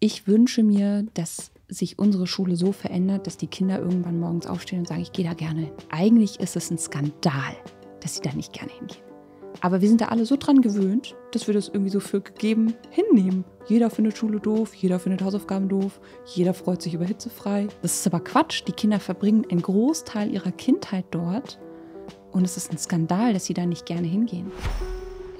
ich wünsche mir, dass sich unsere Schule so verändert, dass die Kinder irgendwann morgens aufstehen und sagen, ich gehe da gerne hin. Eigentlich ist es ein Skandal, dass sie da nicht gerne hingehen. Aber wir sind da alle so dran gewöhnt, dass wir das irgendwie so für gegeben hinnehmen. Jeder findet Schule doof, jeder findet Hausaufgaben doof, jeder freut sich über hitzefrei. Das ist aber Quatsch. Die Kinder verbringen einen Großteil ihrer Kindheit dort und es ist ein Skandal, dass sie da nicht gerne hingehen.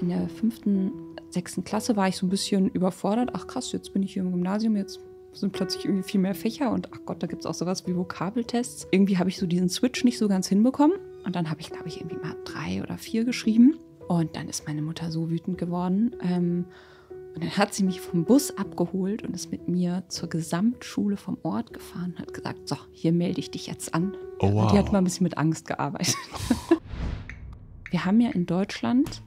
In der fünften sechsten Klasse war ich so ein bisschen überfordert. Ach krass, jetzt bin ich hier im Gymnasium, jetzt sind plötzlich irgendwie viel mehr Fächer und ach Gott, da gibt es auch sowas wie Vokabeltests. Irgendwie habe ich so diesen Switch nicht so ganz hinbekommen. Und dann habe ich, glaube ich, irgendwie mal drei oder vier geschrieben. Und dann ist meine Mutter so wütend geworden. Ähm, und dann hat sie mich vom Bus abgeholt und ist mit mir zur Gesamtschule vom Ort gefahren und hat gesagt, so, hier melde ich dich jetzt an. Oh, wow. Die hat mal ein bisschen mit Angst gearbeitet. Wir haben ja in Deutschland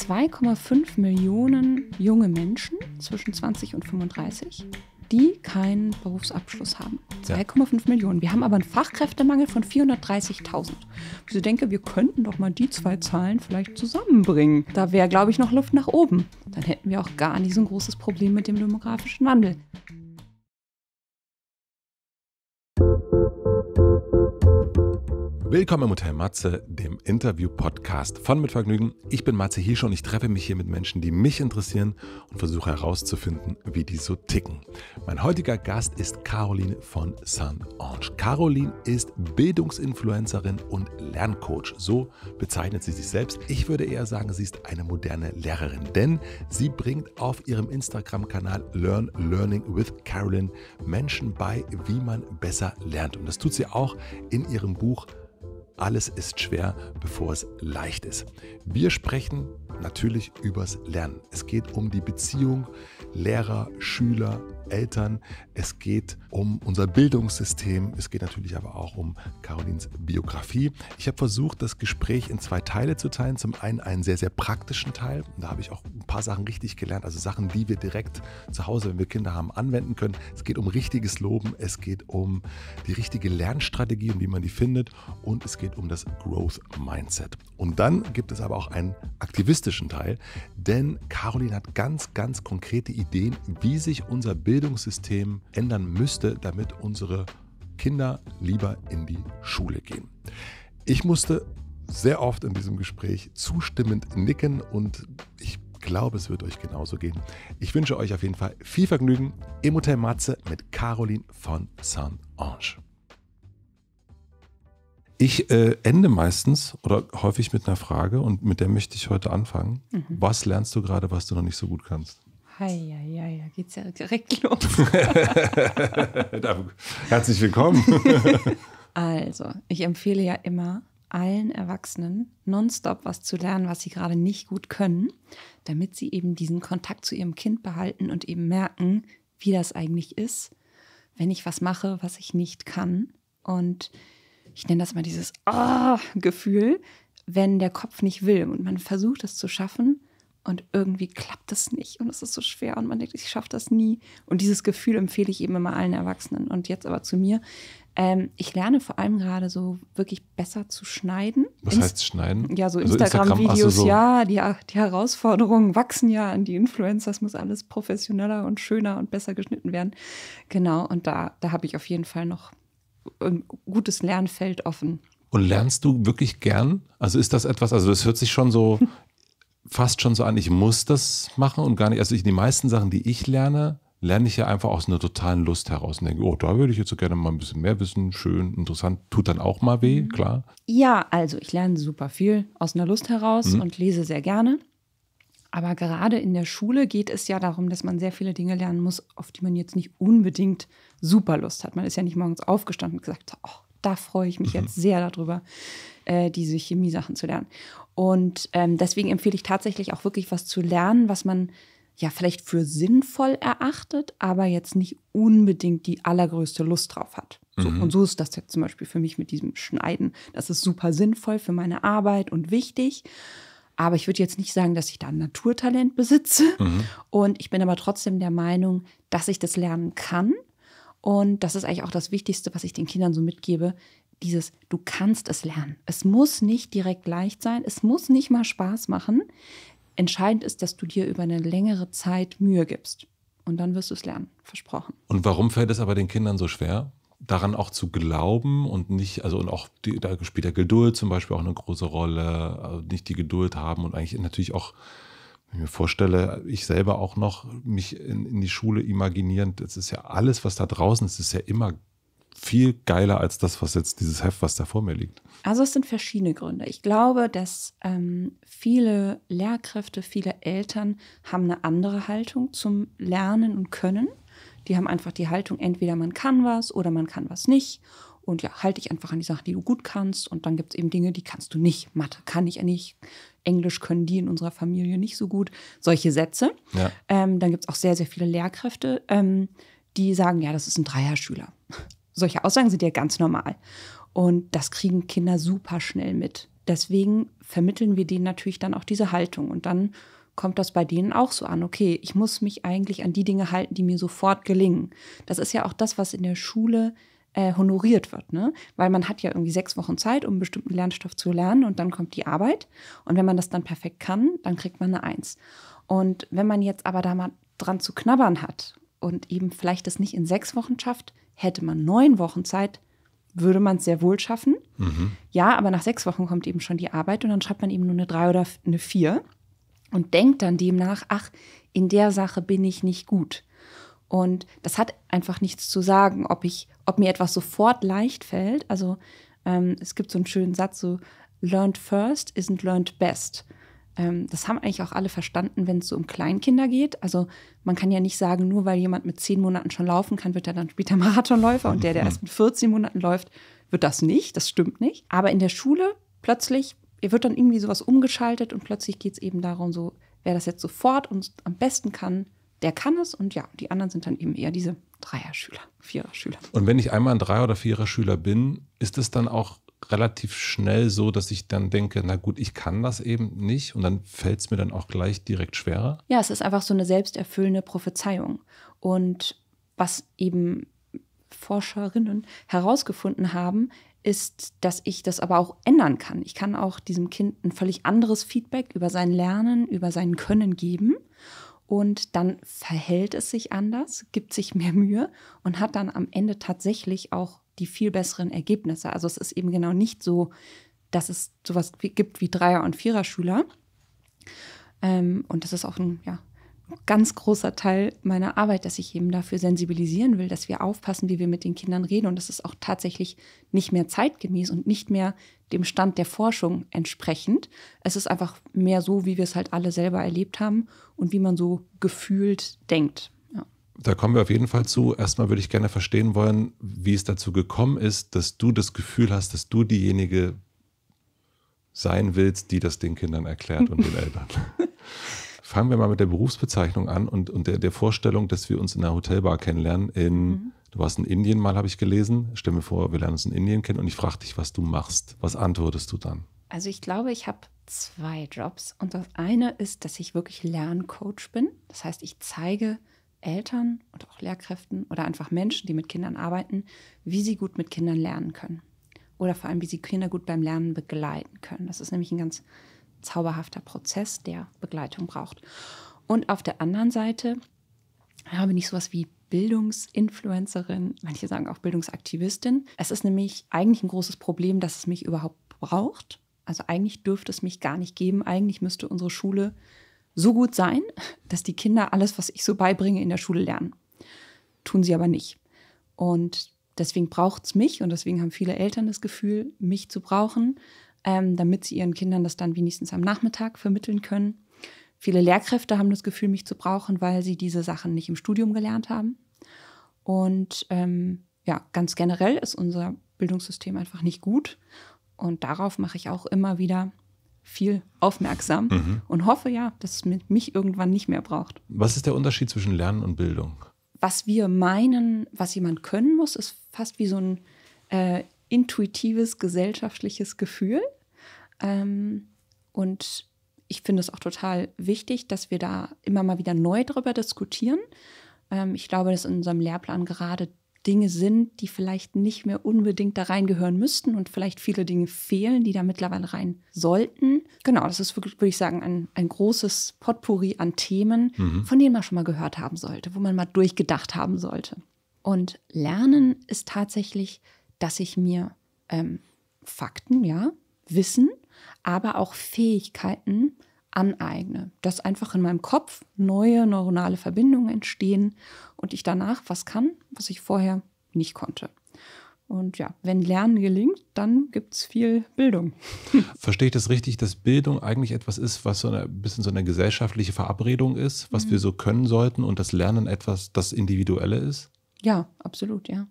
2,5 Millionen junge Menschen zwischen 20 und 35, die keinen Berufsabschluss haben. 2,5 ja. Millionen. Wir haben aber einen Fachkräftemangel von 430.000. Ich denke, wir könnten doch mal die zwei Zahlen vielleicht zusammenbringen. Da wäre, glaube ich, noch Luft nach oben. Dann hätten wir auch gar nicht so ein großes Problem mit dem demografischen Wandel. Willkommen im Hotel Matze, dem Interview-Podcast von Mit Vergnügen. Ich bin Matze Hiesche und ich treffe mich hier mit Menschen, die mich interessieren und versuche herauszufinden, wie die so ticken. Mein heutiger Gast ist Caroline von Sun Orange. Caroline ist Bildungsinfluencerin und Lerncoach. So bezeichnet sie sich selbst. Ich würde eher sagen, sie ist eine moderne Lehrerin, denn sie bringt auf ihrem Instagram-Kanal Learn Learning with Caroline Menschen bei, wie man besser lernt. Und das tut sie auch in ihrem Buch alles ist schwer, bevor es leicht ist. Wir sprechen natürlich übers Lernen. Es geht um die Beziehung Lehrer, Schüler, Eltern. Es geht um um unser Bildungssystem, es geht natürlich aber auch um Carolins Biografie. Ich habe versucht, das Gespräch in zwei Teile zu teilen. Zum einen einen sehr, sehr praktischen Teil. Da habe ich auch ein paar Sachen richtig gelernt, also Sachen, die wir direkt zu Hause, wenn wir Kinder haben, anwenden können. Es geht um richtiges Loben, es geht um die richtige Lernstrategie, und wie man die findet und es geht um das Growth Mindset. Und dann gibt es aber auch einen aktivistischen Teil, denn Carolin hat ganz, ganz konkrete Ideen, wie sich unser Bildungssystem ändern müsste musste, damit unsere Kinder lieber in die Schule gehen. Ich musste sehr oft in diesem Gespräch zustimmend nicken und ich glaube, es wird euch genauso gehen. Ich wünsche euch auf jeden Fall viel Vergnügen im Hotel Matze mit Caroline von Saint Ange. Ich äh, ende meistens oder häufig mit einer Frage und mit der möchte ich heute anfangen. Mhm. Was lernst du gerade, was du noch nicht so gut kannst? Heieiei, da geht's ja direkt los. Herzlich willkommen. also, ich empfehle ja immer allen Erwachsenen nonstop was zu lernen, was sie gerade nicht gut können, damit sie eben diesen Kontakt zu ihrem Kind behalten und eben merken, wie das eigentlich ist, wenn ich was mache, was ich nicht kann. Und ich nenne das mal dieses Ah-Gefühl, wenn der Kopf nicht will und man versucht es zu schaffen und irgendwie klappt das nicht und es ist so schwer und man denkt, ich schaffe das nie. Und dieses Gefühl empfehle ich eben immer allen Erwachsenen. Und jetzt aber zu mir. Ähm, ich lerne vor allem gerade so wirklich besser zu schneiden. Was Inst heißt schneiden? Ja, so also Instagram-Videos, Instagram, so ja, die, die, Herausforderungen wachsen ja an die Influencer. Influencers, muss alles professioneller und schöner und besser geschnitten werden. Genau, und da, da habe ich auf jeden Fall noch ein gutes Lernfeld offen. Und lernst du wirklich gern? Also ist das etwas, also es hört sich schon so fast schon so an, ich muss das machen und gar nicht. Also ich, die meisten Sachen, die ich lerne, lerne ich ja einfach aus einer totalen Lust heraus und denke, oh, da würde ich jetzt so gerne mal ein bisschen mehr wissen, schön, interessant, tut dann auch mal weh, mhm. klar. Ja, also ich lerne super viel aus einer Lust heraus mhm. und lese sehr gerne. Aber gerade in der Schule geht es ja darum, dass man sehr viele Dinge lernen muss, auf die man jetzt nicht unbedingt super Lust hat. Man ist ja nicht morgens aufgestanden und gesagt, oh, da freue ich mich mhm. jetzt sehr darüber, äh, diese Chemie-Sachen zu lernen. Und ähm, deswegen empfehle ich tatsächlich auch wirklich was zu lernen, was man ja vielleicht für sinnvoll erachtet, aber jetzt nicht unbedingt die allergrößte Lust drauf hat. So, mhm. Und so ist das jetzt zum Beispiel für mich mit diesem Schneiden. Das ist super sinnvoll für meine Arbeit und wichtig. Aber ich würde jetzt nicht sagen, dass ich da ein Naturtalent besitze. Mhm. Und ich bin aber trotzdem der Meinung, dass ich das lernen kann. Und das ist eigentlich auch das Wichtigste, was ich den Kindern so mitgebe dieses, du kannst es lernen. Es muss nicht direkt leicht sein, es muss nicht mal Spaß machen. Entscheidend ist, dass du dir über eine längere Zeit Mühe gibst. Und dann wirst du es lernen, versprochen. Und warum fällt es aber den Kindern so schwer? daran auch zu glauben und nicht, also und auch die, da spielt ja Geduld zum Beispiel auch eine große Rolle, also nicht die Geduld haben und eigentlich natürlich auch, wenn ich mir vorstelle, ich selber auch noch mich in, in die Schule imaginierend, das ist ja alles, was da draußen ist, ist ja immer viel geiler als das, was jetzt dieses Heft, was da vor mir liegt. Also es sind verschiedene Gründe. Ich glaube, dass ähm, viele Lehrkräfte, viele Eltern haben eine andere Haltung zum Lernen und Können. Die haben einfach die Haltung, entweder man kann was oder man kann was nicht. Und ja, halte dich einfach an die Sachen, die du gut kannst. Und dann gibt es eben Dinge, die kannst du nicht. Mathe kann ich ja nicht. Englisch können die in unserer Familie nicht so gut. Solche Sätze. Ja. Ähm, dann gibt es auch sehr, sehr viele Lehrkräfte, ähm, die sagen, ja, das ist ein Dreier-Schüler solche Aussagen sind ja ganz normal. Und das kriegen Kinder super schnell mit. Deswegen vermitteln wir denen natürlich dann auch diese Haltung. Und dann kommt das bei denen auch so an. Okay, ich muss mich eigentlich an die Dinge halten, die mir sofort gelingen. Das ist ja auch das, was in der Schule äh, honoriert wird, ne? Weil man hat ja irgendwie sechs Wochen Zeit, um einen bestimmten Lernstoff zu lernen und dann kommt die Arbeit. Und wenn man das dann perfekt kann, dann kriegt man eine Eins. Und wenn man jetzt aber da mal dran zu knabbern hat und eben vielleicht das nicht in sechs Wochen schafft, Hätte man neun Wochen Zeit, würde man es sehr wohl schaffen. Mhm. Ja, aber nach sechs Wochen kommt eben schon die Arbeit und dann schreibt man eben nur eine drei oder eine vier und denkt dann demnach, ach, in der Sache bin ich nicht gut. Und das hat einfach nichts zu sagen, ob ich, ob mir etwas sofort leicht fällt. Also ähm, es gibt so einen schönen Satz, so learned first isn't learned best. Ähm, das haben eigentlich auch alle verstanden, wenn es so um Kleinkinder geht. Also man kann ja nicht sagen, nur weil jemand mit zehn Monaten schon laufen kann, wird er dann später Marathonläufer und der, der erst mit 14 Monaten läuft, wird das nicht. Das stimmt nicht. Aber in der Schule plötzlich, ihr wird dann irgendwie sowas umgeschaltet und plötzlich geht es eben darum, so, wer das jetzt sofort und am besten kann, der kann es und ja, die anderen sind dann eben eher diese Dreier-Schüler, Vierer-Schüler. Und wenn ich einmal ein Dreier- oder Vierer-Schüler bin, ist es dann auch relativ schnell so, dass ich dann denke, na gut, ich kann das eben nicht und dann fällt es mir dann auch gleich direkt schwerer. Ja, es ist einfach so eine selbsterfüllende Prophezeiung. Und was eben Forscherinnen herausgefunden haben, ist, dass ich das aber auch ändern kann. Ich kann auch diesem Kind ein völlig anderes Feedback über sein Lernen, über sein Können geben und dann verhält es sich anders, gibt sich mehr Mühe und hat dann am Ende tatsächlich auch die viel besseren Ergebnisse. Also es ist eben genau nicht so, dass es sowas gibt wie Dreier- und Viererschüler. Ähm, und das ist auch ein ja, ganz großer Teil meiner Arbeit, dass ich eben dafür sensibilisieren will, dass wir aufpassen, wie wir mit den Kindern reden und das ist auch tatsächlich nicht mehr zeitgemäß und nicht mehr dem Stand der Forschung entsprechend. Es ist einfach mehr so, wie wir es halt alle selber erlebt haben und wie man so gefühlt denkt. Ja. Da kommen wir auf jeden Fall zu. Erstmal würde ich gerne verstehen wollen, wie es dazu gekommen ist, dass du das Gefühl hast, dass du diejenige sein willst, die das den Kindern erklärt und den Eltern fangen wir mal mit der Berufsbezeichnung an und, und der, der Vorstellung, dass wir uns in einer Hotelbar kennenlernen. In, mhm. Du warst in Indien mal, habe ich gelesen. Stell mir vor, wir lernen uns in Indien kennen und ich frage dich, was du machst. Was antwortest du dann? Also ich glaube, ich habe zwei Jobs. Und das eine ist, dass ich wirklich Lerncoach bin. Das heißt, ich zeige Eltern und auch Lehrkräften oder einfach Menschen, die mit Kindern arbeiten, wie sie gut mit Kindern lernen können. Oder vor allem, wie sie Kinder gut beim Lernen begleiten können. Das ist nämlich ein ganz zauberhafter Prozess, der Begleitung braucht. Und auf der anderen Seite ja, bin ich sowas wie Bildungsinfluencerin, manche sagen auch Bildungsaktivistin. Es ist nämlich eigentlich ein großes Problem, dass es mich überhaupt braucht. Also eigentlich dürfte es mich gar nicht geben. Eigentlich müsste unsere Schule so gut sein, dass die Kinder alles, was ich so beibringe, in der Schule lernen. Tun sie aber nicht. Und deswegen braucht es mich und deswegen haben viele Eltern das Gefühl, mich zu brauchen ähm, damit sie ihren Kindern das dann wenigstens am Nachmittag vermitteln können. Viele Lehrkräfte haben das Gefühl, mich zu brauchen, weil sie diese Sachen nicht im Studium gelernt haben. Und ähm, ja, ganz generell ist unser Bildungssystem einfach nicht gut. Und darauf mache ich auch immer wieder viel aufmerksam mhm. und hoffe ja, dass es mich irgendwann nicht mehr braucht. Was ist der Unterschied zwischen Lernen und Bildung? Was wir meinen, was jemand können muss, ist fast wie so ein äh, intuitives gesellschaftliches Gefühl. Ähm, und ich finde es auch total wichtig, dass wir da immer mal wieder neu darüber diskutieren. Ähm, ich glaube, dass in unserem Lehrplan gerade Dinge sind, die vielleicht nicht mehr unbedingt da reingehören müssten und vielleicht viele Dinge fehlen, die da mittlerweile rein sollten. Genau, das ist wirklich, würde ich sagen, ein, ein großes Potpourri an Themen, mhm. von denen man schon mal gehört haben sollte, wo man mal durchgedacht haben sollte. Und Lernen ist tatsächlich dass ich mir ähm, Fakten, ja, Wissen, aber auch Fähigkeiten aneigne, dass einfach in meinem Kopf neue neuronale Verbindungen entstehen und ich danach was kann, was ich vorher nicht konnte. Und ja, wenn Lernen gelingt, dann gibt es viel Bildung. Verstehe ich das richtig, dass Bildung eigentlich etwas ist, was so ein bisschen so eine gesellschaftliche Verabredung ist, was mhm. wir so können sollten und das Lernen etwas, das Individuelle ist? Ja, absolut, ja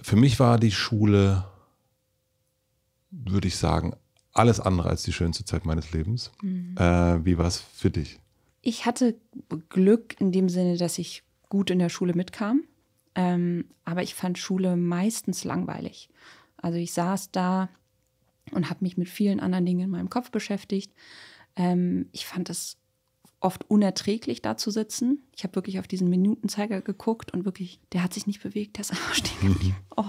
für mich war die Schule, würde ich sagen, alles andere als die schönste Zeit meines Lebens. Mhm. Äh, wie war es für dich? Ich hatte Glück in dem Sinne, dass ich gut in der Schule mitkam. Ähm, aber ich fand Schule meistens langweilig. Also ich saß da und habe mich mit vielen anderen Dingen in meinem Kopf beschäftigt. Ähm, ich fand es oft unerträglich da zu sitzen. Ich habe wirklich auf diesen Minutenzeiger geguckt und wirklich, der hat sich nicht bewegt, der ist einfach stehen mhm. geblieben. Oh.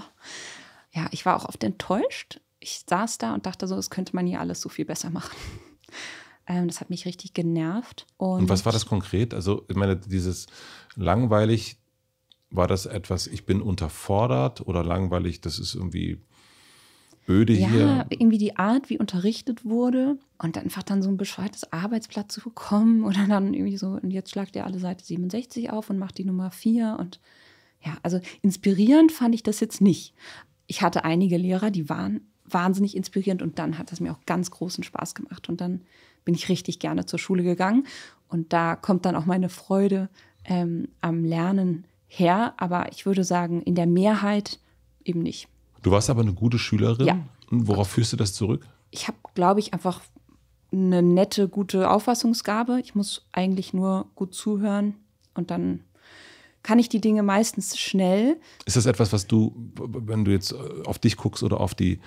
Ja, ich war auch oft enttäuscht. Ich saß da und dachte so, das könnte man hier alles so viel besser machen. Ähm, das hat mich richtig genervt. Und, und was war das konkret? Also, ich meine, dieses langweilig, war das etwas, ich bin unterfordert oder langweilig, das ist irgendwie öde ja, hier. Ja, irgendwie die Art, wie unterrichtet wurde. Und dann einfach dann so ein bescheuertes Arbeitsblatt zu bekommen oder dann irgendwie so, und jetzt schlagt ihr alle Seite 67 auf und macht die Nummer 4. Und ja, also inspirierend fand ich das jetzt nicht. Ich hatte einige Lehrer, die waren wahnsinnig inspirierend und dann hat das mir auch ganz großen Spaß gemacht. Und dann bin ich richtig gerne zur Schule gegangen. Und da kommt dann auch meine Freude ähm, am Lernen her. Aber ich würde sagen, in der Mehrheit eben nicht. Du warst aber eine gute Schülerin. Ja. Worauf führst du das zurück? Ich habe, glaube ich, einfach eine nette, gute Auffassungsgabe. Ich muss eigentlich nur gut zuhören und dann kann ich die Dinge meistens schnell. Ist das etwas, was du, wenn du jetzt äh, auf dich guckst oder auf die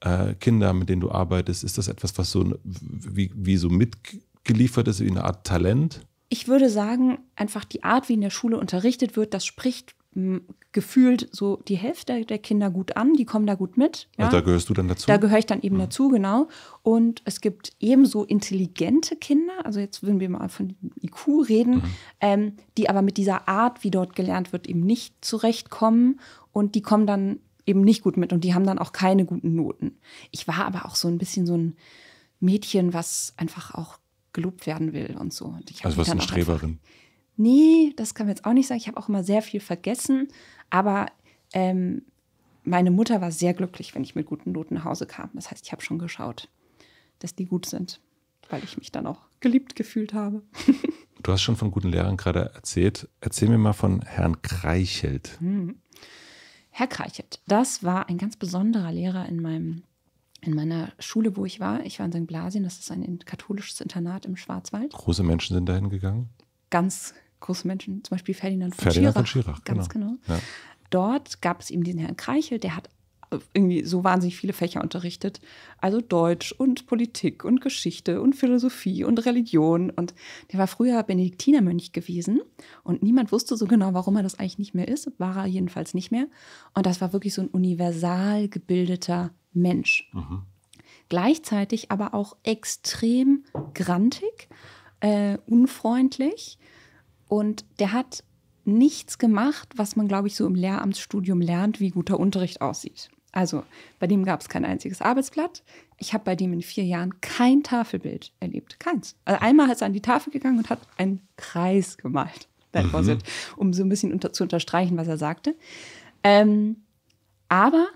äh, Kinder, mit denen du arbeitest, ist das etwas, was so wie, wie so mitgeliefert ist, wie eine Art Talent? Ich würde sagen, einfach die Art, wie in der Schule unterrichtet wird, das spricht gefühlt so die Hälfte der Kinder gut an, die kommen da gut mit. Ja? Also da gehörst du dann dazu? Da gehöre ich dann eben mhm. dazu, genau. Und es gibt ebenso intelligente Kinder, also jetzt würden wir mal von IQ reden, mhm. ähm, die aber mit dieser Art, wie dort gelernt wird, eben nicht zurechtkommen und die kommen dann eben nicht gut mit und die haben dann auch keine guten Noten. Ich war aber auch so ein bisschen so ein Mädchen, was einfach auch gelobt werden will und so. Und also was eine Streberin. Einfach, nee, das kann man jetzt auch nicht sagen. Ich habe auch immer sehr viel vergessen, aber ähm, meine Mutter war sehr glücklich, wenn ich mit guten Noten nach Hause kam. Das heißt, ich habe schon geschaut, dass die gut sind, weil ich mich dann auch geliebt gefühlt habe. du hast schon von guten Lehrern gerade erzählt. Erzähl mir mal von Herrn Kreichelt. Hm. Herr Kreichelt, das war ein ganz besonderer Lehrer in meinem in meiner Schule, wo ich war. Ich war in St. Blasien, das ist ein katholisches Internat im Schwarzwald. Große Menschen sind dahin gegangen? Ganz große Menschen, zum Beispiel Ferdinand von Ferdinand Schirach. Von Schirach ganz genau. Ja. Genau. Dort gab es eben diesen Herrn Kreichel, der hat äh, irgendwie so wahnsinnig viele Fächer unterrichtet. Also Deutsch und Politik und Geschichte und Philosophie und Religion. Und der war früher Benediktinermönch gewesen und niemand wusste so genau, warum er das eigentlich nicht mehr ist. War er jedenfalls nicht mehr. Und das war wirklich so ein universal gebildeter Mensch. Mhm. Gleichzeitig aber auch extrem grantig, äh, unfreundlich und der hat nichts gemacht, was man, glaube ich, so im Lehramtsstudium lernt, wie guter Unterricht aussieht. Also bei dem gab es kein einziges Arbeitsblatt. Ich habe bei dem in vier Jahren kein Tafelbild erlebt. Keins. Also einmal ist er an die Tafel gegangen und hat einen Kreis gemalt. That was mhm. it, um so ein bisschen unter, zu unterstreichen, was er sagte. Ähm, aber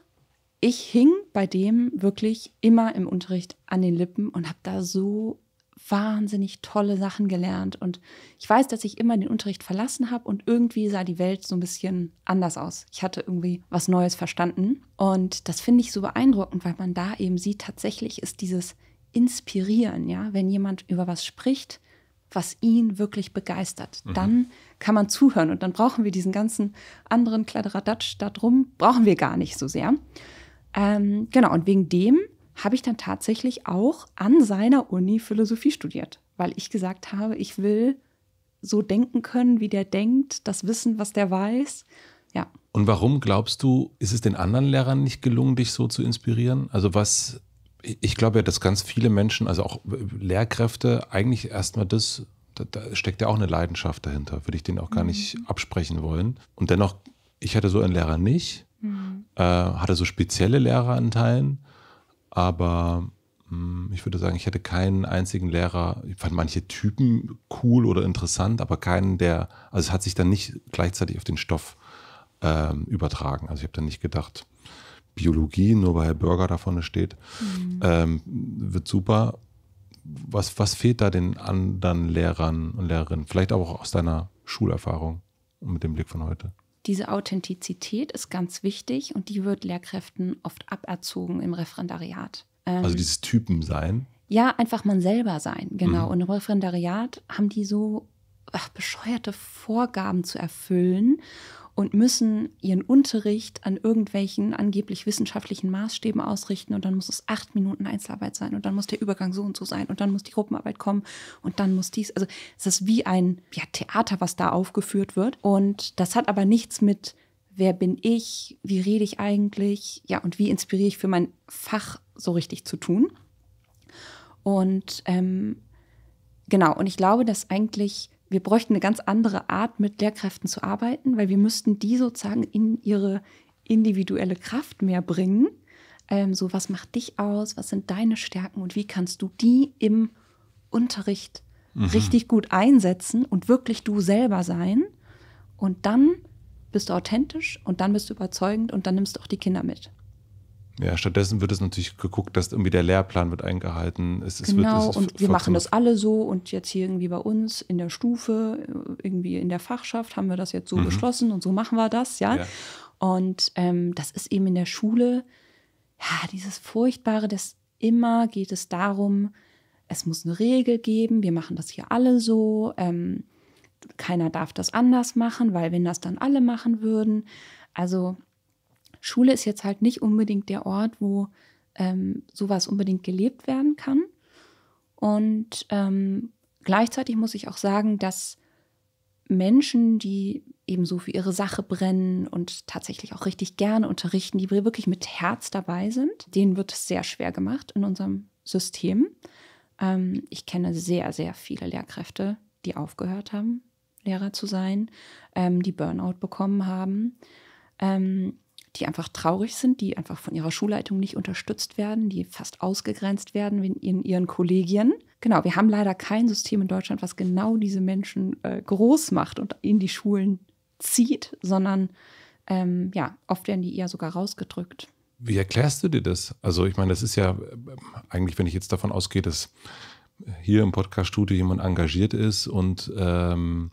ich hing bei dem wirklich immer im Unterricht an den Lippen und habe da so wahnsinnig tolle Sachen gelernt. Und ich weiß, dass ich immer den Unterricht verlassen habe und irgendwie sah die Welt so ein bisschen anders aus. Ich hatte irgendwie was Neues verstanden. Und das finde ich so beeindruckend, weil man da eben sieht, tatsächlich ist dieses Inspirieren, ja, wenn jemand über was spricht, was ihn wirklich begeistert. Mhm. Dann kann man zuhören und dann brauchen wir diesen ganzen anderen Kladderadatsch da drum, brauchen wir gar nicht so sehr. Ähm, genau, und wegen dem habe ich dann tatsächlich auch an seiner Uni Philosophie studiert, weil ich gesagt habe, ich will so denken können, wie der denkt, das Wissen, was der weiß. Ja. Und warum glaubst du, ist es den anderen Lehrern nicht gelungen, dich so zu inspirieren? Also was, ich glaube ja, dass ganz viele Menschen, also auch Lehrkräfte, eigentlich erstmal das, da, da steckt ja auch eine Leidenschaft dahinter, würde ich denen auch gar mhm. nicht absprechen wollen. Und dennoch, ich hatte so einen Lehrer nicht, mhm. äh, hatte so spezielle Lehrer an Teilen aber mm, ich würde sagen, ich hätte keinen einzigen Lehrer, ich fand manche Typen cool oder interessant, aber keinen, der, also es hat sich dann nicht gleichzeitig auf den Stoff ähm, übertragen. Also ich habe dann nicht gedacht, Biologie, nur weil Herr Burger da vorne steht, mhm. ähm, wird super. Was, was fehlt da den anderen Lehrern und Lehrerinnen? Vielleicht aber auch aus deiner Schulerfahrung mit dem Blick von heute. Diese Authentizität ist ganz wichtig und die wird Lehrkräften oft aberzogen im Referendariat. Ähm, also dieses Typensein? Ja, einfach man selber sein, genau. Mhm. Und im Referendariat haben die so ach, bescheuerte Vorgaben zu erfüllen und müssen ihren Unterricht an irgendwelchen angeblich wissenschaftlichen Maßstäben ausrichten und dann muss es acht Minuten Einzelarbeit sein und dann muss der Übergang so und so sein und dann muss die Gruppenarbeit kommen und dann muss dies. Also es ist wie ein ja, Theater, was da aufgeführt wird und das hat aber nichts mit wer bin ich, wie rede ich eigentlich, ja und wie inspiriere ich für mein Fach so richtig zu tun. Und ähm, genau, und ich glaube, dass eigentlich wir bräuchten eine ganz andere Art, mit Lehrkräften zu arbeiten, weil wir müssten die sozusagen in ihre individuelle Kraft mehr bringen. Ähm, so, was macht dich aus? Was sind deine Stärken? Und wie kannst du die im Unterricht mhm. richtig gut einsetzen und wirklich du selber sein? Und dann bist du authentisch und dann bist du überzeugend und dann nimmst du auch die Kinder mit. Ja, stattdessen wird es natürlich geguckt, dass irgendwie der Lehrplan wird eingehalten. Es, es genau, wird, und wir machen das alle so und jetzt hier irgendwie bei uns in der Stufe, äh, irgendwie in der Fachschaft haben wir das jetzt so mhm. beschlossen und so machen wir das, ja. ja. Und ähm, das ist eben in der Schule, ja, dieses Furchtbare, dass immer geht es darum, es muss eine Regel geben, wir machen das hier alle so, ähm, keiner darf das anders machen, weil wenn das dann alle machen würden, also Schule ist jetzt halt nicht unbedingt der Ort, wo ähm, sowas unbedingt gelebt werden kann. Und ähm, gleichzeitig muss ich auch sagen, dass Menschen, die eben so für ihre Sache brennen und tatsächlich auch richtig gerne unterrichten, die wirklich mit Herz dabei sind, denen wird es sehr schwer gemacht in unserem System. Ähm, ich kenne sehr, sehr viele Lehrkräfte, die aufgehört haben, Lehrer zu sein, ähm, die Burnout bekommen haben. Ähm, die einfach traurig sind, die einfach von ihrer Schulleitung nicht unterstützt werden, die fast ausgegrenzt werden in ihren Kollegien. Genau, wir haben leider kein System in Deutschland, was genau diese Menschen äh, groß macht und in die Schulen zieht, sondern ähm, ja, oft werden die eher sogar rausgedrückt. Wie erklärst du dir das? Also, ich meine, das ist ja eigentlich, wenn ich jetzt davon ausgehe, dass hier im Podcast-Studio jemand engagiert ist und ähm,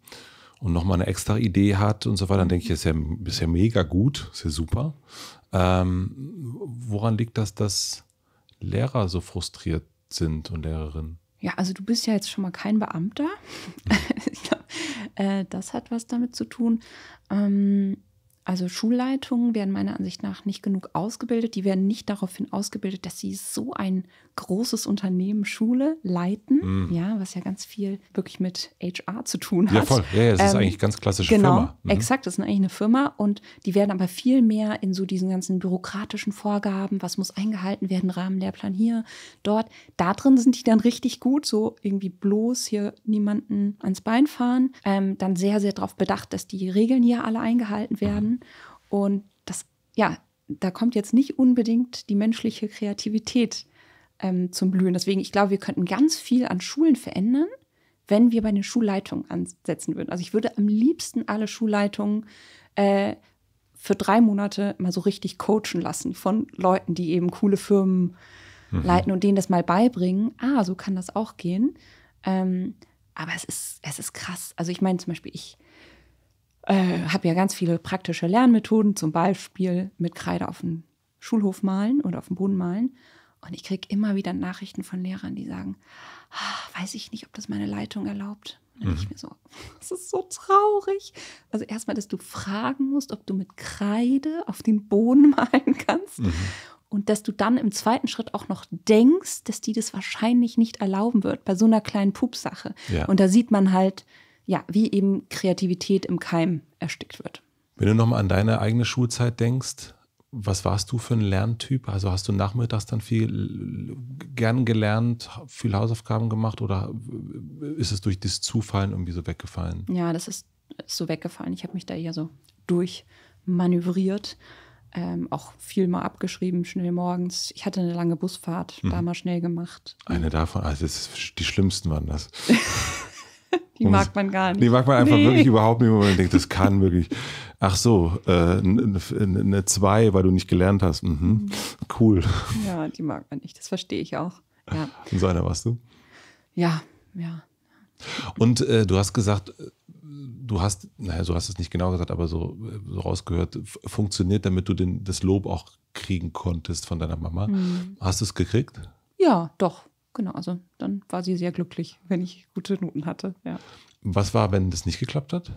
und nochmal eine extra Idee hat und so weiter, dann denke ich, ist ja, ist ja mega gut, ist ja super. Ähm, woran liegt das, dass Lehrer so frustriert sind und Lehrerinnen? Ja, also du bist ja jetzt schon mal kein Beamter. Mhm. Äh, das hat was damit zu tun. Ähm, also Schulleitungen werden meiner Ansicht nach nicht genug ausgebildet. Die werden nicht daraufhin ausgebildet, dass sie so ein großes Unternehmen Schule leiten, mhm. ja, was ja ganz viel wirklich mit HR zu tun hat. Ja, voll. Ja, ja es ähm, ist eigentlich ganz klassische genau, Firma. Genau, mhm. exakt. Das ist eigentlich eine Firma und die werden aber viel mehr in so diesen ganzen bürokratischen Vorgaben, was muss eingehalten werden, Rahmenlehrplan hier, dort. Da drin sind die dann richtig gut, so irgendwie bloß hier niemanden ans Bein fahren. Ähm, dann sehr, sehr darauf bedacht, dass die Regeln hier alle eingehalten mhm. werden. Mhm. Und das, ja, da kommt jetzt nicht unbedingt die menschliche Kreativität ähm, zum Blühen. Deswegen, ich glaube, wir könnten ganz viel an Schulen verändern, wenn wir bei den Schulleitungen ansetzen würden. Also ich würde am liebsten alle Schulleitungen äh, für drei Monate mal so richtig coachen lassen von Leuten, die eben coole Firmen mhm. leiten und denen das mal beibringen. Ah, so kann das auch gehen. Ähm, aber es ist, es ist krass. Also ich meine zum Beispiel, ich äh, habe ja ganz viele praktische Lernmethoden, zum Beispiel mit Kreide auf dem Schulhof malen oder auf dem Boden malen. Und ich kriege immer wieder Nachrichten von Lehrern, die sagen, ah, weiß ich nicht, ob das meine Leitung erlaubt. Und mhm. ich mir so, das ist so traurig. Also erstmal, dass du fragen musst, ob du mit Kreide auf den Boden malen kannst. Mhm. Und dass du dann im zweiten Schritt auch noch denkst, dass die das wahrscheinlich nicht erlauben wird bei so einer kleinen Pupsache. Ja. Und da sieht man halt, ja, wie eben Kreativität im Keim erstickt wird. Wenn du nochmal an deine eigene Schulzeit denkst, was warst du für ein Lerntyp? Also hast du nachmittags dann viel gern gelernt, viel Hausaufgaben gemacht oder äh, ist es durch das Zufallen irgendwie so weggefallen? Ja, das ist, ist so weggefallen. Ich habe mich da eher so durchmanövriert. Ähm, auch viel mal abgeschrieben, schnell morgens. Ich hatte eine lange Busfahrt, mhm. da mal schnell gemacht. Eine davon, also die schlimmsten waren das. Die mag man gar nicht. Die mag man einfach nee. wirklich überhaupt nicht, wo man denkt, das kann wirklich. Ach so, äh, eine 2, weil du nicht gelernt hast. Mhm. mhm. Cool. Ja, die mag man nicht, das verstehe ich auch. Ja. Und so einer warst du? Ja, ja. Und äh, du hast gesagt, äh, du hast, naja, so hast du es nicht genau gesagt, aber so, äh, so rausgehört, funktioniert, damit du den, das Lob auch kriegen konntest von deiner Mama. Mhm. Hast du es gekriegt? Ja, doch genau, also dann war sie sehr glücklich, wenn ich gute Noten hatte. Ja. Was war, wenn das nicht geklappt hat?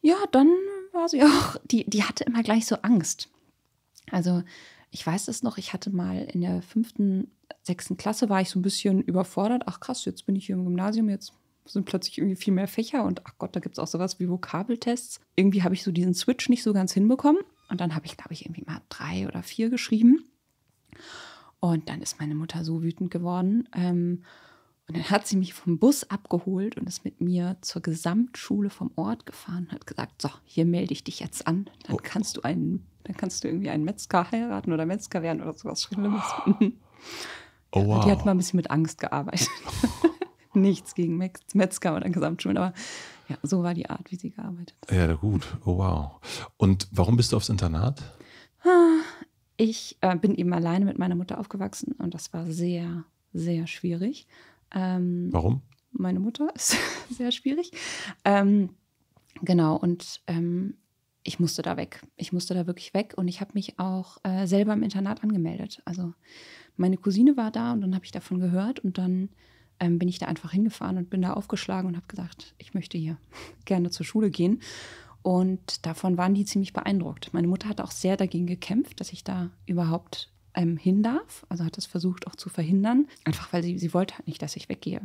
Ja, dann war sie auch, die, die hatte immer gleich so Angst. Also ich weiß es noch, ich hatte mal in der fünften, sechsten Klasse war ich so ein bisschen überfordert. Ach krass, jetzt bin ich hier im Gymnasium, jetzt sind plötzlich irgendwie viel mehr Fächer und ach Gott, da gibt es auch sowas wie Vokabeltests. Irgendwie habe ich so diesen Switch nicht so ganz hinbekommen. Und dann habe ich, glaube ich, irgendwie mal drei oder vier geschrieben. Und dann ist meine Mutter so wütend geworden. Ähm, und dann hat sie mich vom Bus abgeholt und ist mit mir zur Gesamtschule vom Ort gefahren und hat gesagt: So, hier melde ich dich jetzt an. Dann oh. kannst du einen, dann kannst du irgendwie einen Metzger heiraten oder Metzger werden oder sowas Schlimmes. Oh, wow. Die hat mal ein bisschen mit Angst gearbeitet. Nichts gegen Metzger oder Gesamtschulen, aber ja, so war die Art, wie sie gearbeitet hat. Ja, gut. Oh, wow. Und warum bist du aufs Internat? Ah, ich äh, bin eben alleine mit meiner Mutter aufgewachsen und das war sehr, sehr schwierig. Ähm, Warum? Meine Mutter ist sehr schwierig. Ähm, genau, und ähm, ich musste da weg. Ich musste da wirklich weg und ich habe mich auch äh, selber im Internat angemeldet. Also meine Cousine war da und dann habe ich davon gehört und dann ähm, bin ich da einfach hingefahren und bin da aufgeschlagen und habe gesagt, ich möchte hier gerne zur Schule gehen und davon waren die ziemlich beeindruckt. Meine Mutter hat auch sehr dagegen gekämpft, dass ich da überhaupt ähm, hin darf. Also hat das versucht auch zu verhindern. Einfach weil sie, sie wollte halt nicht, dass ich weggehe.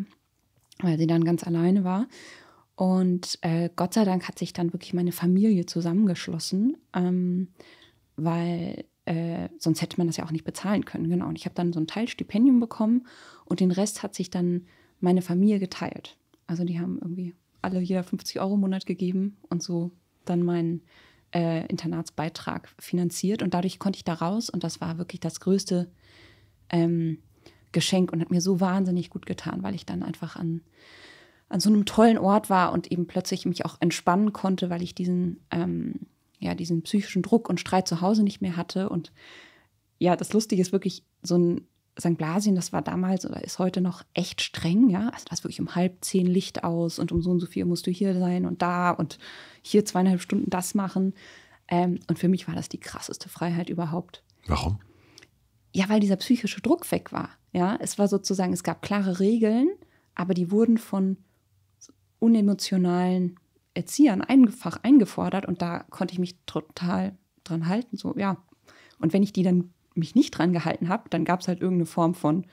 Weil sie dann ganz alleine war. Und äh, Gott sei Dank hat sich dann wirklich meine Familie zusammengeschlossen, ähm, weil äh, sonst hätte man das ja auch nicht bezahlen können. Genau. Und ich habe dann so ein Teilstipendium bekommen und den Rest hat sich dann meine Familie geteilt. Also die haben irgendwie alle jeder 50 Euro im Monat gegeben und so dann meinen äh, Internatsbeitrag finanziert und dadurch konnte ich da raus und das war wirklich das größte ähm, Geschenk und hat mir so wahnsinnig gut getan, weil ich dann einfach an, an so einem tollen Ort war und eben plötzlich mich auch entspannen konnte, weil ich diesen, ähm, ja, diesen psychischen Druck und Streit zu Hause nicht mehr hatte. Und ja, das Lustige ist wirklich, so ein St. Blasien, das war damals oder ist heute noch echt streng, ja. Also das wirklich um halb zehn Licht aus und um so und so viel musst du hier sein und da und hier zweieinhalb Stunden das machen. Ähm, und für mich war das die krasseste Freiheit überhaupt. Warum? Ja, weil dieser psychische Druck weg war. Ja, es war sozusagen, es gab klare Regeln, aber die wurden von unemotionalen Erziehern einfach eingefordert und da konnte ich mich total dran halten. So, ja. Und wenn ich die dann mich nicht dran gehalten habe, dann gab es halt irgendeine Form von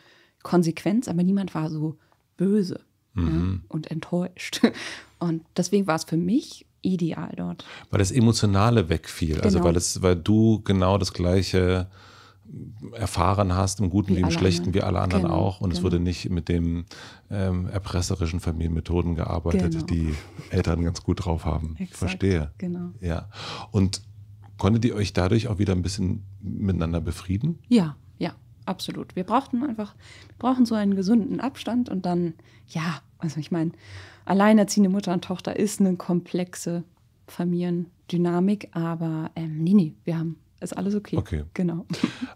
Konsequenz, aber niemand war so böse mhm. ja, und enttäuscht. Und deswegen war es für mich ideal dort. Weil das Emotionale wegfiel, also genau. also weil, es, weil du genau das Gleiche erfahren hast, im Guten wie, wie im Schlechten, anderen. wie alle anderen genau, auch. Und genau. es wurde nicht mit den ähm, erpresserischen Familienmethoden gearbeitet, genau. die Eltern ganz gut drauf haben. Exakt, Verstehe. Genau. Ja. Und konntet ihr euch dadurch auch wieder ein bisschen miteinander befrieden? Ja, ja, absolut. Wir brauchten einfach, wir brauchen so einen gesunden Abstand und dann, ja, also ich meine, alleinerziehende Mutter und Tochter ist eine komplexe Familiendynamik, aber ähm, nee, nee, wir haben, ist alles okay. Okay. Genau.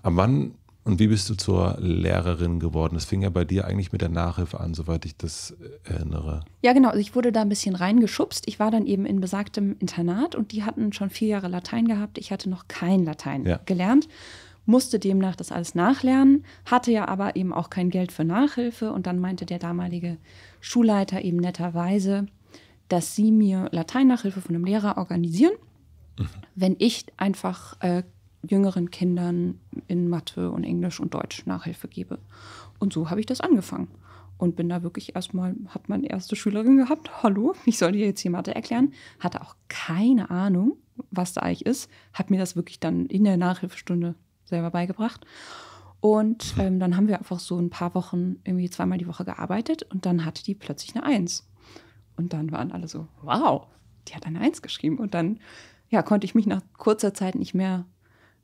Am Mann und wie bist du zur Lehrerin geworden? Das fing ja bei dir eigentlich mit der Nachhilfe an, soweit ich das äh, erinnere. Ja, genau. Also ich wurde da ein bisschen reingeschubst. Ich war dann eben in besagtem Internat und die hatten schon vier Jahre Latein gehabt. Ich hatte noch kein Latein ja. gelernt, musste demnach das alles nachlernen, hatte ja aber eben auch kein Geld für Nachhilfe. Und dann meinte der damalige Schulleiter eben netterweise, dass sie mir Latein-Nachhilfe von einem Lehrer organisieren, mhm. wenn ich einfach äh, jüngeren Kindern in Mathe und Englisch und Deutsch Nachhilfe gebe. Und so habe ich das angefangen. Und bin da wirklich erstmal, hat meine erste Schülerin gehabt. Hallo, ich soll dir jetzt hier Mathe erklären. Hatte auch keine Ahnung, was da eigentlich ist. hat mir das wirklich dann in der Nachhilfestunde selber beigebracht. Und ähm, dann haben wir einfach so ein paar Wochen irgendwie zweimal die Woche gearbeitet und dann hatte die plötzlich eine Eins. Und dann waren alle so, wow, die hat eine Eins geschrieben. Und dann ja, konnte ich mich nach kurzer Zeit nicht mehr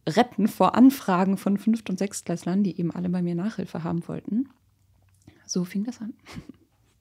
retten vor Anfragen von Fünft- und Sechstklässlern, die eben alle bei mir Nachhilfe haben wollten. So fing das an.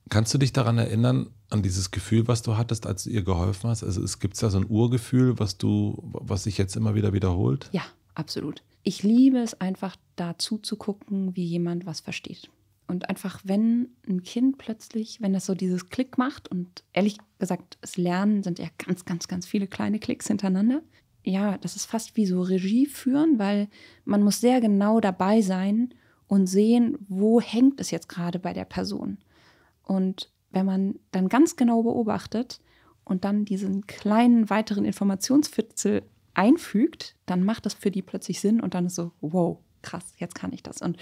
Kannst du dich daran erinnern, an dieses Gefühl, was du hattest, als du ihr geholfen hast? Also es gibt ja so ein Urgefühl, was du, was sich jetzt immer wieder wiederholt? Ja, absolut ich liebe es einfach dazu zu gucken, wie jemand was versteht. Und einfach, wenn ein Kind plötzlich, wenn das so dieses Klick macht und ehrlich gesagt, das Lernen sind ja ganz, ganz, ganz viele kleine Klicks hintereinander. Ja, das ist fast wie so Regie führen, weil man muss sehr genau dabei sein und sehen, wo hängt es jetzt gerade bei der Person. Und wenn man dann ganz genau beobachtet und dann diesen kleinen weiteren Informationsfitzel einfügt, dann macht das für die plötzlich Sinn und dann ist so, wow, krass, jetzt kann ich das. Und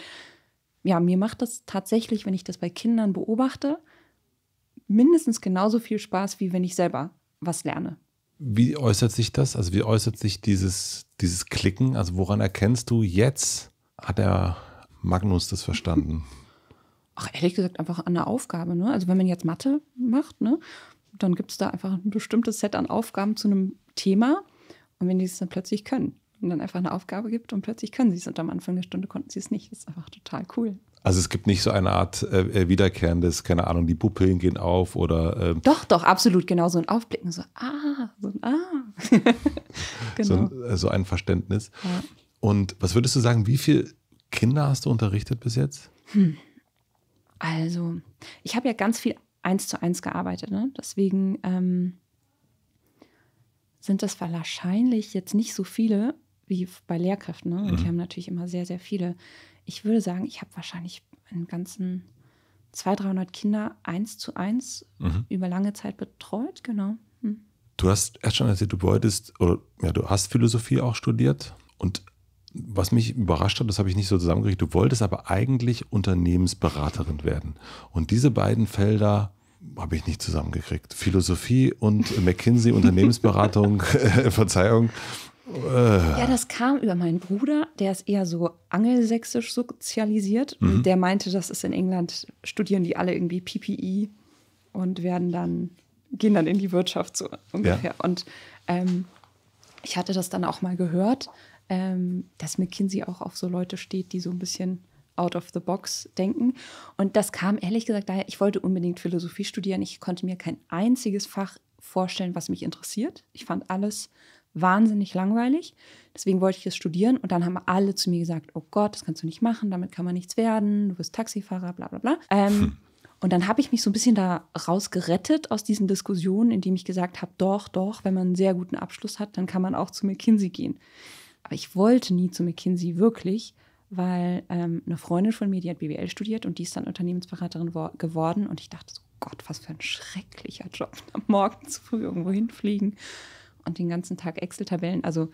ja, mir macht das tatsächlich, wenn ich das bei Kindern beobachte, mindestens genauso viel Spaß, wie wenn ich selber was lerne. Wie äußert sich das? Also wie äußert sich dieses, dieses Klicken? Also woran erkennst du jetzt, hat der Magnus das verstanden? Ach, ehrlich gesagt, einfach an der Aufgabe. Ne? Also wenn man jetzt Mathe macht, ne, dann gibt es da einfach ein bestimmtes Set an Aufgaben zu einem Thema. Und wenn die es dann plötzlich können und dann einfach eine Aufgabe gibt und plötzlich können sie es und am Anfang der Stunde konnten sie es nicht, das ist einfach total cool. Also es gibt nicht so eine Art äh, äh, wiederkehrendes, keine Ahnung, die Pupillen gehen auf oder. Ähm, doch, doch, absolut, genau so ein Aufblicken, so ah, so ein ah. genau. so, ein, genau. so ein Verständnis. Ja. Und was würdest du sagen, wie viele Kinder hast du unterrichtet bis jetzt? Hm. Also, ich habe ja ganz viel eins zu eins gearbeitet, ne? deswegen ähm, sind das wahrscheinlich jetzt nicht so viele wie bei Lehrkräften. Ne? Mhm. Die haben natürlich immer sehr, sehr viele. Ich würde sagen, ich habe wahrscheinlich einen ganzen 200, 300 Kinder eins zu eins mhm. über lange Zeit betreut, genau. Mhm. Du hast erst schon erzählt, du wolltest, oder ja, du hast Philosophie auch studiert und was mich überrascht hat, das habe ich nicht so zusammengekriegt, du wolltest aber eigentlich Unternehmensberaterin werden. Und diese beiden Felder habe ich nicht zusammengekriegt. Philosophie und McKinsey Unternehmensberatung, äh, Verzeihung. Äh. Ja, das kam über meinen Bruder, der ist eher so angelsächsisch sozialisiert. Mhm. der meinte, das ist in England, studieren die alle irgendwie PPE und werden dann, gehen dann in die Wirtschaft so ungefähr. Ja. Und ähm, ich hatte das dann auch mal gehört, ähm, dass McKinsey auch auf so Leute steht, die so ein bisschen out of the box denken. Und das kam ehrlich gesagt daher, ich wollte unbedingt Philosophie studieren. Ich konnte mir kein einziges Fach vorstellen, was mich interessiert. Ich fand alles wahnsinnig langweilig. Deswegen wollte ich es studieren. Und dann haben alle zu mir gesagt, oh Gott, das kannst du nicht machen, damit kann man nichts werden, du wirst Taxifahrer, bla bla bla. Ähm, hm. Und dann habe ich mich so ein bisschen da rausgerettet aus diesen Diskussionen, indem ich gesagt habe, doch, doch, wenn man einen sehr guten Abschluss hat, dann kann man auch zu McKinsey gehen. Aber ich wollte nie zu McKinsey wirklich, weil ähm, eine Freundin von mir, die hat BWL studiert und die ist dann Unternehmensberaterin geworden. Und ich dachte so, Gott, was für ein schrecklicher Job, am Morgen zu früh irgendwo hinfliegen und den ganzen Tag Excel-Tabellen. Also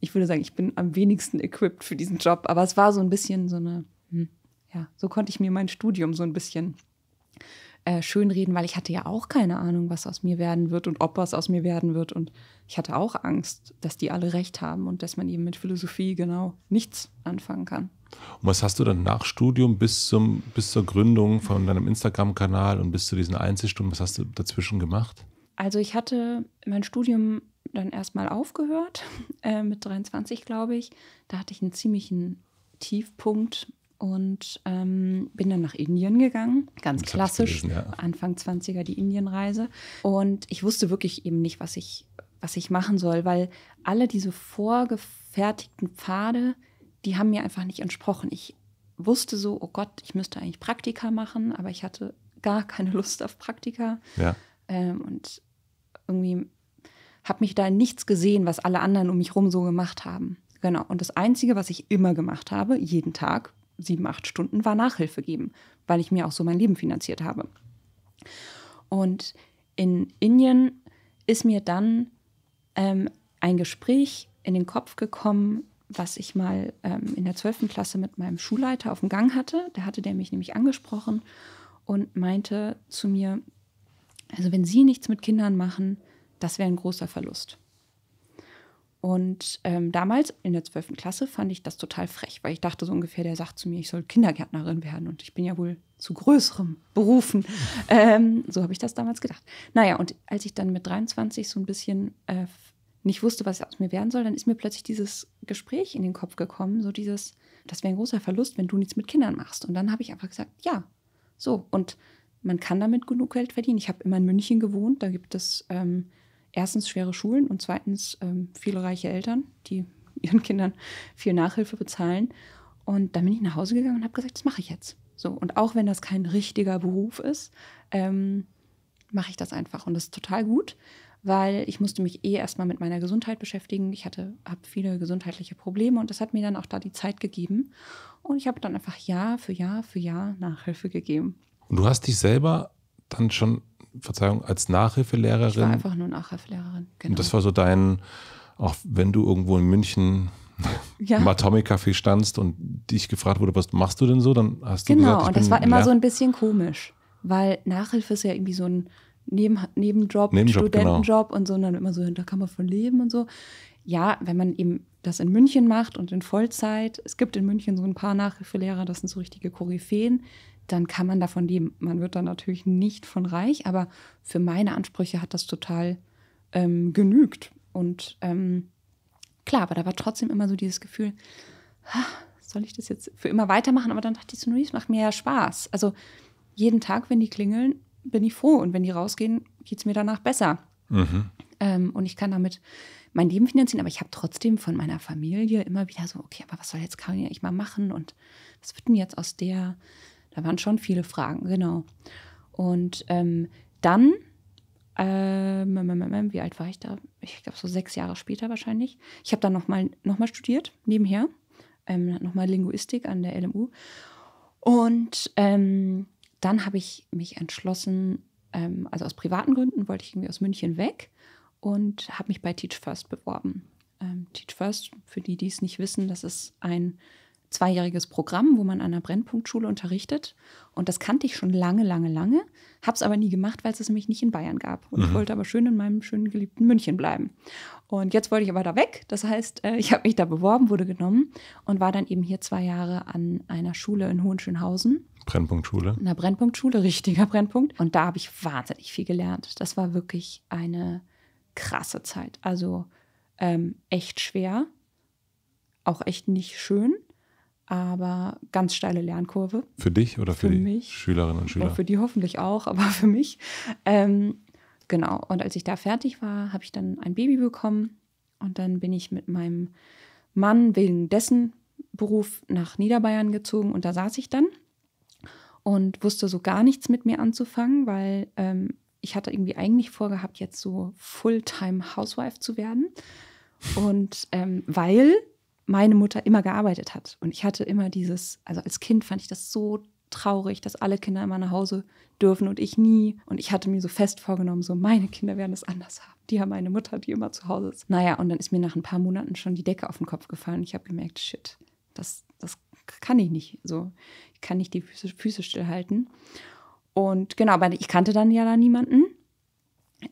ich würde sagen, ich bin am wenigsten equipped für diesen Job. Aber es war so ein bisschen so eine, hm, ja, so konnte ich mir mein Studium so ein bisschen äh, schönreden, weil ich hatte ja auch keine Ahnung, was aus mir werden wird und ob was aus mir werden wird. Und ich hatte auch Angst, dass die alle recht haben und dass man eben mit Philosophie genau nichts anfangen kann. Und was hast du dann nach Studium bis, zum, bis zur Gründung von deinem Instagram-Kanal und bis zu diesen Einzelstunden, was hast du dazwischen gemacht? Also ich hatte mein Studium dann erstmal aufgehört, äh, mit 23 glaube ich. Da hatte ich einen ziemlichen Tiefpunkt und ähm, bin dann nach Indien gegangen. Ganz klassisch, gelesen, ja. Anfang 20er die Indienreise. Und ich wusste wirklich eben nicht, was ich, was ich machen soll, weil alle diese vorgefertigten Pfade, die haben mir einfach nicht entsprochen. Ich wusste so, oh Gott, ich müsste eigentlich Praktika machen, aber ich hatte gar keine Lust auf Praktika. Ja. Ähm, und irgendwie habe mich da nichts gesehen, was alle anderen um mich herum so gemacht haben. Genau. Und das Einzige, was ich immer gemacht habe, jeden Tag, sieben, acht Stunden war Nachhilfe geben, weil ich mir auch so mein Leben finanziert habe. Und in Indien ist mir dann ähm, ein Gespräch in den Kopf gekommen, was ich mal ähm, in der 12. Klasse mit meinem Schulleiter auf dem Gang hatte. Da hatte der mich nämlich angesprochen und meinte zu mir, also wenn Sie nichts mit Kindern machen, das wäre ein großer Verlust. Und ähm, damals in der 12. Klasse fand ich das total frech, weil ich dachte so ungefähr, der sagt zu mir, ich soll Kindergärtnerin werden und ich bin ja wohl zu größerem berufen. Ähm, so habe ich das damals gedacht. Naja, und als ich dann mit 23 so ein bisschen äh, nicht wusste, was aus mir werden soll, dann ist mir plötzlich dieses Gespräch in den Kopf gekommen, so dieses, das wäre ein großer Verlust, wenn du nichts mit Kindern machst. Und dann habe ich einfach gesagt, ja, so. Und man kann damit genug Geld verdienen. Ich habe immer in München gewohnt, da gibt es... Ähm, erstens schwere Schulen und zweitens ähm, viele reiche Eltern, die ihren Kindern viel Nachhilfe bezahlen. Und dann bin ich nach Hause gegangen und habe gesagt, das mache ich jetzt. So, und auch wenn das kein richtiger Beruf ist, ähm, mache ich das einfach. Und das ist total gut, weil ich musste mich eh erstmal mit meiner Gesundheit beschäftigen. Ich hatte, habe viele gesundheitliche Probleme und das hat mir dann auch da die Zeit gegeben. Und ich habe dann einfach Jahr für Jahr für Jahr Nachhilfe gegeben. Und du hast dich selber dann schon Verzeihung, als Nachhilfelehrerin. Ich war einfach nur Nachhilfelehrerin, genau. Und das genau. war so dein, auch wenn du irgendwo in München ja. im Atomic-Café standst und dich gefragt wurde, was machst du denn so, dann hast du genau, gesagt, Genau, und das war immer so ein bisschen komisch, weil Nachhilfe ist ja irgendwie so ein Neben Nebenjob, Nebenjob, genau. Studentenjob genau. und so, und dann immer so, da kann man von leben und so. Ja, wenn man eben das in München macht und in Vollzeit. Es gibt in München so ein paar Nachhilfelehrer, das sind so richtige Koryphäen, dann kann man davon leben. Man wird dann natürlich nicht von reich, aber für meine Ansprüche hat das total ähm, genügt. Und ähm, klar, aber da war trotzdem immer so dieses Gefühl, soll ich das jetzt für immer weitermachen? Aber dann dachte ich so, es macht mir ja Spaß. Also jeden Tag, wenn die klingeln, bin ich froh. Und wenn die rausgehen, geht es mir danach besser. Mhm. Ähm, und ich kann damit mein Leben finanzieren, aber ich habe trotzdem von meiner Familie immer wieder so, okay, aber was soll jetzt Karin eigentlich mal machen und was wird denn jetzt aus der? Da waren schon viele Fragen, genau. Und ähm, dann, ähm, wie alt war ich da? Ich glaube, so sechs Jahre später wahrscheinlich. Ich habe dann nochmal noch mal studiert, nebenher. Ähm, nochmal Linguistik an der LMU. Und ähm, dann habe ich mich entschlossen, ähm, also aus privaten Gründen wollte ich irgendwie aus München weg und habe mich bei Teach First beworben. Ähm, Teach First, für die, die es nicht wissen, das ist ein zweijähriges Programm, wo man an einer Brennpunktschule unterrichtet. Und das kannte ich schon lange, lange, lange, habe es aber nie gemacht, weil es es nämlich nicht in Bayern gab. Und mhm. ich wollte aber schön in meinem schönen, geliebten München bleiben. Und jetzt wollte ich aber da weg. Das heißt, äh, ich habe mich da beworben, wurde genommen und war dann eben hier zwei Jahre an einer Schule in Hohenschönhausen. Brennpunktschule. In Einer Brennpunktschule, richtiger Brennpunkt. Und da habe ich wahnsinnig viel gelernt. Das war wirklich eine krasse Zeit. Also ähm, echt schwer, auch echt nicht schön aber ganz steile Lernkurve. Für dich oder für, für die mich. Schülerinnen und Schüler? Und für die hoffentlich auch, aber für mich. Ähm, genau, und als ich da fertig war, habe ich dann ein Baby bekommen und dann bin ich mit meinem Mann wegen dessen Beruf nach Niederbayern gezogen und da saß ich dann und wusste so gar nichts mit mir anzufangen, weil ähm, ich hatte irgendwie eigentlich vorgehabt, jetzt so Fulltime Housewife zu werden. Und ähm, weil meine Mutter immer gearbeitet hat. Und ich hatte immer dieses, also als Kind fand ich das so traurig, dass alle Kinder immer nach Hause dürfen und ich nie. Und ich hatte mir so fest vorgenommen, so meine Kinder werden es anders haben. Die haben eine Mutter, die immer zu Hause ist. Naja, und dann ist mir nach ein paar Monaten schon die Decke auf den Kopf gefallen. Ich habe gemerkt, shit, das, das kann ich nicht. So, ich kann nicht die Füße, Füße stillhalten. Und genau, aber ich kannte dann ja da niemanden.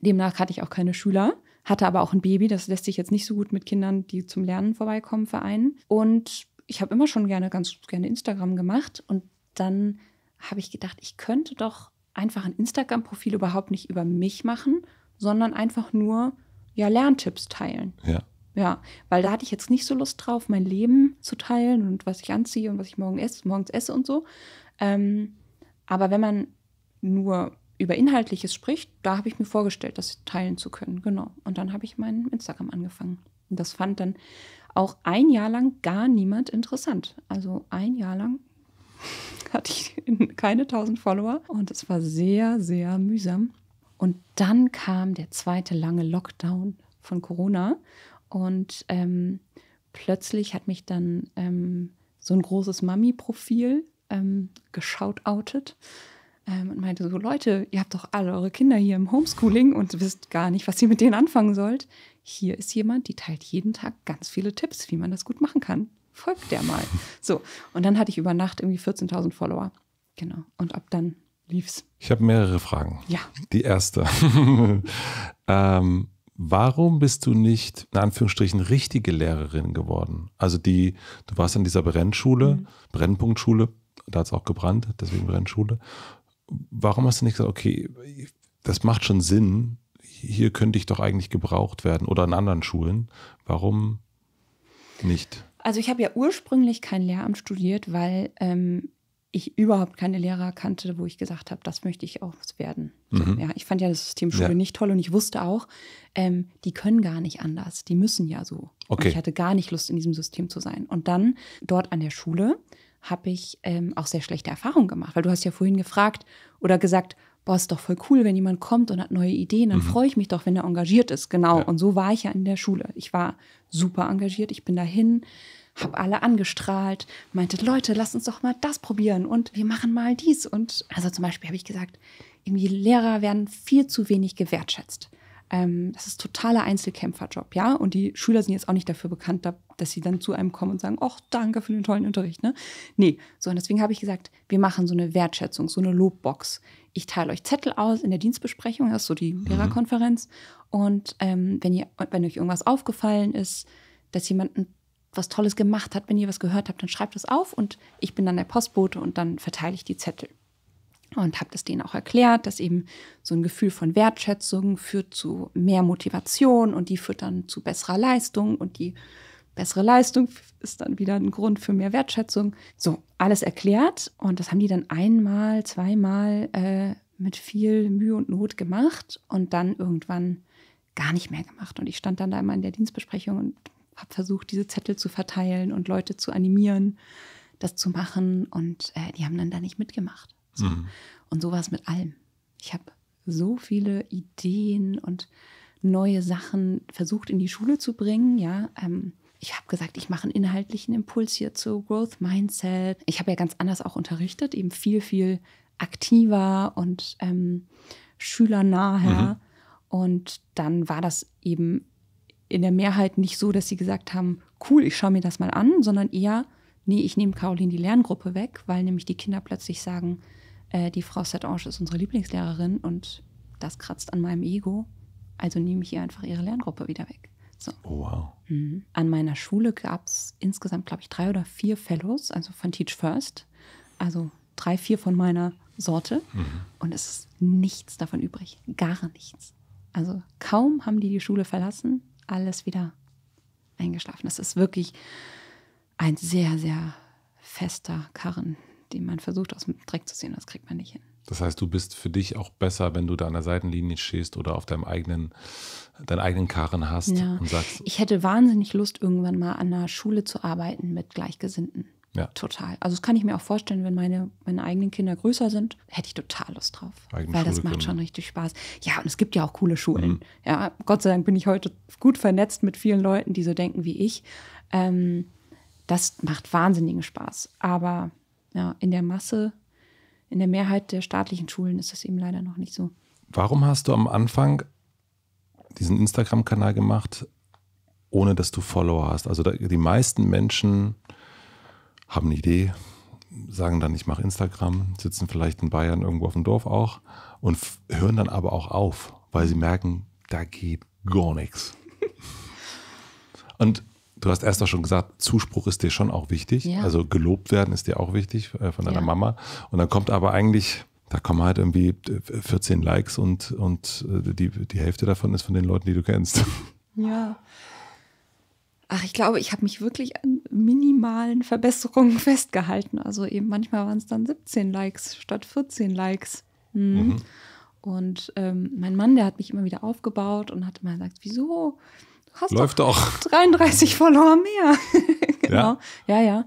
Demnach hatte ich auch keine Schüler hatte aber auch ein Baby, das lässt sich jetzt nicht so gut mit Kindern, die zum Lernen vorbeikommen, vereinen. Und ich habe immer schon gerne, ganz gerne Instagram gemacht. Und dann habe ich gedacht, ich könnte doch einfach ein Instagram-Profil überhaupt nicht über mich machen, sondern einfach nur ja, Lerntipps teilen. Ja. Ja, weil da hatte ich jetzt nicht so Lust drauf, mein Leben zu teilen und was ich anziehe und was ich morgen esse, morgens esse und so. Ähm, aber wenn man nur über Inhaltliches spricht, da habe ich mir vorgestellt, das teilen zu können. Genau. Und dann habe ich meinen Instagram angefangen. Und das fand dann auch ein Jahr lang gar niemand interessant. Also ein Jahr lang hatte ich keine 1000 Follower und es war sehr, sehr mühsam. Und dann kam der zweite lange Lockdown von Corona und ähm, plötzlich hat mich dann ähm, so ein großes Mami-Profil ähm, geschautoutet ähm, und meinte so, Leute, ihr habt doch alle eure Kinder hier im Homeschooling und wisst gar nicht, was ihr mit denen anfangen sollt. Hier ist jemand, die teilt jeden Tag ganz viele Tipps, wie man das gut machen kann. Folgt der mal. So, und dann hatte ich über Nacht irgendwie 14.000 Follower. Genau, und ab dann lief's. Ich habe mehrere Fragen. Ja. Die erste. ähm, warum bist du nicht, in Anführungsstrichen, richtige Lehrerin geworden? Also die, du warst an dieser Brennschule, mhm. Brennpunktschule, da hat es auch gebrannt, deswegen Brennschule warum hast du nicht gesagt, okay, das macht schon Sinn, hier könnte ich doch eigentlich gebraucht werden oder an anderen Schulen. Warum nicht? Also ich habe ja ursprünglich kein Lehramt studiert, weil ähm, ich überhaupt keine Lehrer kannte, wo ich gesagt habe, das möchte ich auch werden. Mhm. Ja, ich fand ja das System Schule ja. nicht toll und ich wusste auch, ähm, die können gar nicht anders, die müssen ja so. Okay. Und ich hatte gar nicht Lust, in diesem System zu sein. Und dann dort an der Schule habe ich ähm, auch sehr schlechte Erfahrungen gemacht. Weil du hast ja vorhin gefragt oder gesagt, boah, ist doch voll cool, wenn jemand kommt und hat neue Ideen, dann mhm. freue ich mich doch, wenn er engagiert ist. Genau. Ja. Und so war ich ja in der Schule. Ich war super engagiert, ich bin dahin, habe alle angestrahlt, meinte, Leute, lasst uns doch mal das probieren und wir machen mal dies. Und also zum Beispiel habe ich gesagt, irgendwie Lehrer werden viel zu wenig gewertschätzt ähm, das ist totaler Einzelkämpferjob, ja. Und die Schüler sind jetzt auch nicht dafür bekannt, dass sie dann zu einem kommen und sagen, ach, danke für den tollen Unterricht, ne? Nee. So, und deswegen habe ich gesagt, wir machen so eine Wertschätzung, so eine Lobbox. Ich teile euch Zettel aus in der Dienstbesprechung, das ist so die mhm. Lehrerkonferenz. Und ähm, wenn, ihr, wenn euch irgendwas aufgefallen ist, dass jemand was Tolles gemacht hat, wenn ihr was gehört habt, dann schreibt das auf und ich bin dann der Postbote und dann verteile ich die Zettel und habe das denen auch erklärt, dass eben so ein Gefühl von Wertschätzung führt zu mehr Motivation und die führt dann zu besserer Leistung und die bessere Leistung ist dann wieder ein Grund für mehr Wertschätzung. So, alles erklärt und das haben die dann einmal, zweimal äh, mit viel Mühe und Not gemacht und dann irgendwann gar nicht mehr gemacht. Und ich stand dann da immer in der Dienstbesprechung und habe versucht, diese Zettel zu verteilen und Leute zu animieren, das zu machen und äh, die haben dann da nicht mitgemacht. So. Mhm. Und so war es mit allem. Ich habe so viele Ideen und neue Sachen versucht in die Schule zu bringen. Ja, ähm, ich habe gesagt, ich mache einen inhaltlichen Impuls hier zu Growth Mindset. Ich habe ja ganz anders auch unterrichtet, eben viel, viel aktiver und ähm, schülernaher. Mhm. Und dann war das eben in der Mehrheit nicht so, dass sie gesagt haben, cool, ich schaue mir das mal an, sondern eher, nee, ich nehme Caroline die Lerngruppe weg, weil nämlich die Kinder plötzlich sagen, äh, die Frau Sadange ist unsere Lieblingslehrerin und das kratzt an meinem Ego, also nehme ich ihr einfach ihre Lerngruppe wieder weg. So. Oh, wow. Mhm. An meiner Schule gab es insgesamt, glaube ich, drei oder vier Fellows, also von Teach First, also drei, vier von meiner Sorte. Mhm. Und es ist nichts davon übrig, gar nichts. Also kaum haben die die Schule verlassen, alles wieder eingeschlafen. Das ist wirklich ein sehr, sehr fester Karren, die man versucht aus dem Dreck zu ziehen. Das kriegt man nicht hin. Das heißt, du bist für dich auch besser, wenn du da an der Seitenlinie stehst oder auf deinem eigenen, deinen eigenen Karren hast ja. und sagst. Ich hätte wahnsinnig Lust, irgendwann mal an einer Schule zu arbeiten mit Gleichgesinnten. Ja. Total. Also das kann ich mir auch vorstellen, wenn meine, meine eigenen Kinder größer sind, hätte ich total Lust drauf. Eigene weil Schule das macht schon richtig Spaß. Ja, und es gibt ja auch coole Schulen. Mhm. Ja, Gott sei Dank bin ich heute gut vernetzt mit vielen Leuten, die so denken wie ich. Ähm, das macht wahnsinnigen Spaß. Aber ja, in der Masse, in der Mehrheit der staatlichen Schulen ist das eben leider noch nicht so. Warum hast du am Anfang diesen Instagram-Kanal gemacht, ohne dass du Follower hast? Also die meisten Menschen haben eine Idee, sagen dann, ich mache Instagram, sitzen vielleicht in Bayern irgendwo auf dem Dorf auch und hören dann aber auch auf, weil sie merken, da geht gar nichts. Und du hast erst auch schon gesagt, Zuspruch ist dir schon auch wichtig. Ja. Also gelobt werden ist dir auch wichtig äh, von deiner ja. Mama. Und dann kommt aber eigentlich, da kommen halt irgendwie 14 äh, Likes und, und äh, die, die Hälfte davon ist von den Leuten, die du kennst. Ja. Ach, ich glaube, ich habe mich wirklich an minimalen Verbesserungen festgehalten. Also eben manchmal waren es dann 17 Likes statt 14 Likes. Mhm. Mhm. Und ähm, mein Mann, der hat mich immer wieder aufgebaut und hat immer gesagt, wieso? Hast Läuft doch. 33 Follower mehr. genau. Ja, ja. Ja,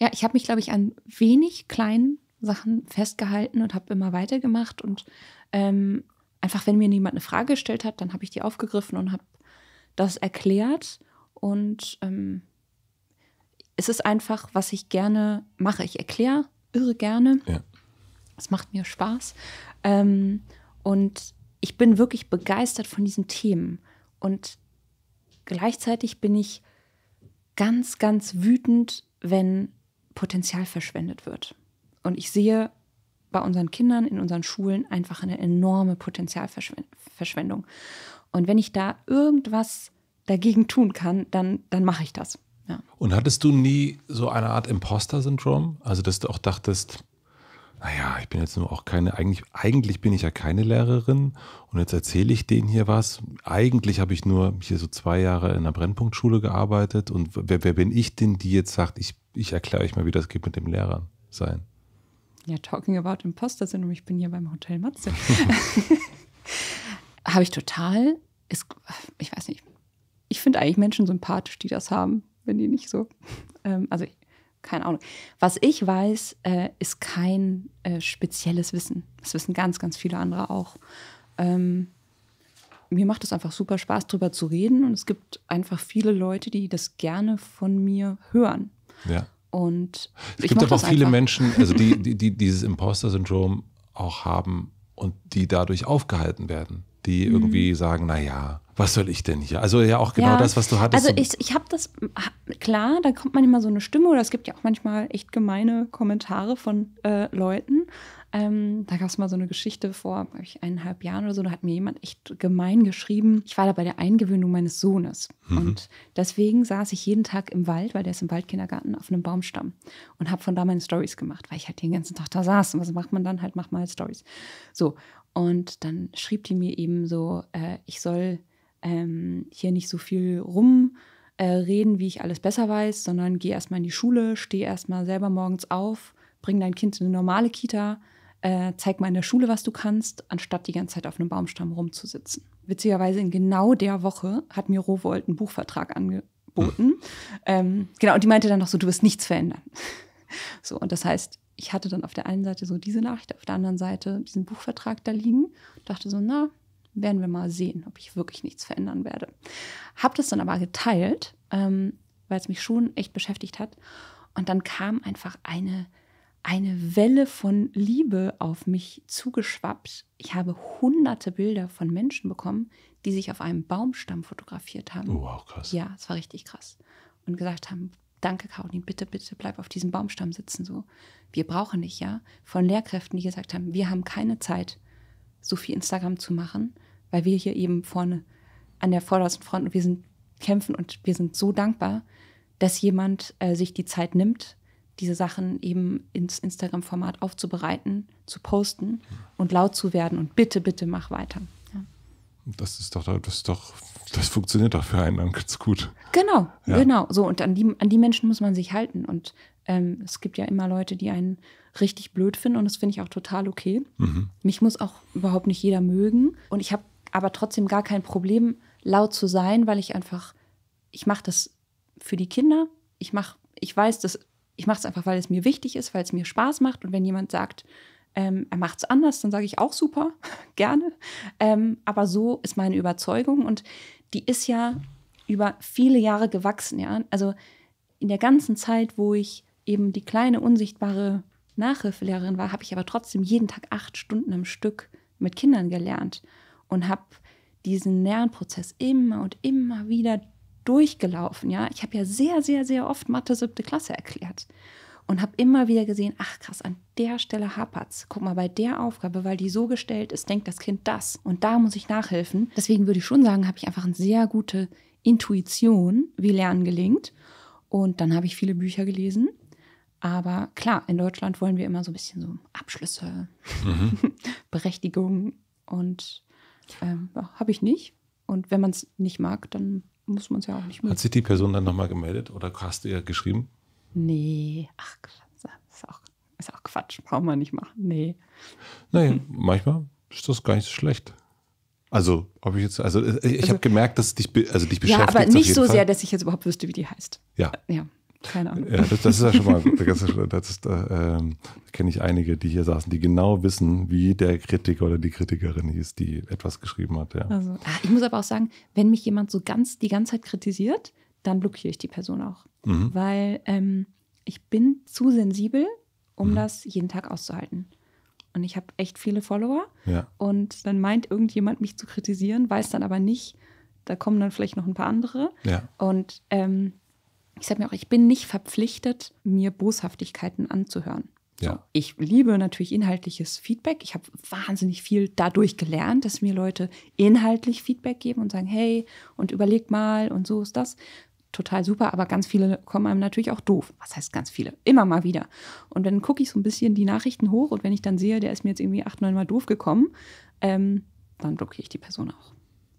ja ich habe mich, glaube ich, an wenig kleinen Sachen festgehalten und habe immer weitergemacht. Und ähm, einfach, wenn mir niemand eine Frage gestellt hat, dann habe ich die aufgegriffen und habe das erklärt. Und ähm, es ist einfach, was ich gerne mache. Ich erkläre irre gerne. Ja. Es macht mir Spaß. Ähm, und ich bin wirklich begeistert von diesen Themen. Und Gleichzeitig bin ich ganz, ganz wütend, wenn Potenzial verschwendet wird. Und ich sehe bei unseren Kindern in unseren Schulen einfach eine enorme Potenzialverschwendung. Und wenn ich da irgendwas dagegen tun kann, dann, dann mache ich das. Ja. Und hattest du nie so eine Art Imposter-Syndrom? Also, dass du auch dachtest, naja, ich bin jetzt nur auch keine, eigentlich, eigentlich bin ich ja keine Lehrerin und jetzt erzähle ich denen hier was. Eigentlich habe ich nur hier so zwei Jahre in einer Brennpunktschule gearbeitet und wer, wer bin ich denn, die jetzt sagt, ich, ich erkläre euch mal, wie das geht mit dem Lehrern sein? Ja, talking about Imposter Syndrome, ich bin hier beim Hotel Matze. habe ich total, ist, ich weiß nicht, ich finde eigentlich Menschen sympathisch, die das haben, wenn die nicht so. Ähm, also ich, keine Ahnung. Was ich weiß, äh, ist kein äh, spezielles Wissen. Das wissen ganz, ganz viele andere auch. Ähm, mir macht es einfach super Spaß, drüber zu reden. Und es gibt einfach viele Leute, die das gerne von mir hören. Ja. Und es gibt aber auch viele einfach. Menschen, also die, die, die dieses Imposter-Syndrom auch haben und die dadurch aufgehalten werden, die mhm. irgendwie mhm. sagen, naja, was soll ich denn hier? Also ja auch genau ja, das, was du hattest. Also ich, ich habe das, klar, da kommt manchmal so eine Stimme oder es gibt ja auch manchmal echt gemeine Kommentare von äh, Leuten. Ähm, da gab es mal so eine Geschichte vor ich, eineinhalb Jahren oder so, da hat mir jemand echt gemein geschrieben, ich war da bei der Eingewöhnung meines Sohnes. Mhm. Und deswegen saß ich jeden Tag im Wald, weil der ist im Waldkindergarten, auf einem Baumstamm und habe von da meine Stories gemacht, weil ich halt den ganzen Tag da saß. Und was macht man dann? Halt, macht mal halt Stories. So. Und dann schrieb die mir eben so, äh, ich soll ähm, hier nicht so viel rumreden, äh, wie ich alles besser weiß, sondern geh erstmal in die Schule, steh erstmal selber morgens auf, bring dein Kind in eine normale Kita, äh, zeig mal in der Schule, was du kannst, anstatt die ganze Zeit auf einem Baumstamm rumzusitzen. Witzigerweise in genau der Woche hat mir Rowold einen Buchvertrag angeboten. Hm. ähm, genau, und die meinte dann noch so, du wirst nichts verändern. so, und das heißt, ich hatte dann auf der einen Seite so diese Nachricht, auf der anderen Seite diesen Buchvertrag da liegen und dachte so, na, werden wir mal sehen, ob ich wirklich nichts verändern werde. Habe das dann aber geteilt, ähm, weil es mich schon echt beschäftigt hat. Und dann kam einfach eine, eine Welle von Liebe auf mich zugeschwappt. Ich habe hunderte Bilder von Menschen bekommen, die sich auf einem Baumstamm fotografiert haben. Oh, wow, krass. Ja, es war richtig krass. Und gesagt haben, danke Caroline, bitte, bitte bleib auf diesem Baumstamm sitzen so. Wir brauchen dich, ja. Von Lehrkräften, die gesagt haben, wir haben keine Zeit so viel Instagram zu machen, weil wir hier eben vorne an der vordersten Front und wir sind kämpfen und wir sind so dankbar, dass jemand äh, sich die Zeit nimmt, diese Sachen eben ins Instagram-Format aufzubereiten, zu posten und laut zu werden und bitte, bitte mach weiter. Ja. Das ist doch, das ist doch, das funktioniert doch für einen dann ganz gut. Genau, ja. genau. So, und an die, an die Menschen muss man sich halten. Und ähm, es gibt ja immer Leute, die einen richtig blöd finden und das finde ich auch total okay. Mhm. Mich muss auch überhaupt nicht jeder mögen und ich habe aber trotzdem gar kein Problem, laut zu sein, weil ich einfach, ich mache das für die Kinder. Ich mache, ich weiß, dass ich mache es einfach, weil es mir wichtig ist, weil es mir Spaß macht und wenn jemand sagt, ähm, er macht es anders, dann sage ich auch super, gerne. Ähm, aber so ist meine Überzeugung und die ist ja über viele Jahre gewachsen. Ja? Also in der ganzen Zeit, wo ich eben die kleine unsichtbare Nachhilfelehrerin war, habe ich aber trotzdem jeden Tag acht Stunden am Stück mit Kindern gelernt und habe diesen Lernprozess immer und immer wieder durchgelaufen. Ja, ich habe ja sehr, sehr, sehr oft Mathe siebte Klasse erklärt und habe immer wieder gesehen, ach krass, an der Stelle hapert's. Guck mal, bei der Aufgabe, weil die so gestellt ist, denkt das Kind das und da muss ich nachhelfen. Deswegen würde ich schon sagen, habe ich einfach eine sehr gute Intuition, wie Lernen gelingt. Und dann habe ich viele Bücher gelesen aber klar, in Deutschland wollen wir immer so ein bisschen so Abschlüsse, mhm. Berechtigung und ähm, habe ich nicht. Und wenn man es nicht mag, dann muss man es ja auch nicht machen. Hat sich die Person dann nochmal gemeldet oder hast du ihr geschrieben? Nee, ach, ist auch, ist auch Quatsch, braucht man nicht machen. Nee. Nee, manchmal ist das gar nicht so schlecht. Also, ob ich jetzt, also äh, ich, also, habe gemerkt, dass dich, also dich beschäftigt. Ja, aber nicht so Fall. sehr, dass ich jetzt überhaupt wüsste, wie die heißt. Ja. Ja. Keine Ahnung. Ja, das, das ist ja schon mal, das, ist, das ist, äh, ähm, kenne ich einige, die hier saßen, die genau wissen, wie der Kritiker oder die Kritikerin hieß, die etwas geschrieben hat. Ja. Also, ah, ich muss aber auch sagen, wenn mich jemand so ganz die ganze Zeit kritisiert, dann blockiere ich die Person auch. Mhm. Weil ähm, ich bin zu sensibel, um mhm. das jeden Tag auszuhalten. Und ich habe echt viele Follower. Ja. Und dann meint irgendjemand, mich zu kritisieren, weiß dann aber nicht, da kommen dann vielleicht noch ein paar andere. Ja. Und ähm, ich sage mir auch, ich bin nicht verpflichtet, mir Boshaftigkeiten anzuhören. Ja. Ich liebe natürlich inhaltliches Feedback. Ich habe wahnsinnig viel dadurch gelernt, dass mir Leute inhaltlich Feedback geben und sagen, hey, und überleg mal und so ist das. Total super, aber ganz viele kommen einem natürlich auch doof. Was heißt ganz viele? Immer mal wieder. Und dann gucke ich so ein bisschen die Nachrichten hoch und wenn ich dann sehe, der ist mir jetzt irgendwie acht, neun Mal doof gekommen, ähm, dann blockiere ich die Person auch.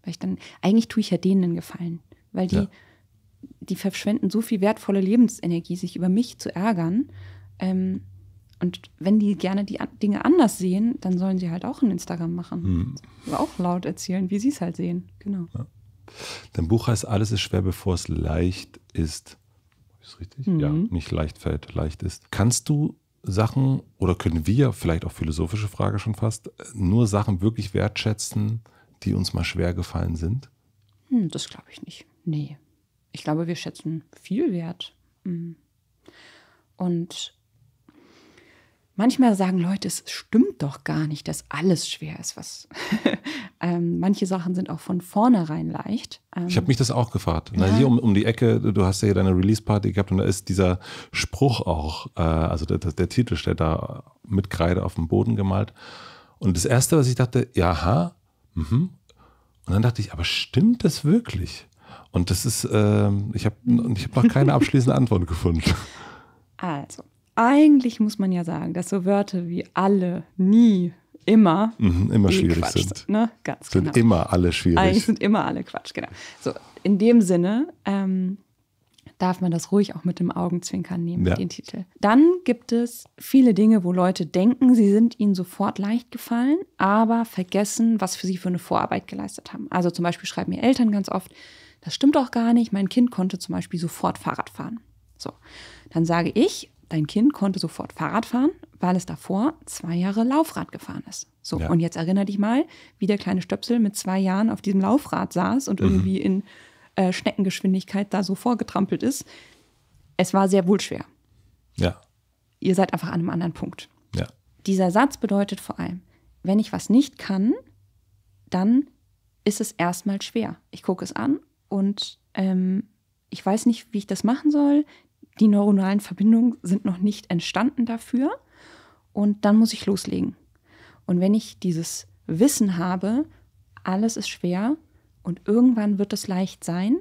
Weil ich dann, eigentlich tue ich ja denen einen Gefallen. Weil die ja die verschwenden so viel wertvolle Lebensenergie, sich über mich zu ärgern. Ähm, und wenn die gerne die Dinge anders sehen, dann sollen sie halt auch ein Instagram machen. Hm. Aber auch laut erzählen, wie sie es halt sehen. Genau. Ja. Dein Buch heißt Alles ist schwer, bevor es leicht ist. Ist richtig? Mhm. Ja, nicht leicht fällt, leicht ist. Kannst du Sachen oder können wir, vielleicht auch philosophische Frage schon fast, nur Sachen wirklich wertschätzen, die uns mal schwer gefallen sind? Hm, das glaube ich nicht. Nee ich glaube, wir schätzen viel wert. Mhm. Und manchmal sagen Leute, es stimmt doch gar nicht, dass alles schwer ist. Was ähm, manche Sachen sind auch von vornherein leicht. Ähm, ich habe mich das auch gefragt. Ja. Na, hier um, um die Ecke, du hast ja hier deine Release-Party gehabt und da ist dieser Spruch auch, äh, also der, der Titel steht da mit Kreide auf dem Boden gemalt. Und das Erste, was ich dachte, ja, ha, mhm. Und dann dachte ich, aber stimmt das wirklich? Und das ist, äh, ich habe ich hab noch keine abschließende Antwort gefunden. Also, eigentlich muss man ja sagen, dass so Wörter wie alle, nie, immer, mhm, immer schwierig Quatsch, sind. Ne? Ganz sind genau. immer alle schwierig. Eigentlich sind immer alle Quatsch, genau. So, in dem Sinne ähm, darf man das ruhig auch mit dem Augenzwinkern nehmen, ja. den Titel. Dann gibt es viele Dinge, wo Leute denken, sie sind ihnen sofort leicht gefallen, aber vergessen, was für sie für eine Vorarbeit geleistet haben. Also zum Beispiel schreiben mir Eltern ganz oft, das stimmt doch gar nicht, mein Kind konnte zum Beispiel sofort Fahrrad fahren. So, dann sage ich, dein Kind konnte sofort Fahrrad fahren, weil es davor zwei Jahre Laufrad gefahren ist. So, ja. und jetzt erinnere dich mal, wie der kleine Stöpsel mit zwei Jahren auf diesem Laufrad saß und mhm. irgendwie in äh, Schneckengeschwindigkeit da so vorgetrampelt ist. Es war sehr wohl schwer. Ja. Ihr seid einfach an einem anderen Punkt. Ja. Dieser Satz bedeutet vor allem, wenn ich was nicht kann, dann ist es erstmal schwer. Ich gucke es an und ähm, ich weiß nicht, wie ich das machen soll. Die neuronalen Verbindungen sind noch nicht entstanden dafür und dann muss ich loslegen. Und wenn ich dieses Wissen habe, alles ist schwer und irgendwann wird es leicht sein,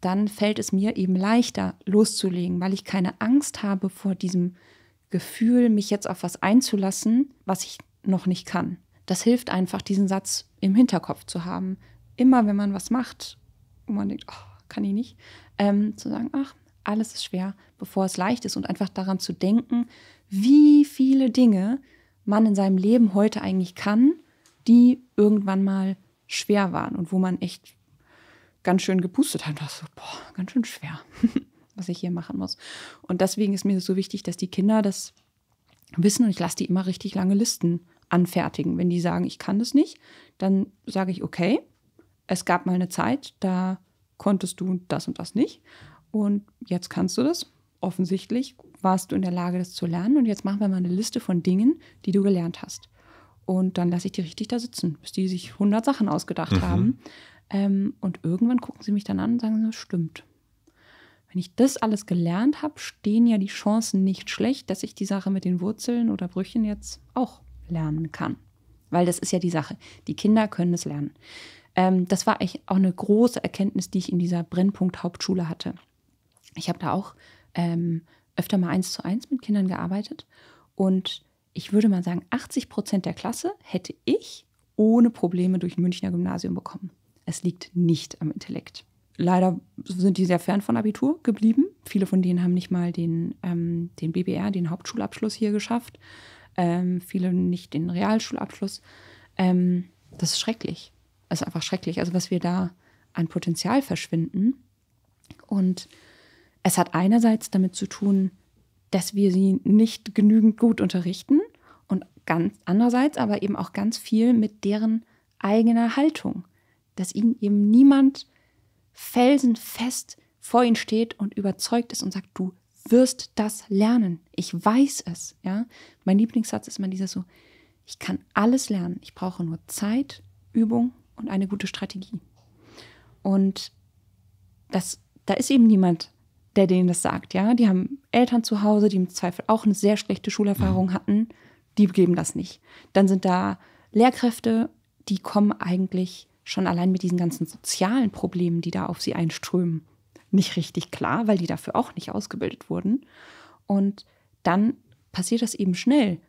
dann fällt es mir eben leichter loszulegen, weil ich keine Angst habe vor diesem Gefühl, mich jetzt auf was einzulassen, was ich noch nicht kann. Das hilft einfach, diesen Satz im Hinterkopf zu haben. Immer wenn man was macht wo man denkt, oh, kann ich nicht, ähm, zu sagen, ach, alles ist schwer, bevor es leicht ist und einfach daran zu denken, wie viele Dinge man in seinem Leben heute eigentlich kann, die irgendwann mal schwer waren und wo man echt ganz schön gepustet hat. und so, boah, ganz schön schwer, was ich hier machen muss. Und deswegen ist mir so wichtig, dass die Kinder das wissen und ich lasse die immer richtig lange Listen anfertigen. Wenn die sagen, ich kann das nicht, dann sage ich, okay, es gab mal eine Zeit, da konntest du das und das nicht. Und jetzt kannst du das. Offensichtlich warst du in der Lage, das zu lernen. Und jetzt machen wir mal eine Liste von Dingen, die du gelernt hast. Und dann lasse ich die richtig da sitzen, bis die sich 100 Sachen ausgedacht mhm. haben. Ähm, und irgendwann gucken sie mich dann an und sagen, das stimmt. Wenn ich das alles gelernt habe, stehen ja die Chancen nicht schlecht, dass ich die Sache mit den Wurzeln oder Brüchen jetzt auch lernen kann. Weil das ist ja die Sache. Die Kinder können es lernen. Ähm, das war echt auch eine große Erkenntnis, die ich in dieser Brennpunkt Hauptschule hatte. Ich habe da auch ähm, öfter mal eins zu eins mit Kindern gearbeitet und ich würde mal sagen, 80 Prozent der Klasse hätte ich ohne Probleme durch ein Münchner Gymnasium bekommen. Es liegt nicht am Intellekt. Leider sind die sehr fern von Abitur geblieben. Viele von denen haben nicht mal den, ähm, den BBR, den Hauptschulabschluss hier geschafft. Ähm, viele nicht den Realschulabschluss. Ähm, das ist schrecklich ist einfach schrecklich. Also was wir da an Potenzial verschwinden. Und es hat einerseits damit zu tun, dass wir sie nicht genügend gut unterrichten und ganz andererseits aber eben auch ganz viel mit deren eigener Haltung, dass ihnen eben niemand felsenfest vor ihnen steht und überzeugt ist und sagt, du wirst das lernen. Ich weiß es, ja? Mein Lieblingssatz ist immer dieser so, ich kann alles lernen, ich brauche nur Zeit, Übung und eine gute Strategie. Und das, da ist eben niemand, der denen das sagt. Ja, die haben Eltern zu Hause, die im Zweifel auch eine sehr schlechte Schulerfahrung mhm. hatten. Die geben das nicht. Dann sind da Lehrkräfte, die kommen eigentlich schon allein mit diesen ganzen sozialen Problemen, die da auf sie einströmen, nicht richtig klar, weil die dafür auch nicht ausgebildet wurden. Und dann passiert das eben schnell,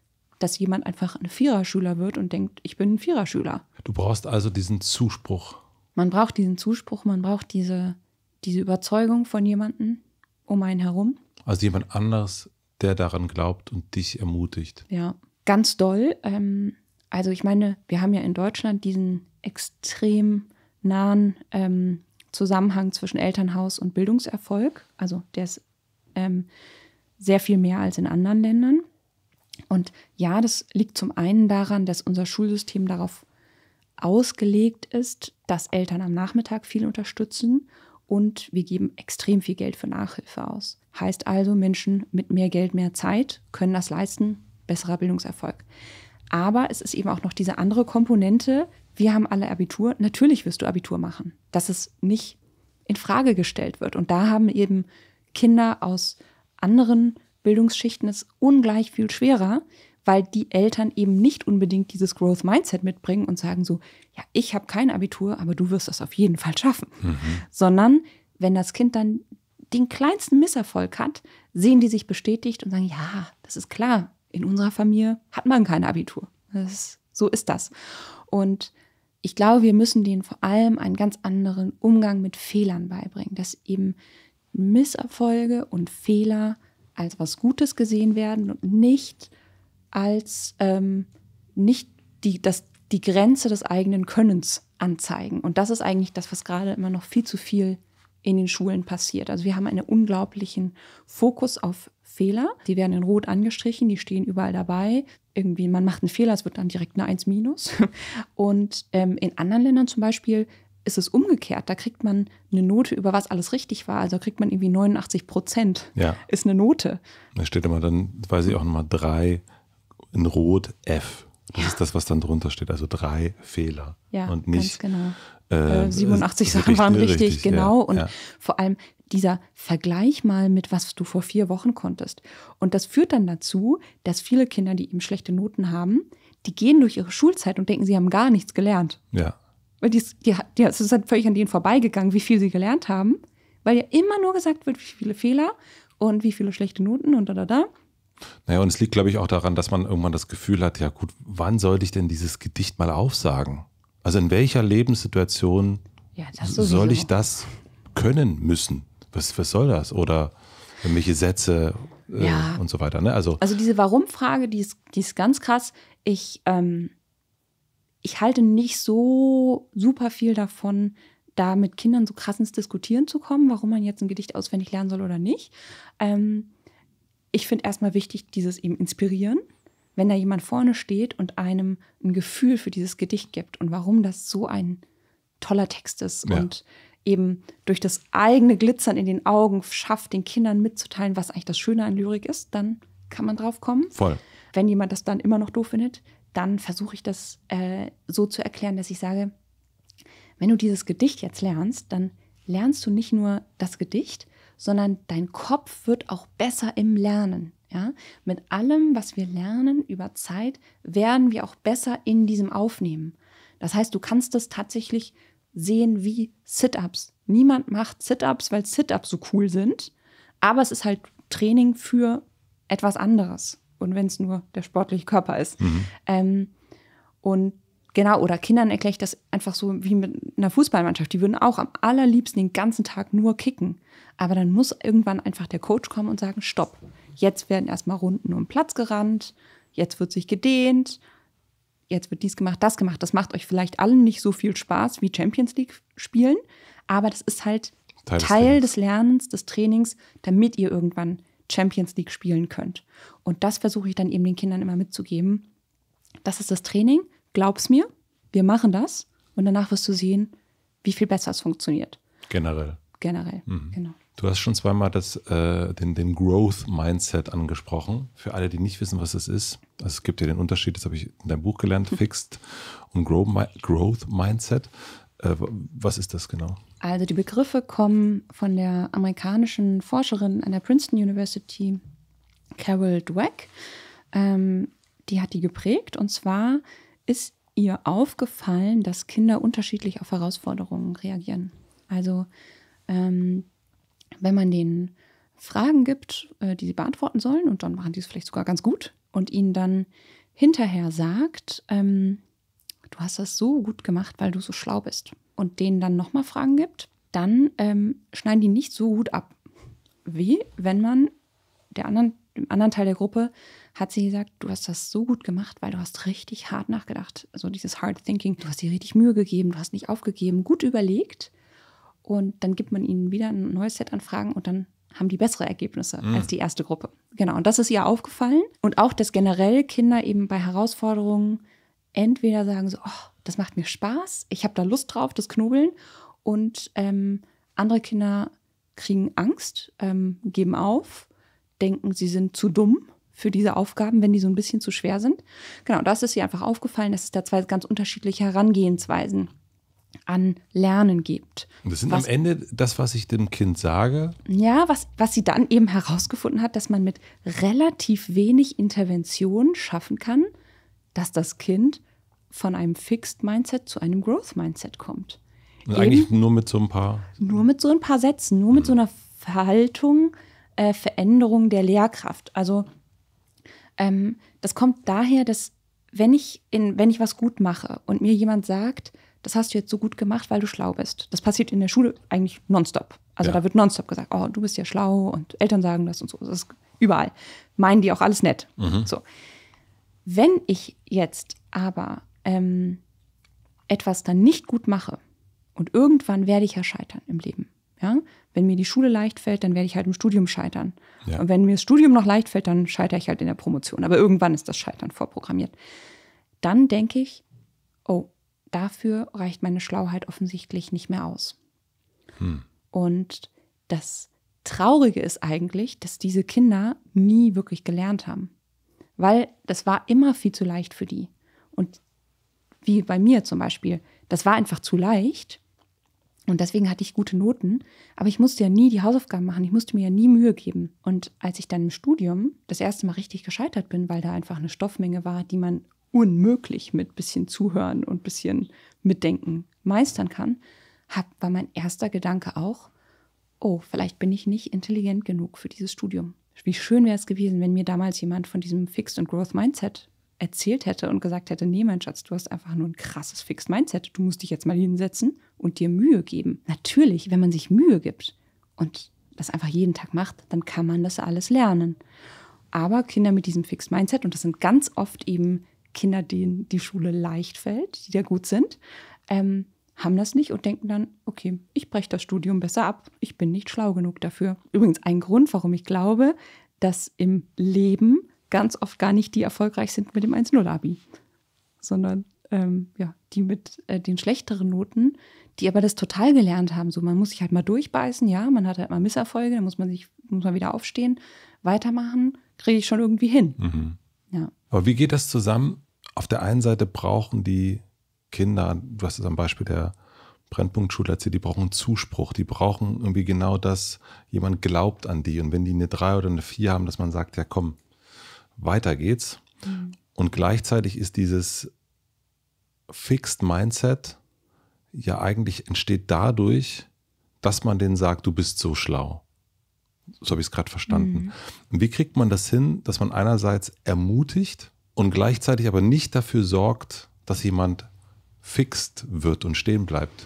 dass jemand einfach ein Viererschüler wird und denkt, ich bin ein Viererschüler. Du brauchst also diesen Zuspruch. Man braucht diesen Zuspruch, man braucht diese, diese Überzeugung von jemandem um einen herum. Also jemand anders, der daran glaubt und dich ermutigt. Ja, ganz doll. Ähm, also ich meine, wir haben ja in Deutschland diesen extrem nahen ähm, Zusammenhang zwischen Elternhaus und Bildungserfolg. Also der ist ähm, sehr viel mehr als in anderen Ländern. Und ja, das liegt zum einen daran, dass unser Schulsystem darauf ausgelegt ist, dass Eltern am Nachmittag viel unterstützen und wir geben extrem viel Geld für Nachhilfe aus. Heißt also, Menschen mit mehr Geld, mehr Zeit können das leisten, besserer Bildungserfolg. Aber es ist eben auch noch diese andere Komponente. Wir haben alle Abitur. Natürlich wirst du Abitur machen. Dass es nicht in Frage gestellt wird. Und da haben eben Kinder aus anderen Bildungsschichten es ungleich viel schwerer, weil die Eltern eben nicht unbedingt dieses Growth Mindset mitbringen und sagen so, ja, ich habe kein Abitur, aber du wirst das auf jeden Fall schaffen. Mhm. Sondern wenn das Kind dann den kleinsten Misserfolg hat, sehen die sich bestätigt und sagen, ja, das ist klar, in unserer Familie hat man kein Abitur. Ist, so ist das. Und ich glaube, wir müssen denen vor allem einen ganz anderen Umgang mit Fehlern beibringen, dass eben Misserfolge und Fehler als was Gutes gesehen werden und nicht als ähm, nicht die, das, die Grenze des eigenen Könnens anzeigen. Und das ist eigentlich das, was gerade immer noch viel zu viel in den Schulen passiert. Also wir haben einen unglaublichen Fokus auf Fehler. Die werden in Rot angestrichen, die stehen überall dabei. Irgendwie, man macht einen Fehler, es wird dann direkt eine 1 minus. Und ähm, in anderen Ländern zum Beispiel ist es umgekehrt. Da kriegt man eine Note über was alles richtig war. Also kriegt man irgendwie 89 Prozent. Ja. Ist eine Note. Da steht immer dann, weiß ich auch nochmal, drei in Rot F. Das ja. ist das, was dann drunter steht. Also drei Fehler. Ja, und nicht, genau. Äh, 87 äh, Sachen waren richtig, richtig genau. Ja, und ja. vor allem dieser Vergleich mal mit, was du vor vier Wochen konntest. Und das führt dann dazu, dass viele Kinder, die eben schlechte Noten haben, die gehen durch ihre Schulzeit und denken, sie haben gar nichts gelernt. Ja. Weil die, die, die, es ist halt völlig an denen vorbeigegangen, wie viel sie gelernt haben, weil ja immer nur gesagt wird, wie viele Fehler und wie viele schlechte Noten und da, da, da. Naja, und es liegt, glaube ich, auch daran, dass man irgendwann das Gefühl hat, ja gut, wann sollte ich denn dieses Gedicht mal aufsagen? Also in welcher Lebenssituation ja, soll ich das können müssen? Was, was soll das? Oder welche Sätze äh, ja. und so weiter. Ne? Also, also diese Warum-Frage, die ist, die ist ganz krass. Ich, ähm, ich halte nicht so super viel davon, da mit Kindern so krass ins Diskutieren zu kommen, warum man jetzt ein Gedicht auswendig lernen soll oder nicht. Ähm, ich finde erstmal wichtig, dieses eben inspirieren. Wenn da jemand vorne steht und einem ein Gefühl für dieses Gedicht gibt und warum das so ein toller Text ist ja. und eben durch das eigene Glitzern in den Augen schafft, den Kindern mitzuteilen, was eigentlich das Schöne an Lyrik ist, dann kann man drauf kommen. Voll. Wenn jemand das dann immer noch doof findet, dann versuche ich das äh, so zu erklären, dass ich sage, wenn du dieses Gedicht jetzt lernst, dann lernst du nicht nur das Gedicht, sondern dein Kopf wird auch besser im Lernen. Ja? Mit allem, was wir lernen über Zeit, werden wir auch besser in diesem Aufnehmen. Das heißt, du kannst es tatsächlich sehen wie Sit-ups. Niemand macht Sit-ups, weil Sit-ups so cool sind, aber es ist halt Training für etwas anderes und wenn es nur der sportliche Körper ist. Mhm. Ähm, und genau, oder Kindern erkläre ich das einfach so wie mit einer Fußballmannschaft. Die würden auch am allerliebsten den ganzen Tag nur kicken. Aber dann muss irgendwann einfach der Coach kommen und sagen, stopp, jetzt werden erstmal Runden um Platz gerannt, jetzt wird sich gedehnt, jetzt wird dies gemacht, das gemacht. Das macht euch vielleicht allen nicht so viel Spaß wie Champions League spielen, aber das ist halt Teil, Teil des, Lernens. des Lernens, des Trainings, damit ihr irgendwann Champions League spielen könnt. Und das versuche ich dann eben den Kindern immer mitzugeben. Das ist das Training, glaub's mir, wir machen das und danach wirst du sehen, wie viel besser es funktioniert. Generell. Generell, mhm. genau. Du hast schon zweimal das, äh, den, den Growth Mindset angesprochen. Für alle, die nicht wissen, was das ist. Also es gibt ja den Unterschied, das habe ich in deinem Buch gelernt, Fixed und Grow, Growth Mindset. Äh, was ist das genau? Also die Begriffe kommen von der amerikanischen Forscherin an der Princeton University, Carol Dweck. Ähm, die hat die geprägt und zwar ist ihr aufgefallen, dass Kinder unterschiedlich auf Herausforderungen reagieren. Also ähm, wenn man denen Fragen gibt, äh, die sie beantworten sollen und dann machen die es vielleicht sogar ganz gut und ihnen dann hinterher sagt, ähm, du hast das so gut gemacht, weil du so schlau bist, und denen dann nochmal Fragen gibt, dann ähm, schneiden die nicht so gut ab, wie wenn man der anderen, dem anderen Teil der Gruppe hat sie gesagt, du hast das so gut gemacht, weil du hast richtig hart nachgedacht. Also dieses Hard Thinking, du hast dir richtig Mühe gegeben, du hast nicht aufgegeben, gut überlegt. Und dann gibt man ihnen wieder ein neues Set an Fragen und dann haben die bessere Ergebnisse mhm. als die erste Gruppe. Genau, und das ist ihr aufgefallen. Und auch, dass generell Kinder eben bei Herausforderungen entweder sagen so, oh, das macht mir Spaß, ich habe da Lust drauf, das Knobeln. Und ähm, andere Kinder kriegen Angst, ähm, geben auf, denken, sie sind zu dumm für diese Aufgaben, wenn die so ein bisschen zu schwer sind. Genau, das ist ihr einfach aufgefallen, dass es da zwei ganz unterschiedliche Herangehensweisen an Lernen gibt. Und das sind was, am Ende das, was ich dem Kind sage? Ja, was, was sie dann eben herausgefunden hat, dass man mit relativ wenig Intervention schaffen kann, dass das Kind von einem Fixed Mindset zu einem Growth Mindset kommt. Und Eben eigentlich nur mit so ein paar. Nur mit so ein paar Sätzen, nur mit so mhm. einer Verhaltung, äh, Veränderung der Lehrkraft. Also ähm, das kommt daher, dass wenn ich in, wenn ich was gut mache und mir jemand sagt, das hast du jetzt so gut gemacht, weil du schlau bist. Das passiert in der Schule eigentlich nonstop. Also ja. da wird nonstop gesagt, oh, du bist ja schlau und Eltern sagen das und so. Das ist überall. Meinen die auch alles nett. Mhm. So. Wenn ich jetzt aber ähm, etwas dann nicht gut mache und irgendwann werde ich ja scheitern im Leben. Ja? Wenn mir die Schule leicht fällt, dann werde ich halt im Studium scheitern. Ja. Und wenn mir das Studium noch leicht fällt, dann scheitere ich halt in der Promotion. Aber irgendwann ist das Scheitern vorprogrammiert. Dann denke ich, oh, dafür reicht meine Schlauheit offensichtlich nicht mehr aus. Hm. Und das Traurige ist eigentlich, dass diese Kinder nie wirklich gelernt haben weil das war immer viel zu leicht für die. Und wie bei mir zum Beispiel, das war einfach zu leicht. Und deswegen hatte ich gute Noten, aber ich musste ja nie die Hausaufgaben machen, ich musste mir ja nie Mühe geben. Und als ich dann im Studium das erste Mal richtig gescheitert bin, weil da einfach eine Stoffmenge war, die man unmöglich mit bisschen Zuhören und bisschen Mitdenken meistern kann, war mein erster Gedanke auch, oh, vielleicht bin ich nicht intelligent genug für dieses Studium. Wie schön wäre es gewesen, wenn mir damals jemand von diesem Fixed and Growth Mindset erzählt hätte und gesagt hätte, nee, mein Schatz, du hast einfach nur ein krasses Fixed Mindset. Du musst dich jetzt mal hinsetzen und dir Mühe geben. Natürlich, wenn man sich Mühe gibt und das einfach jeden Tag macht, dann kann man das alles lernen. Aber Kinder mit diesem Fixed Mindset, und das sind ganz oft eben Kinder, denen die Schule leicht fällt, die da gut sind, ähm, haben das nicht und denken dann, okay, ich breche das Studium besser ab, ich bin nicht schlau genug dafür. Übrigens ein Grund, warum ich glaube, dass im Leben ganz oft gar nicht die erfolgreich sind mit dem 1-0-Abi, sondern ähm, ja, die mit äh, den schlechteren Noten, die aber das total gelernt haben. So, man muss sich halt mal durchbeißen, ja, man hat halt mal Misserfolge, dann muss man sich, muss man wieder aufstehen, weitermachen, kriege ich schon irgendwie hin. Mhm. Ja. Aber wie geht das zusammen? Auf der einen Seite brauchen die Kinder, du hast es am Beispiel der Brennpunktschule erzählt, die brauchen Zuspruch, die brauchen irgendwie genau das, jemand glaubt an die. Und wenn die eine 3 oder eine 4 haben, dass man sagt, ja komm, weiter geht's. Mhm. Und gleichzeitig ist dieses Fixed Mindset ja eigentlich entsteht dadurch, dass man denen sagt, du bist so schlau. So habe ich es gerade verstanden. Mhm. Wie kriegt man das hin, dass man einerseits ermutigt und gleichzeitig aber nicht dafür sorgt, dass jemand fixt wird und stehen bleibt?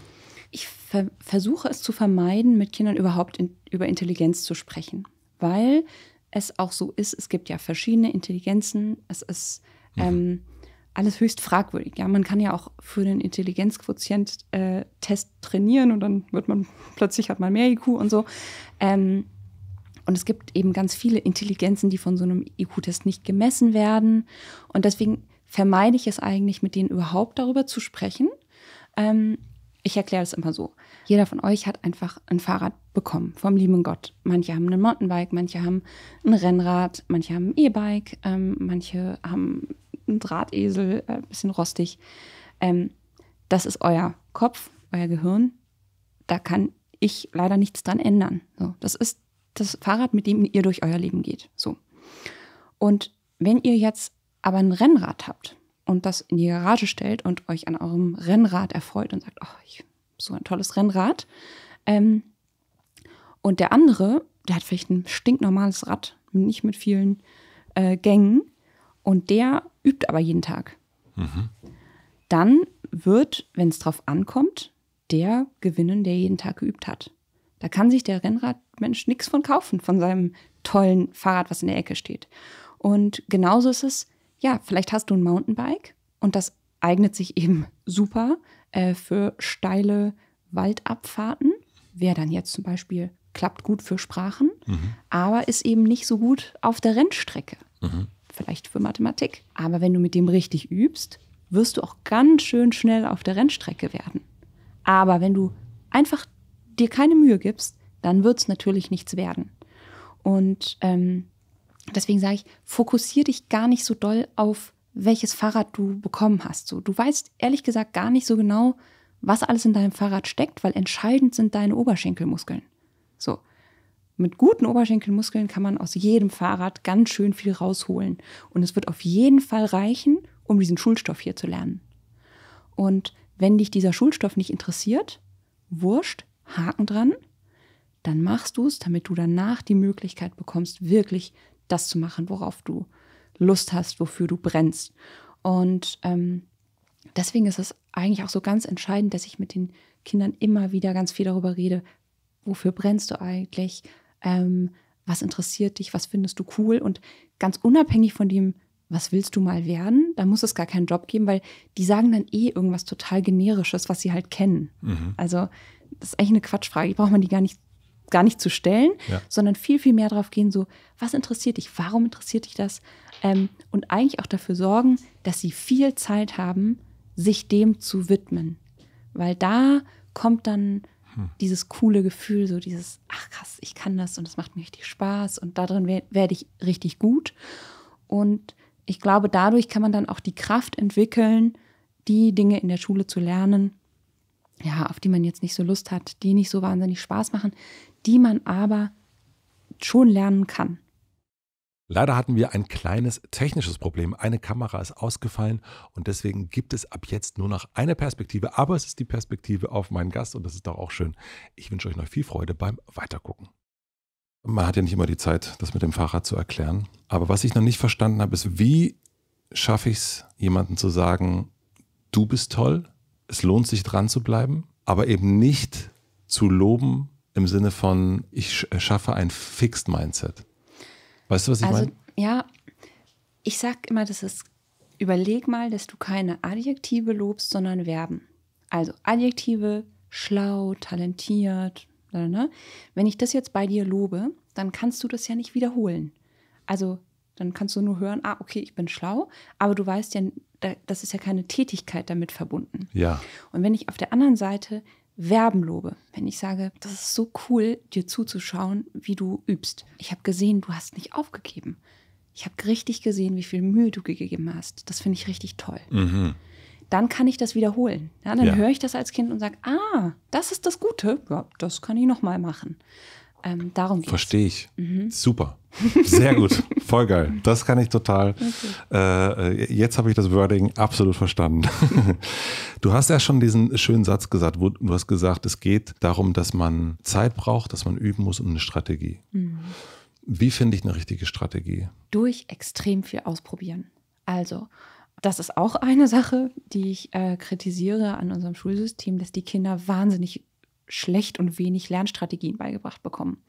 Ich ver versuche es zu vermeiden, mit Kindern überhaupt in, über Intelligenz zu sprechen, weil es auch so ist, es gibt ja verschiedene Intelligenzen, es ist mhm. ähm, alles höchst fragwürdig. Ja, man kann ja auch für den Intelligenzquotient-Test äh, trainieren und dann wird man plötzlich hat man mehr IQ und so. Ähm, und es gibt eben ganz viele Intelligenzen, die von so einem IQ-Test nicht gemessen werden. Und deswegen vermeide ich es eigentlich, mit denen überhaupt darüber zu sprechen. Ähm, ich erkläre es immer so. Jeder von euch hat einfach ein Fahrrad bekommen vom lieben Gott. Manche haben ein Mountainbike, manche haben ein Rennrad, manche haben ein E-Bike, ähm, manche haben einen Drahtesel, äh, ein bisschen rostig. Ähm, das ist euer Kopf, euer Gehirn. Da kann ich leider nichts dran ändern. So, das ist das Fahrrad, mit dem ihr durch euer Leben geht. So. Und wenn ihr jetzt aber ein Rennrad habt und das in die Garage stellt und euch an eurem Rennrad erfreut und sagt, oh, ich so ein tolles Rennrad. Ähm, und der andere, der hat vielleicht ein stinknormales Rad, nicht mit vielen äh, Gängen. Und der übt aber jeden Tag. Mhm. Dann wird, wenn es drauf ankommt, der gewinnen, der jeden Tag geübt hat. Da kann sich der Rennradmensch nichts von kaufen, von seinem tollen Fahrrad, was in der Ecke steht. Und genauso ist es ja, vielleicht hast du ein Mountainbike und das eignet sich eben super äh, für steile Waldabfahrten. Wäre dann jetzt zum Beispiel, klappt gut für Sprachen, mhm. aber ist eben nicht so gut auf der Rennstrecke. Mhm. Vielleicht für Mathematik. Aber wenn du mit dem richtig übst, wirst du auch ganz schön schnell auf der Rennstrecke werden. Aber wenn du einfach dir keine Mühe gibst, dann wird es natürlich nichts werden. Und ähm, Deswegen sage ich, fokussiere dich gar nicht so doll auf, welches Fahrrad du bekommen hast. So, du weißt ehrlich gesagt gar nicht so genau, was alles in deinem Fahrrad steckt, weil entscheidend sind deine Oberschenkelmuskeln. So. Mit guten Oberschenkelmuskeln kann man aus jedem Fahrrad ganz schön viel rausholen. Und es wird auf jeden Fall reichen, um diesen Schulstoff hier zu lernen. Und wenn dich dieser Schulstoff nicht interessiert, wurscht, Haken dran, dann machst du es, damit du danach die Möglichkeit bekommst, wirklich das zu machen, worauf du Lust hast, wofür du brennst. Und ähm, deswegen ist es eigentlich auch so ganz entscheidend, dass ich mit den Kindern immer wieder ganz viel darüber rede, wofür brennst du eigentlich, ähm, was interessiert dich, was findest du cool und ganz unabhängig von dem, was willst du mal werden, da muss es gar keinen Job geben, weil die sagen dann eh irgendwas total generisches, was sie halt kennen. Mhm. Also das ist eigentlich eine Quatschfrage, die braucht man die gar nicht gar nicht zu stellen, ja. sondern viel, viel mehr darauf gehen, so, was interessiert dich, warum interessiert dich das? Ähm, und eigentlich auch dafür sorgen, dass sie viel Zeit haben, sich dem zu widmen. Weil da kommt dann hm. dieses coole Gefühl, so dieses, ach krass, ich kann das und es macht mir richtig Spaß und darin werde werd ich richtig gut. Und ich glaube, dadurch kann man dann auch die Kraft entwickeln, die Dinge in der Schule zu lernen, ja, auf die man jetzt nicht so Lust hat, die nicht so wahnsinnig Spaß machen, die man aber schon lernen kann. Leider hatten wir ein kleines technisches Problem. Eine Kamera ist ausgefallen und deswegen gibt es ab jetzt nur noch eine Perspektive. Aber es ist die Perspektive auf meinen Gast und das ist doch auch schön. Ich wünsche euch noch viel Freude beim Weitergucken. Man hat ja nicht immer die Zeit, das mit dem Fahrrad zu erklären. Aber was ich noch nicht verstanden habe, ist, wie schaffe ich es, jemandem zu sagen, du bist toll, es lohnt sich dran zu bleiben, aber eben nicht zu loben im Sinne von, ich äh, schaffe ein Fixed Mindset. Weißt du, was ich also, meine? Ja, ich sag immer, das ist, überleg mal, dass du keine Adjektive lobst, sondern Verben. Also Adjektive, schlau, talentiert. Ne? ne, ne. Wenn ich das jetzt bei dir lobe, dann kannst du das ja nicht wiederholen. Also dann kannst du nur hören, ah, okay, ich bin schlau, aber du weißt ja, das ist ja keine Tätigkeit damit verbunden. Ja. Und wenn ich auf der anderen Seite Verben lobe, wenn ich sage, das ist so cool, dir zuzuschauen, wie du übst. Ich habe gesehen, du hast nicht aufgegeben. Ich habe richtig gesehen, wie viel Mühe du gegeben hast. Das finde ich richtig toll. Mhm. Dann kann ich das wiederholen. Ja, dann ja. höre ich das als Kind und sage, ah, das ist das Gute. Ja, das kann ich nochmal machen. Ähm, darum geht es. Verstehe ich. Mhm. Super. Sehr gut, voll geil. Das kann ich total. Okay. Äh, äh jetzt habe ich das Wording absolut verstanden. Du hast ja schon diesen schönen Satz gesagt, wo du hast gesagt, es geht darum, dass man Zeit braucht, dass man üben muss und eine Strategie. Mhm. Wie finde ich eine richtige Strategie? Durch extrem viel ausprobieren. Also, das ist auch eine Sache, die ich äh, kritisiere an unserem Schulsystem, dass die Kinder wahnsinnig schlecht und wenig Lernstrategien beigebracht bekommen.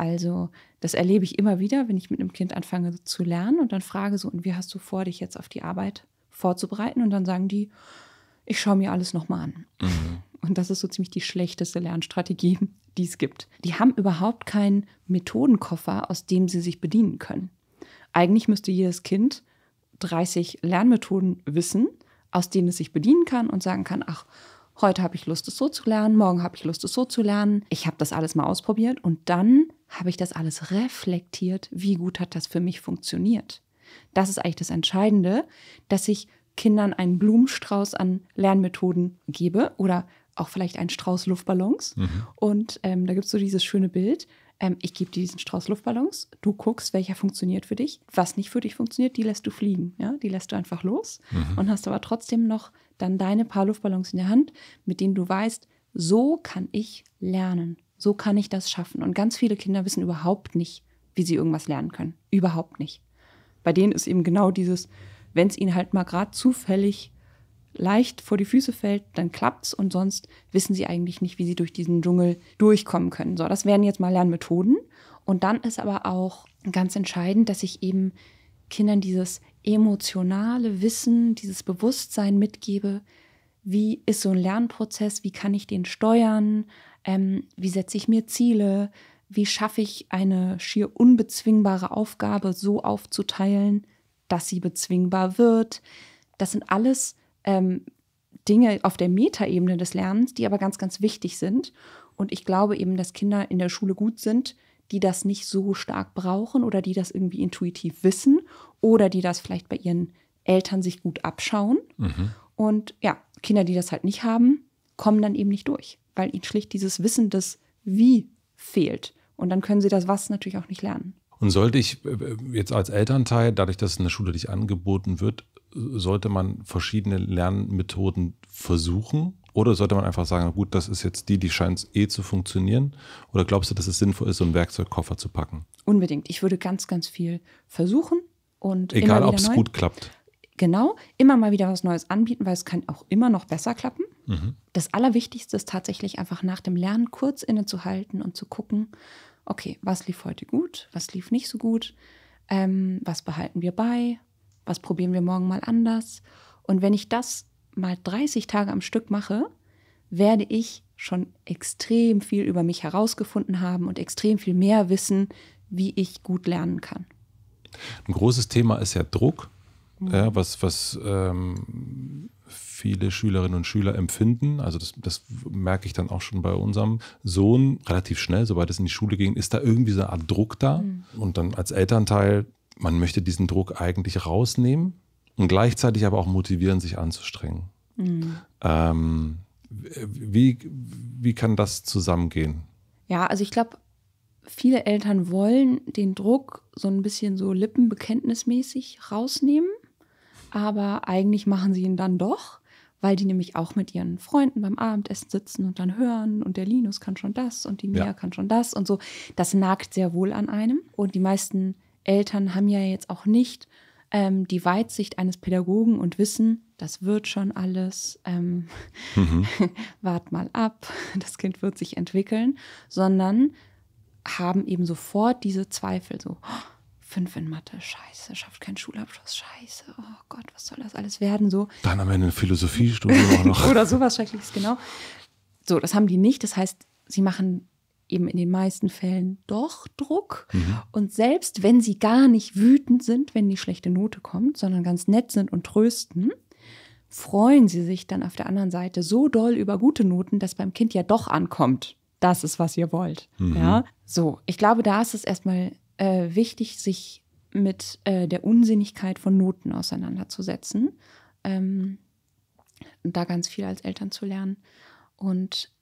Also das erlebe ich immer wieder, wenn ich mit einem Kind anfange zu lernen und dann frage so, und wie hast du vor, dich jetzt auf die Arbeit vorzubereiten? Und dann sagen die, ich schaue mir alles nochmal an. Mhm. Und das ist so ziemlich die schlechteste Lernstrategie, die es gibt. Die haben überhaupt keinen Methodenkoffer, aus dem sie sich bedienen können. Eigentlich müsste jedes Kind 30 Lernmethoden wissen, aus denen es sich bedienen kann und sagen kann, ach, Heute habe ich Lust, es so zu lernen, morgen habe ich Lust, es so zu lernen. Ich habe das alles mal ausprobiert und dann habe ich das alles reflektiert, wie gut hat das für mich funktioniert. Das ist eigentlich das Entscheidende, dass ich Kindern einen Blumenstrauß an Lernmethoden gebe oder auch vielleicht einen Strauß Luftballons. Mhm. Und ähm, da gibt es so dieses schöne Bild ähm, ich gebe dir diesen Strauß Luftballons, du guckst, welcher funktioniert für dich. Was nicht für dich funktioniert, die lässt du fliegen. Ja? Die lässt du einfach los mhm. und hast aber trotzdem noch dann deine paar Luftballons in der Hand, mit denen du weißt, so kann ich lernen. So kann ich das schaffen. Und ganz viele Kinder wissen überhaupt nicht, wie sie irgendwas lernen können. Überhaupt nicht. Bei denen ist eben genau dieses, wenn es ihnen halt mal gerade zufällig leicht vor die Füße fällt, dann klappt's und sonst wissen sie eigentlich nicht, wie sie durch diesen Dschungel durchkommen können. So, das wären jetzt mal Lernmethoden. Und dann ist aber auch ganz entscheidend, dass ich eben Kindern dieses emotionale Wissen, dieses Bewusstsein mitgebe, wie ist so ein Lernprozess, wie kann ich den steuern, ähm, wie setze ich mir Ziele, wie schaffe ich eine schier unbezwingbare Aufgabe so aufzuteilen, dass sie bezwingbar wird. Das sind alles ähm, Dinge auf der Metaebene des Lernens, die aber ganz, ganz wichtig sind. Und ich glaube eben, dass Kinder in der Schule gut sind, die das nicht so stark brauchen oder die das irgendwie intuitiv wissen oder die das vielleicht bei ihren Eltern sich gut abschauen. Mhm. Und ja, Kinder, die das halt nicht haben, kommen dann eben nicht durch, weil ihnen schlicht dieses Wissen des Wie fehlt. Und dann können sie das Was natürlich auch nicht lernen. Und sollte ich äh, äh, jetzt als Elternteil, dadurch, dass eine Schule nicht angeboten wird, sollte man verschiedene Lernmethoden versuchen? Oder sollte man einfach sagen, gut, das ist jetzt die, die scheint eh zu funktionieren? Oder glaubst du, dass es sinnvoll ist, so einen Werkzeugkoffer zu packen? Unbedingt. Ich würde ganz, ganz viel versuchen und. Egal, ob es gut klappt. Genau, immer mal wieder was Neues anbieten, weil es kann auch immer noch besser klappen. Mhm. Das Allerwichtigste ist tatsächlich einfach nach dem Lernen kurz innezuhalten und zu gucken, okay, was lief heute gut, was lief nicht so gut, ähm, was behalten wir bei, was probieren wir morgen mal anders. Und wenn ich das mal 30 Tage am Stück mache, werde ich schon extrem viel über mich herausgefunden haben und extrem viel mehr wissen, wie ich gut lernen kann. Ein großes Thema ist ja Druck, mhm. ja, was, was ähm, viele Schülerinnen und Schüler empfinden. Also das, das, merke ich dann auch schon bei unserem Sohn relativ schnell, sobald es in die Schule ging, ist da irgendwie so eine Art Druck da. Mhm. Und dann als Elternteil man möchte diesen Druck eigentlich rausnehmen und gleichzeitig aber auch motivieren, sich anzustrengen. Mhm. Ähm, wie, wie kann das zusammengehen? Ja, also ich glaube, viele Eltern wollen den Druck so ein bisschen so lippenbekenntnismäßig rausnehmen, aber eigentlich machen sie ihn dann doch, weil die nämlich auch mit ihren Freunden beim Abendessen sitzen und dann hören und der Linus kann schon das und die Mia ja. kann schon das und so. Das nagt sehr wohl an einem und die meisten Eltern haben ja jetzt auch nicht ähm, die Weitsicht eines Pädagogen und wissen, das wird schon alles, ähm, mhm. wart mal ab, das Kind wird sich entwickeln, sondern haben eben sofort diese Zweifel, so oh, fünf in Mathe, scheiße, schafft keinen Schulabschluss, scheiße, oh Gott, was soll das alles werden, so. Dann am Ende eine Philosophiestudium noch. Oder sowas Schreckliches, genau. So, das haben die nicht, das heißt, sie machen eben in den meisten Fällen doch Druck. Mhm. Und selbst wenn sie gar nicht wütend sind, wenn die schlechte Note kommt, sondern ganz nett sind und trösten, freuen sie sich dann auf der anderen Seite so doll über gute Noten, dass beim Kind ja doch ankommt. Das ist, was ihr wollt. Mhm. Ja, so. Ich glaube, da ist es erstmal äh, wichtig, sich mit äh, der Unsinnigkeit von Noten auseinanderzusetzen ähm, und da ganz viel als Eltern zu lernen. Und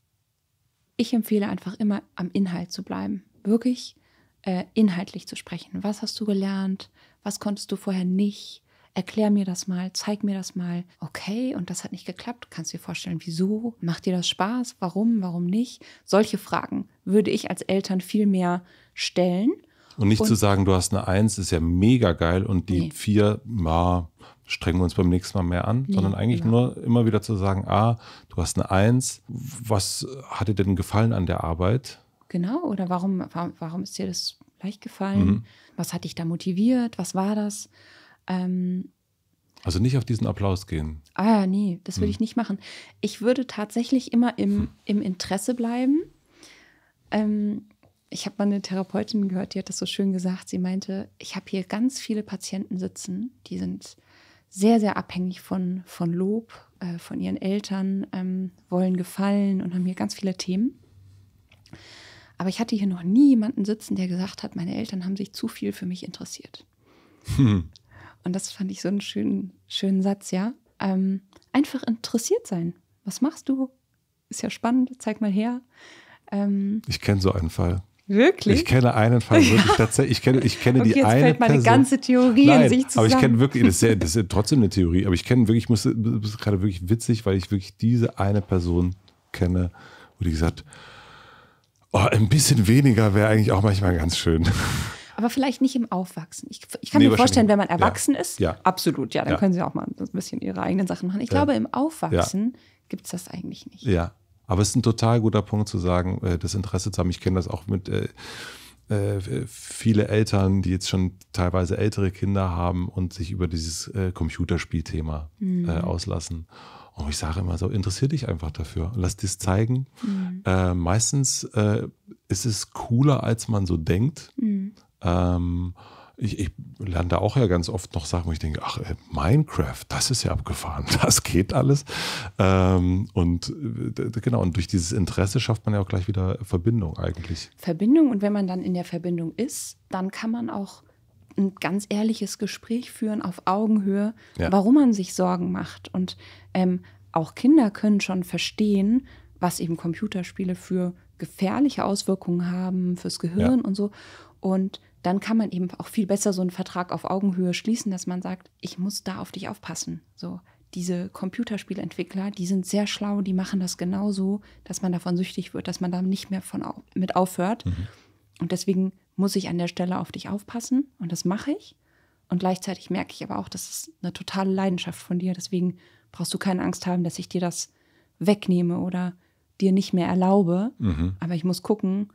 ich empfehle einfach immer am Inhalt zu bleiben. Wirklich äh, inhaltlich zu sprechen. Was hast du gelernt? Was konntest du vorher nicht? Erklär mir das mal, zeig mir das mal. Okay, und das hat nicht geklappt. Kannst du dir vorstellen, wieso? Macht dir das Spaß? Warum? Warum nicht? Solche Fragen würde ich als Eltern viel mehr stellen. Und nicht und, zu sagen, du hast eine Eins, ist ja mega geil und die nee. vier, ja, strengen wir uns beim nächsten Mal mehr an, ja, sondern eigentlich genau. nur immer wieder zu sagen, ah, du hast eine Eins, was hat dir denn gefallen an der Arbeit? Genau, oder warum, warum ist dir das leicht gefallen? Mhm. Was hat dich da motiviert? Was war das? Ähm, also nicht auf diesen Applaus gehen. Ah, nee, das würde mhm. ich nicht machen. Ich würde tatsächlich immer im, mhm. im Interesse bleiben. Ähm, ich habe mal eine Therapeutin gehört, die hat das so schön gesagt. Sie meinte, ich habe hier ganz viele Patienten sitzen, die sind sehr, sehr abhängig von, von Lob, äh, von ihren Eltern, ähm, wollen gefallen und haben hier ganz viele Themen. Aber ich hatte hier noch nie jemanden sitzen, der gesagt hat, meine Eltern haben sich zu viel für mich interessiert. Hm. Und das fand ich so einen schönen, schönen Satz, ja. Ähm, einfach interessiert sein. Was machst du? Ist ja spannend, zeig mal her. Ähm, ich kenne so einen Fall. Wirklich? Ich kenne einen Fall wirklich tatsächlich. Ich kenne, ich kenne okay, die jetzt eine. Fällt meine Person. ganze Theorie Nein, in sich zusammen. Aber ich kenne wirklich, das ist, ja, das ist ja trotzdem eine Theorie, aber ich kenne wirklich, ich muss, das ist gerade wirklich witzig, weil ich wirklich diese eine Person kenne, wo die gesagt, oh, ein bisschen weniger wäre eigentlich auch manchmal ganz schön. Aber vielleicht nicht im Aufwachsen. Ich, ich kann nee, mir vorstellen, wenn man erwachsen ja. ist, ja. absolut, ja, dann ja. können sie auch mal ein bisschen ihre eigenen Sachen machen. Ich glaube, im Aufwachsen ja. gibt es das eigentlich nicht. Ja, aber es ist ein total guter Punkt zu sagen, äh, das Interesse zu haben. Ich kenne das auch mit äh, äh, vielen Eltern, die jetzt schon teilweise ältere Kinder haben und sich über dieses äh, Computerspielthema mhm. äh, auslassen. Und ich sage immer so, interessier dich einfach dafür, lass dir es zeigen. Mhm. Äh, meistens ist es cooler, als man so denkt. Mhm. Ähm, ich, ich lerne da auch ja ganz oft noch Sachen, wo ich denke, ach, äh, Minecraft, das ist ja abgefahren, das geht alles. Ähm, und äh, genau, und durch dieses Interesse schafft man ja auch gleich wieder Verbindung eigentlich. Verbindung und wenn man dann in der Verbindung ist, dann kann man auch ein ganz ehrliches Gespräch führen auf Augenhöhe, ja. warum man sich Sorgen macht. Und ähm, auch Kinder können schon verstehen, was eben Computerspiele für gefährliche Auswirkungen haben fürs Gehirn ja. und so. Und dann kann man eben auch viel besser so einen Vertrag auf Augenhöhe schließen, dass man sagt, ich muss da auf dich aufpassen. So, diese Computerspielentwickler, die sind sehr schlau, die machen das genauso, dass man davon süchtig wird, dass man da nicht mehr von auf, mit aufhört. Mhm. Und deswegen muss ich an der Stelle auf dich aufpassen und das mache ich. Und gleichzeitig merke ich aber auch, das ist eine totale Leidenschaft von dir. Deswegen brauchst du keine Angst haben, dass ich dir das wegnehme oder dir nicht mehr erlaube. Mhm. Aber ich muss gucken,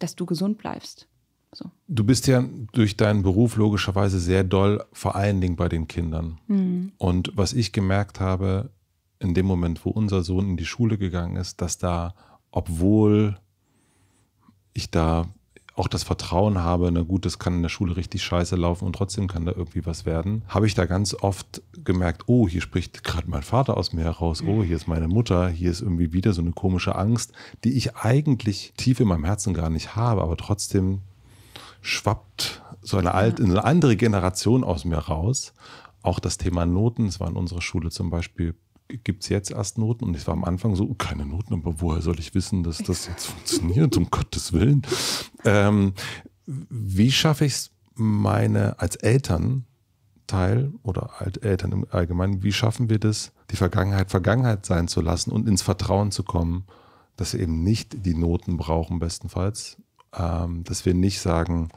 dass du gesund bleibst. So. Du bist ja durch deinen Beruf logischerweise sehr doll, vor allen Dingen bei den Kindern. Mhm. Und was ich gemerkt habe, in dem Moment, wo unser Sohn in die Schule gegangen ist, dass da, obwohl ich da auch das Vertrauen habe, na gut, das kann in der Schule richtig scheiße laufen und trotzdem kann da irgendwie was werden, habe ich da ganz oft gemerkt, oh, hier spricht gerade mein Vater aus mir heraus, oh, hier ist meine Mutter, hier ist irgendwie wieder so eine komische Angst, die ich eigentlich tief in meinem Herzen gar nicht habe, aber trotzdem schwappt so eine, alt, eine andere Generation aus mir raus. Auch das Thema Noten, es war in unserer Schule zum Beispiel gibt es jetzt erst Noten und ich war am Anfang so, oh, keine Noten, aber woher soll ich wissen, dass das jetzt funktioniert, um Gottes Willen. Ähm, wie schaffe ich es, meine als Elternteil oder Eltern im Allgemeinen, wie schaffen wir das, die Vergangenheit Vergangenheit sein zu lassen und ins Vertrauen zu kommen, dass sie eben nicht die Noten brauchen, bestenfalls, ähm, dass wir nicht sagen,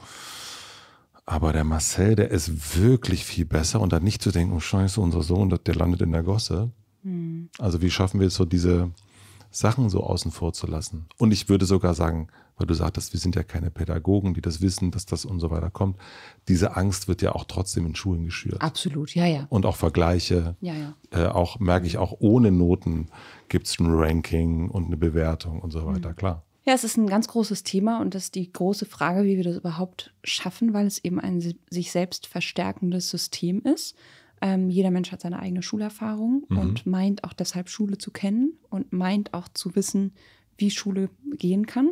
aber der Marcel, der ist wirklich viel besser und dann nicht zu denken, oh scheiße, unser Sohn, der landet in der Gosse. Mhm. Also wie schaffen wir es so diese Sachen so außen vor zu lassen? Und ich würde sogar sagen, weil du sagtest, wir sind ja keine Pädagogen, die das wissen, dass das und so weiter kommt. Diese Angst wird ja auch trotzdem in Schulen geschürt. Absolut, ja, ja. Und auch Vergleiche. Ja, ja. Äh, auch merke ich auch ohne Noten gibt es ein Ranking und eine Bewertung und so weiter, mhm. klar. Ja, es ist ein ganz großes Thema und das ist die große Frage, wie wir das überhaupt schaffen, weil es eben ein sich selbst verstärkendes System ist. Ähm, jeder Mensch hat seine eigene Schulerfahrung mhm. und meint auch deshalb Schule zu kennen und meint auch zu wissen, wie Schule gehen kann.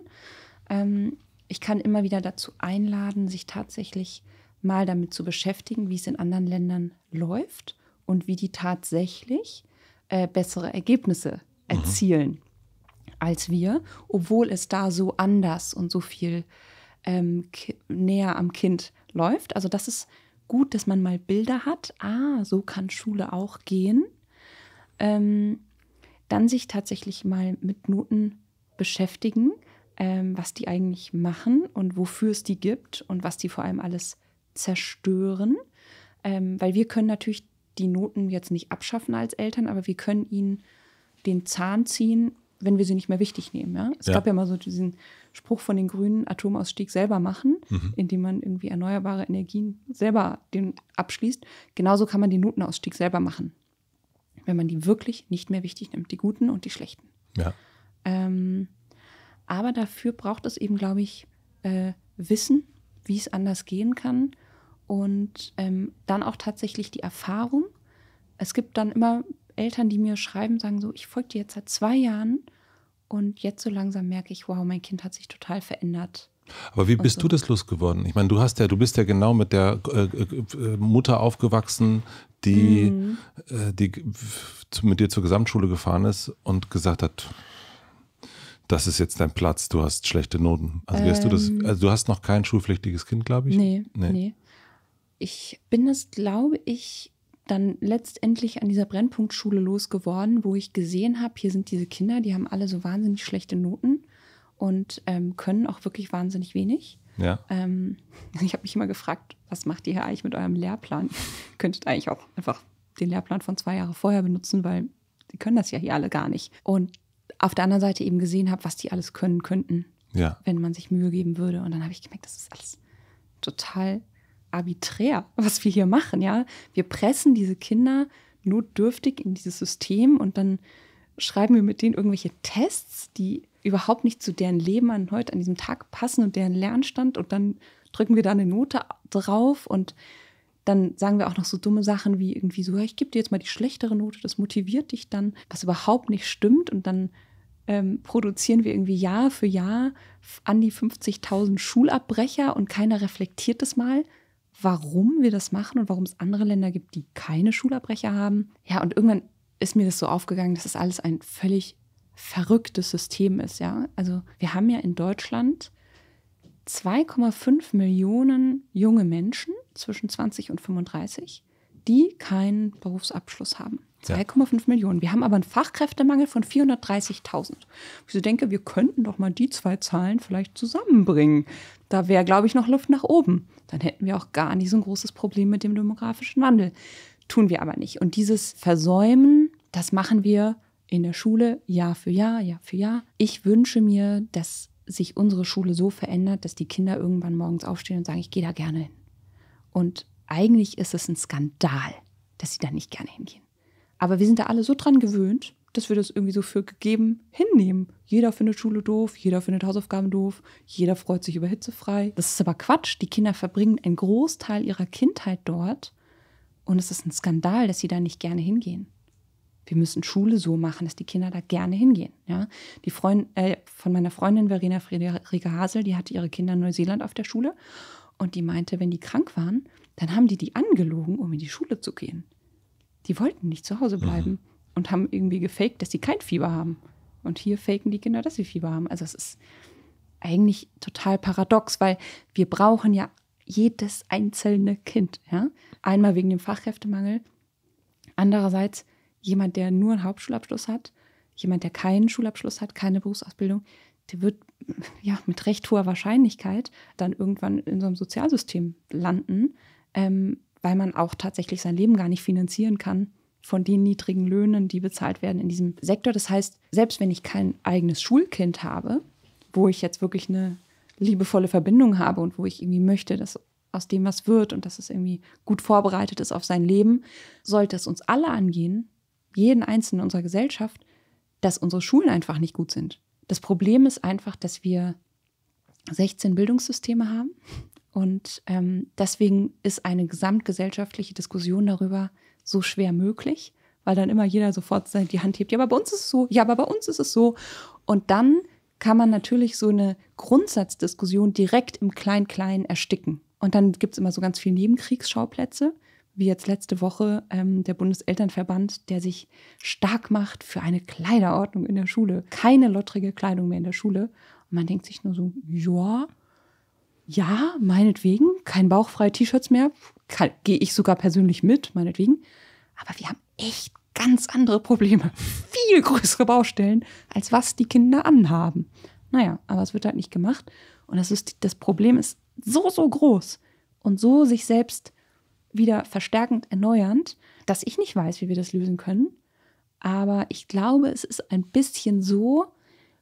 Ähm, ich kann immer wieder dazu einladen, sich tatsächlich mal damit zu beschäftigen, wie es in anderen Ländern läuft und wie die tatsächlich äh, bessere Ergebnisse mhm. erzielen. Mhm als wir, obwohl es da so anders und so viel ähm, näher am Kind läuft. Also das ist gut, dass man mal Bilder hat. Ah, so kann Schule auch gehen. Ähm, dann sich tatsächlich mal mit Noten beschäftigen, ähm, was die eigentlich machen und wofür es die gibt und was die vor allem alles zerstören. Ähm, weil wir können natürlich die Noten jetzt nicht abschaffen als Eltern, aber wir können ihnen den Zahn ziehen wenn wir sie nicht mehr wichtig nehmen. Ja? Es ja. gab ja mal so diesen Spruch von den Grünen, Atomausstieg selber machen, mhm. indem man irgendwie erneuerbare Energien selber den abschließt. Genauso kann man den Notenausstieg selber machen, wenn man die wirklich nicht mehr wichtig nimmt, die guten und die schlechten. Ja. Ähm, aber dafür braucht es eben, glaube ich, äh, Wissen, wie es anders gehen kann und ähm, dann auch tatsächlich die Erfahrung. Es gibt dann immer Eltern, die mir schreiben, sagen so, ich folge dir jetzt seit zwei Jahren und jetzt so langsam merke ich, wow, mein Kind hat sich total verändert. Aber wie bist so. Also du das losgeworden? Ich meine, du hast ja, du bist ja genau mit der äh, äh, äh Mutter aufgewachsen, die, mhm. äh, die zu, mit dir zur Gesamtschule gefahren ist und gesagt hat, das ist jetzt dein Platz, du hast schlechte Noten. Also, ähm, du, das, ähm. also du hast noch kein schulpflichtiges Kind, glaube ich. Nee, nee. nee. Ich bin das, glaube ich, dann letztendlich an dieser Brennpunktschule losgeworden, wo ich gesehen habe, hier sind diese Kinder, die haben alle so wahnsinnig schlechte Noten und ähm, können auch wirklich wahnsinnig wenig. Ja. Ähm, ich habe mich immer gefragt, was macht ihr eigentlich mit eurem Lehrplan? ihr Könntet eigentlich auch einfach den Lehrplan von zwei Jahren vorher benutzen, weil die können das ja hier alle gar nicht. Und auf der anderen Seite eben gesehen habe, was die alles können könnten, ja. wenn man sich Mühe geben würde. Und dann habe ich gemerkt, das ist alles total arbiträr, was wir hier machen, ja. Wir pressen diese Kinder notdürftig in dieses System und dann schreiben wir mit denen irgendwelche Tests, die überhaupt nicht zu deren Leben an heute, an diesem Tag passen und deren Lernstand und dann drücken wir da eine Note drauf und dann sagen wir auch noch so dumme Sachen wie irgendwie so, ich gebe dir jetzt mal die schlechtere Note, das motiviert dich dann, was überhaupt nicht stimmt und dann ähm, produzieren wir irgendwie Jahr für Jahr an die 50.000 Schulabbrecher und keiner reflektiert das mal, warum wir das machen und warum es andere Länder gibt, die keine Schulabbrecher haben. Ja, und irgendwann ist mir das so aufgegangen, dass das alles ein völlig verrücktes System ist, ja. Also wir haben ja in Deutschland 2,5 Millionen junge Menschen zwischen 20 und 35, die keinen Berufsabschluss haben. 2,5 ja. Millionen. Wir haben aber einen Fachkräftemangel von 430.000. Ich so denke, wir könnten doch mal die zwei Zahlen vielleicht zusammenbringen. Da wäre, glaube ich, noch Luft nach oben. Dann hätten wir auch gar nicht so ein großes Problem mit dem demografischen Wandel. Tun wir aber nicht. Und dieses Versäumen, das machen wir in der Schule Jahr für Jahr, Jahr für Jahr. Ich wünsche mir, dass sich unsere Schule so verändert, dass die Kinder irgendwann morgens aufstehen und sagen, ich gehe da gerne hin. Und eigentlich ist es ein Skandal, dass sie da nicht gerne hingehen. Aber wir sind da alle so dran gewöhnt, dass wir das irgendwie so für gegeben hinnehmen. Jeder findet Schule doof, jeder findet Hausaufgaben doof, jeder freut sich über Hitze frei. Das ist aber Quatsch. Die Kinder verbringen einen Großteil ihrer Kindheit dort und es ist ein Skandal, dass sie da nicht gerne hingehen. Wir müssen Schule so machen, dass die Kinder da gerne hingehen. Ja? Die Freund, äh, von meiner Freundin Verena Friederike Hasel, die hatte ihre Kinder in Neuseeland auf der Schule und die meinte, wenn die krank waren, dann haben die die angelogen, um in die Schule zu gehen. Die wollten nicht zu Hause bleiben. Mhm und haben irgendwie gefaked, dass sie kein Fieber haben. Und hier faken die Kinder, dass sie Fieber haben. Also es ist eigentlich total paradox, weil wir brauchen ja jedes einzelne Kind. Ja? Einmal wegen dem Fachkräftemangel, andererseits jemand, der nur einen Hauptschulabschluss hat, jemand, der keinen Schulabschluss hat, keine Berufsausbildung, der wird ja mit recht hoher Wahrscheinlichkeit dann irgendwann in so einem Sozialsystem landen, ähm, weil man auch tatsächlich sein Leben gar nicht finanzieren kann von den niedrigen Löhnen, die bezahlt werden in diesem Sektor. Das heißt, selbst wenn ich kein eigenes Schulkind habe, wo ich jetzt wirklich eine liebevolle Verbindung habe und wo ich irgendwie möchte, dass aus dem was wird und dass es irgendwie gut vorbereitet ist auf sein Leben, sollte es uns alle angehen, jeden Einzelnen unserer Gesellschaft, dass unsere Schulen einfach nicht gut sind. Das Problem ist einfach, dass wir 16 Bildungssysteme haben und ähm, deswegen ist eine gesamtgesellschaftliche Diskussion darüber, so schwer möglich, weil dann immer jeder sofort die Hand hebt, ja, aber bei uns ist es so, ja, aber bei uns ist es so. Und dann kann man natürlich so eine Grundsatzdiskussion direkt im Klein-Klein ersticken. Und dann gibt es immer so ganz viele Nebenkriegsschauplätze, wie jetzt letzte Woche ähm, der Bundeselternverband, der sich stark macht für eine Kleiderordnung in der Schule. Keine lottrige Kleidung mehr in der Schule. Und man denkt sich nur so, ja, ja, meinetwegen, kein bauchfreie T-Shirts mehr, gehe ich sogar persönlich mit, meinetwegen. Aber wir haben echt ganz andere Probleme, viel größere Baustellen, als was die Kinder anhaben. Naja, aber es wird halt nicht gemacht. Und das, ist, das Problem ist so, so groß und so sich selbst wieder verstärkend erneuernd, dass ich nicht weiß, wie wir das lösen können. Aber ich glaube, es ist ein bisschen so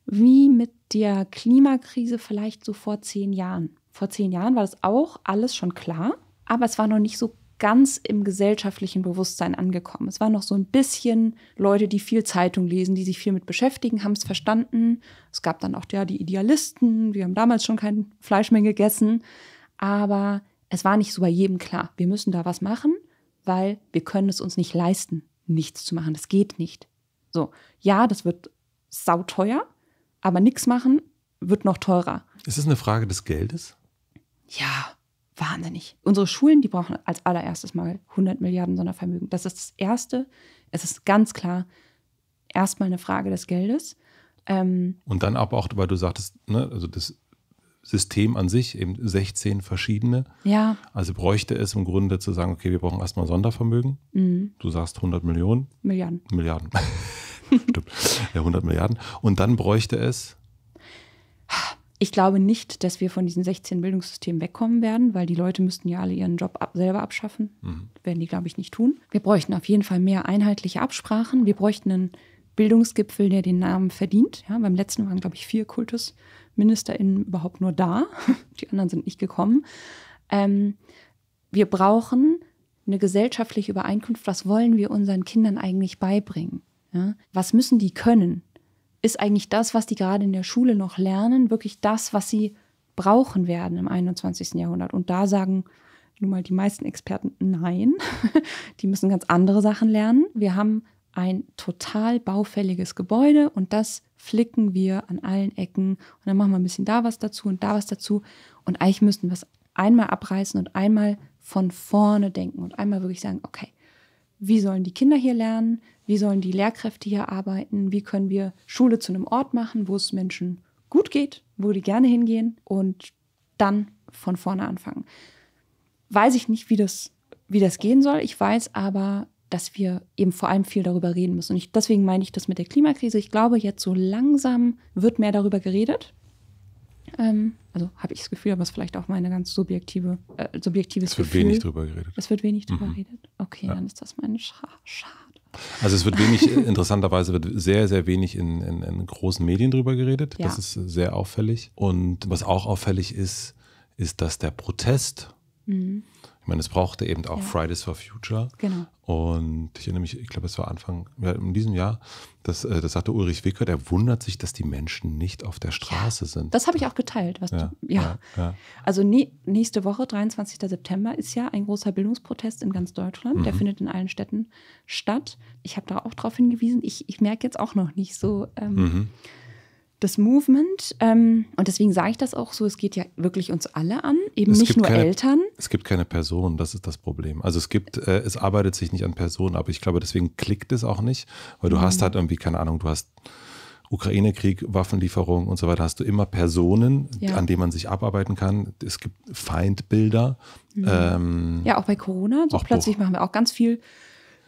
wie mit der Klimakrise vielleicht so vor zehn Jahren. Vor zehn Jahren war das auch alles schon klar, aber es war noch nicht so ganz im gesellschaftlichen Bewusstsein angekommen. Es waren noch so ein bisschen Leute, die viel Zeitung lesen, die sich viel mit beschäftigen, haben es verstanden. Es gab dann auch ja die Idealisten, wir haben damals schon kein Fleisch mehr gegessen, aber es war nicht so bei jedem klar, wir müssen da was machen, weil wir können es uns nicht leisten, nichts zu machen. Das geht nicht. So, ja, das wird sauteuer, aber nichts machen wird noch teurer. Ist es eine Frage des Geldes? Ja, wahnsinnig. Unsere Schulen, die brauchen als allererstes mal 100 Milliarden Sondervermögen. Das ist das Erste. Es ist ganz klar erstmal eine Frage des Geldes. Ähm und dann aber auch, weil du sagtest, ne, also das System an sich, eben 16 verschiedene. Ja. Also bräuchte es im Grunde zu sagen, okay, wir brauchen erstmal Sondervermögen. Mhm. Du sagst 100 Millionen. Milliarden. Milliarden. ja, 100 Milliarden. Und dann bräuchte es ah, ich glaube nicht, dass wir von diesen 16 Bildungssystemen wegkommen werden, weil die Leute müssten ja alle ihren Job ab, selber abschaffen. Mhm. Werden die, glaube ich, nicht tun. Wir bräuchten auf jeden Fall mehr einheitliche Absprachen. Wir bräuchten einen Bildungsgipfel, der den Namen verdient. Ja, beim letzten waren, glaube ich, vier KultusministerInnen überhaupt nur da. Die anderen sind nicht gekommen. Ähm, wir brauchen eine gesellschaftliche Übereinkunft. Was wollen wir unseren Kindern eigentlich beibringen? Ja? Was müssen die können? ist eigentlich das, was die gerade in der Schule noch lernen, wirklich das, was sie brauchen werden im 21. Jahrhundert? Und da sagen nun mal die meisten Experten nein. die müssen ganz andere Sachen lernen. Wir haben ein total baufälliges Gebäude und das flicken wir an allen Ecken und dann machen wir ein bisschen da was dazu und da was dazu. Und eigentlich müssten wir es einmal abreißen und einmal von vorne denken und einmal wirklich sagen, okay, wie sollen die Kinder hier lernen, wie sollen die Lehrkräfte hier arbeiten, wie können wir Schule zu einem Ort machen, wo es Menschen gut geht, wo die gerne hingehen und dann von vorne anfangen. Weiß ich nicht, wie das, wie das gehen soll. Ich weiß aber, dass wir eben vor allem viel darüber reden müssen. Und ich, deswegen meine ich das mit der Klimakrise. Ich glaube, jetzt so langsam wird mehr darüber geredet. Ähm, also habe ich das Gefühl, aber es ist vielleicht auch meine ganz subjektive, äh, subjektives Gefühl. Es wird Gefühl. wenig drüber geredet. Es wird wenig drüber mhm. geredet. Okay, ja. dann ist das meine Schade. also es wird wenig, interessanterweise wird sehr, sehr wenig in, in, in großen Medien drüber geredet. Ja. Das ist sehr auffällig. Und was auch auffällig ist, ist, dass der Protest mhm. Ich meine, es brauchte eben auch ja. Fridays for Future. Genau. Und ich erinnere mich, ich glaube, es war Anfang ja, in diesem Jahr, das, äh, das sagte Ulrich Wicker, der wundert sich, dass die Menschen nicht auf der Straße ja, sind. Das habe ich auch geteilt. Ja, du, ja. Also nie, nächste Woche, 23. September, ist ja ein großer Bildungsprotest in ganz Deutschland. Mhm. Der findet in allen Städten statt. Ich habe da auch darauf hingewiesen. Ich, ich merke jetzt auch noch nicht so. Ähm, mhm das Movement, ähm, und deswegen sage ich das auch so, es geht ja wirklich uns alle an, eben es nicht nur keine, Eltern. Es gibt keine Person, das ist das Problem. Also es gibt, äh, es arbeitet sich nicht an Personen, aber ich glaube, deswegen klickt es auch nicht, weil du mhm. hast halt irgendwie, keine Ahnung, du hast Ukraine-Krieg, Waffenlieferung und so weiter, hast du immer Personen, ja. an denen man sich abarbeiten kann. Es gibt Feindbilder. Mhm. Ähm, ja, auch bei Corona, so plötzlich Buch. machen wir auch ganz viel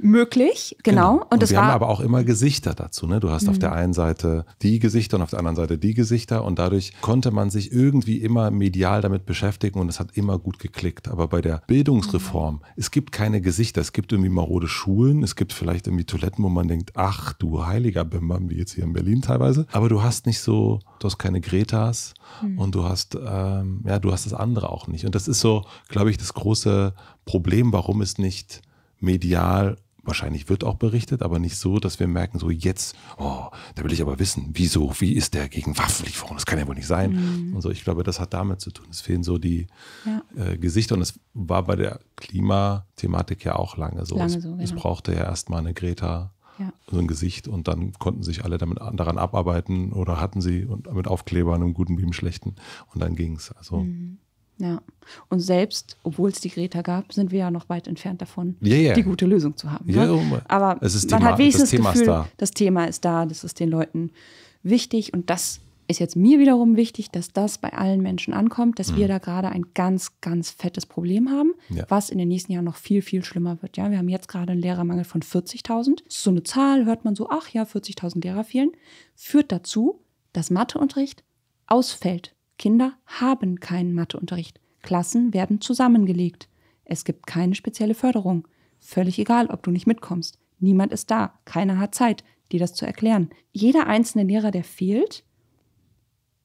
möglich, genau. genau. Und, und das wir war haben aber auch immer Gesichter dazu. Ne? Du hast mhm. auf der einen Seite die Gesichter und auf der anderen Seite die Gesichter und dadurch konnte man sich irgendwie immer medial damit beschäftigen und es hat immer gut geklickt. Aber bei der Bildungsreform, mhm. es gibt keine Gesichter, es gibt irgendwie marode Schulen, es gibt vielleicht irgendwie Toiletten, wo man denkt, ach du heiliger Bimbam, wie jetzt hier in Berlin teilweise. Aber du hast nicht so, du hast keine Gretas mhm. und du hast, ähm, ja, du hast das andere auch nicht. Und das ist so, glaube ich, das große Problem, warum es nicht medial Wahrscheinlich wird auch berichtet, aber nicht so, dass wir merken, so jetzt, oh, da will ich aber wissen, wieso, wie ist der gegen Waffenlieferung? Das kann ja wohl nicht sein. Mhm. Und so, ich glaube, das hat damit zu tun. Es fehlen so die ja. äh, Gesichter und es war bei der Klimathematik ja auch lange so. Lange es, genau. es brauchte ja erstmal eine Greta ja. so ein Gesicht und dann konnten sich alle damit daran abarbeiten oder hatten sie und mit Aufklebern, im guten wie im schlechten und dann ging es. Also mhm. Ja. Und selbst, obwohl es die Greta gab, sind wir ja noch weit entfernt davon, yeah, yeah. die gute Lösung zu haben. Yeah, ne? Oh Aber man Thema, hat wenigstens das, Thema Gefühl, da. das Thema ist da, das ist den Leuten wichtig und das ist jetzt mir wiederum wichtig, dass das bei allen Menschen ankommt, dass mhm. wir da gerade ein ganz, ganz fettes Problem haben, ja. was in den nächsten Jahren noch viel, viel schlimmer wird. Ja, wir haben jetzt gerade einen Lehrermangel von 40.000. So eine Zahl hört man so, ach ja, 40.000 Lehrer fehlen, führt dazu, dass Matheunterricht ausfällt Kinder haben keinen Matheunterricht. Klassen werden zusammengelegt. Es gibt keine spezielle Förderung. Völlig egal, ob du nicht mitkommst. Niemand ist da. Keiner hat Zeit, dir das zu erklären. Jeder einzelne Lehrer, der fehlt,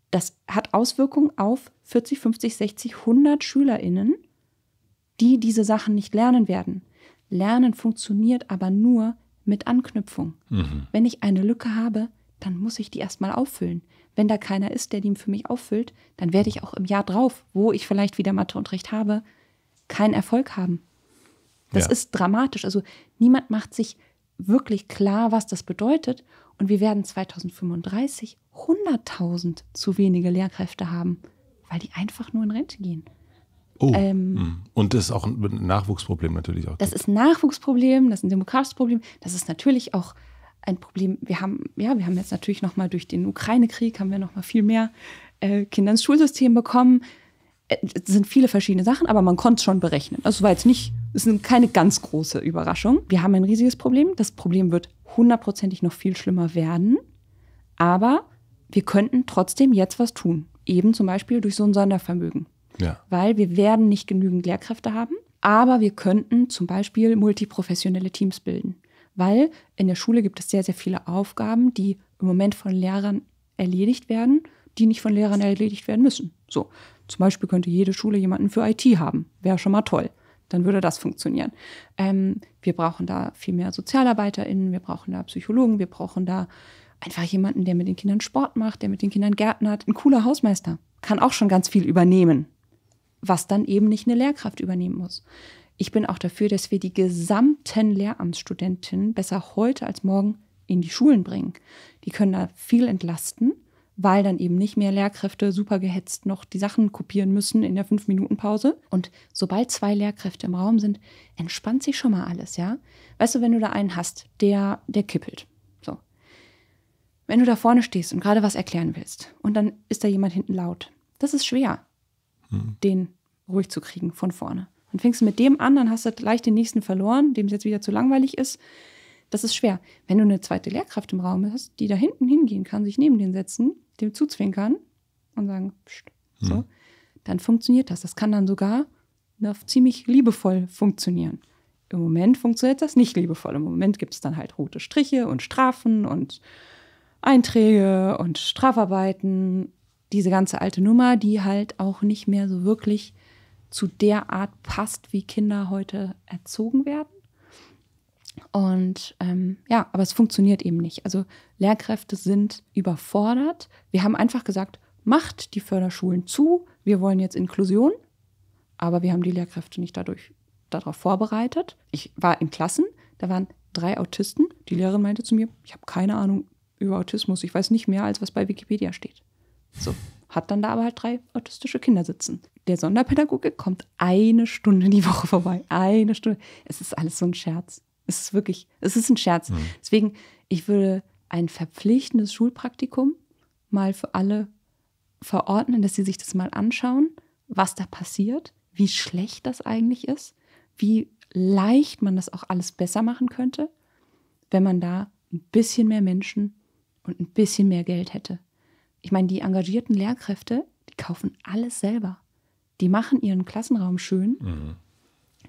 das hat Auswirkungen auf 40, 50, 60, 100 SchülerInnen, die diese Sachen nicht lernen werden. Lernen funktioniert aber nur mit Anknüpfung. Mhm. Wenn ich eine Lücke habe, dann muss ich die erstmal auffüllen wenn da keiner ist, der die für mich auffüllt, dann werde ich auch im Jahr drauf, wo ich vielleicht wieder Matheunterricht habe, keinen Erfolg haben. Das ja. ist dramatisch. Also niemand macht sich wirklich klar, was das bedeutet. Und wir werden 2035 100.000 zu wenige Lehrkräfte haben, weil die einfach nur in Rente gehen. Oh, ähm, hm. und das ist auch ein Nachwuchsproblem natürlich auch. Das gibt. ist ein Nachwuchsproblem, das ist ein demografisches Problem, das ist natürlich auch ein Problem. Wir haben, ja, wir haben jetzt natürlich nochmal durch den Ukraine-Krieg haben wir nochmal viel mehr äh, Kinder ins Schulsystem bekommen. Äh, es sind viele verschiedene Sachen, aber man konnte es schon berechnen. Also es war jetzt nicht, es ist keine ganz große Überraschung. Wir haben ein riesiges Problem. Das Problem wird hundertprozentig noch viel schlimmer werden. Aber wir könnten trotzdem jetzt was tun. Eben zum Beispiel durch so ein Sondervermögen. Ja. Weil wir werden nicht genügend Lehrkräfte haben, aber wir könnten zum Beispiel multiprofessionelle Teams bilden weil in der Schule gibt es sehr, sehr viele Aufgaben, die im Moment von Lehrern erledigt werden, die nicht von Lehrern erledigt werden müssen. So, zum Beispiel könnte jede Schule jemanden für IT haben, wäre schon mal toll. Dann würde das funktionieren. Ähm, wir brauchen da viel mehr SozialarbeiterInnen, wir brauchen da Psychologen, wir brauchen da einfach jemanden, der mit den Kindern Sport macht, der mit den Kindern hat. Ein cooler Hausmeister kann auch schon ganz viel übernehmen, was dann eben nicht eine Lehrkraft übernehmen muss. Ich bin auch dafür, dass wir die gesamten Lehramtsstudentinnen besser heute als morgen in die Schulen bringen. Die können da viel entlasten, weil dann eben nicht mehr Lehrkräfte super gehetzt noch die Sachen kopieren müssen in der fünf minuten pause Und sobald zwei Lehrkräfte im Raum sind, entspannt sich schon mal alles, ja? Weißt du, wenn du da einen hast, der, der kippelt. So. Wenn du da vorne stehst und gerade was erklären willst und dann ist da jemand hinten laut, das ist schwer, hm. den ruhig zu kriegen von vorne. Dann fängst du mit dem an, dann hast du gleich den nächsten verloren, dem es jetzt wieder zu langweilig ist. Das ist schwer. Wenn du eine zweite Lehrkraft im Raum hast, die da hinten hingehen kann, sich neben den setzen, dem zuzwinkern und sagen, pst, so, mhm. dann funktioniert das. Das kann dann sogar ziemlich liebevoll funktionieren. Im Moment funktioniert das nicht liebevoll. Im Moment gibt es dann halt rote Striche und Strafen und Einträge und Strafarbeiten. Diese ganze alte Nummer, die halt auch nicht mehr so wirklich zu der Art passt, wie Kinder heute erzogen werden. Und ähm, ja, aber es funktioniert eben nicht. Also Lehrkräfte sind überfordert. Wir haben einfach gesagt, macht die Förderschulen zu, wir wollen jetzt Inklusion, aber wir haben die Lehrkräfte nicht dadurch darauf vorbereitet. Ich war in Klassen, da waren drei Autisten. Die Lehrerin meinte zu mir, ich habe keine Ahnung über Autismus, ich weiß nicht mehr, als was bei Wikipedia steht. So, hat dann da aber halt drei autistische Kinder sitzen. Der Sonderpädagoge kommt eine Stunde die Woche vorbei. Eine Stunde. Es ist alles so ein Scherz. Es ist wirklich, es ist ein Scherz. Mhm. Deswegen, ich würde ein verpflichtendes Schulpraktikum mal für alle verordnen, dass sie sich das mal anschauen, was da passiert, wie schlecht das eigentlich ist, wie leicht man das auch alles besser machen könnte, wenn man da ein bisschen mehr Menschen und ein bisschen mehr Geld hätte. Ich meine, die engagierten Lehrkräfte, die kaufen alles selber. Die machen ihren Klassenraum schön. Mhm.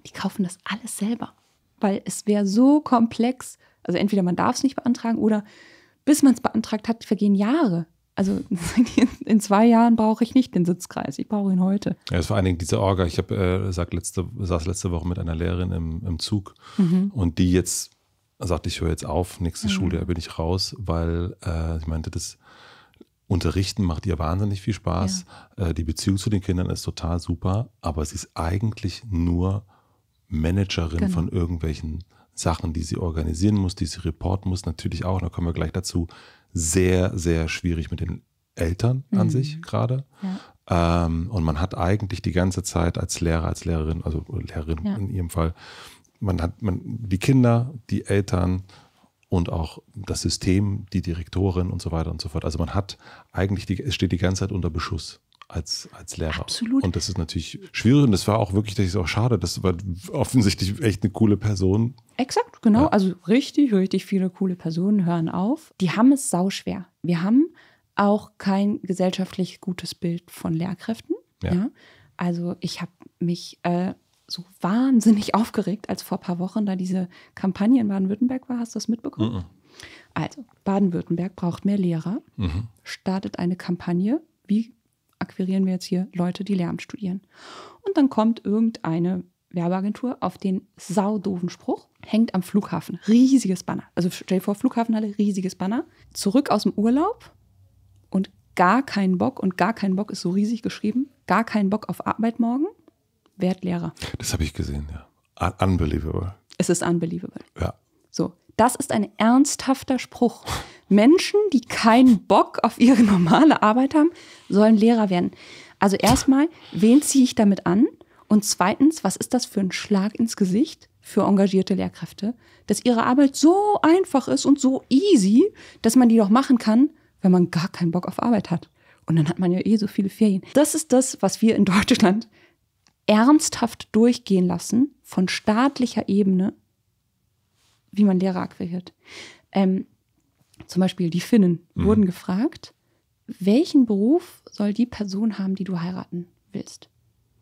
Die kaufen das alles selber. Weil es wäre so komplex. Also entweder man darf es nicht beantragen oder bis man es beantragt hat, vergehen Jahre. Also in zwei Jahren brauche ich nicht den Sitzkreis, ich brauche ihn heute. Ja, es vor allen Dingen diese Orga. Ich hab, äh, letzte, saß letzte Woche mit einer Lehrerin im, im Zug mhm. und die jetzt sagte, ich höre jetzt auf, nächste mhm. Schuljahr bin ich raus, weil äh, ich meinte, das Unterrichten macht ihr wahnsinnig viel Spaß. Ja. Äh, die Beziehung zu den Kindern ist total super, aber sie ist eigentlich nur Managerin genau. von irgendwelchen Sachen, die sie organisieren muss, die sie reporten muss, natürlich auch, da kommen wir gleich dazu, sehr, sehr schwierig mit den Eltern an mhm. sich gerade. Ja. Ähm, und man hat eigentlich die ganze Zeit als Lehrer, als Lehrerin, also Lehrerin ja. in ihrem Fall, man hat man, die Kinder, die Eltern, und auch das System, die Direktorin und so weiter und so fort. Also man hat eigentlich, die, es steht die ganze Zeit unter Beschuss als, als Lehrer. Absolut. Und das ist natürlich schwierig und das war auch wirklich, das ist auch schade, das war offensichtlich echt eine coole Person. Exakt, genau. Ja. Also richtig, richtig viele coole Personen hören auf. Die haben es sauschwer. Wir haben auch kein gesellschaftlich gutes Bild von Lehrkräften. Ja. ja. Also ich habe mich äh, so wahnsinnig aufgeregt, als vor ein paar Wochen da diese Kampagne in Baden-Württemberg war. Hast du das mitbekommen? Mhm. Also, Baden-Württemberg braucht mehr Lehrer, mhm. startet eine Kampagne. Wie akquirieren wir jetzt hier Leute, die Lehramt studieren? Und dann kommt irgendeine Werbeagentur auf den saudoven Spruch, hängt am Flughafen. Riesiges Banner. Also stell dir vor, Flughafenhalle, riesiges Banner. Zurück aus dem Urlaub und gar keinen Bock und gar keinen Bock ist so riesig geschrieben. Gar keinen Bock auf Arbeit morgen. Wertlehrer. Das habe ich gesehen, ja. unbelievable. Es ist unbelievable. Ja. So, das ist ein ernsthafter Spruch. Menschen, die keinen Bock auf ihre normale Arbeit haben, sollen Lehrer werden. Also erstmal, wen ziehe ich damit an? Und zweitens, was ist das für ein Schlag ins Gesicht für engagierte Lehrkräfte, dass ihre Arbeit so einfach ist und so easy, dass man die doch machen kann, wenn man gar keinen Bock auf Arbeit hat. Und dann hat man ja eh so viele Ferien. Das ist das, was wir in Deutschland ernsthaft durchgehen lassen von staatlicher Ebene, wie man Lehrer akquiriert. Ähm, zum Beispiel die Finnen mhm. wurden gefragt, welchen Beruf soll die Person haben, die du heiraten willst?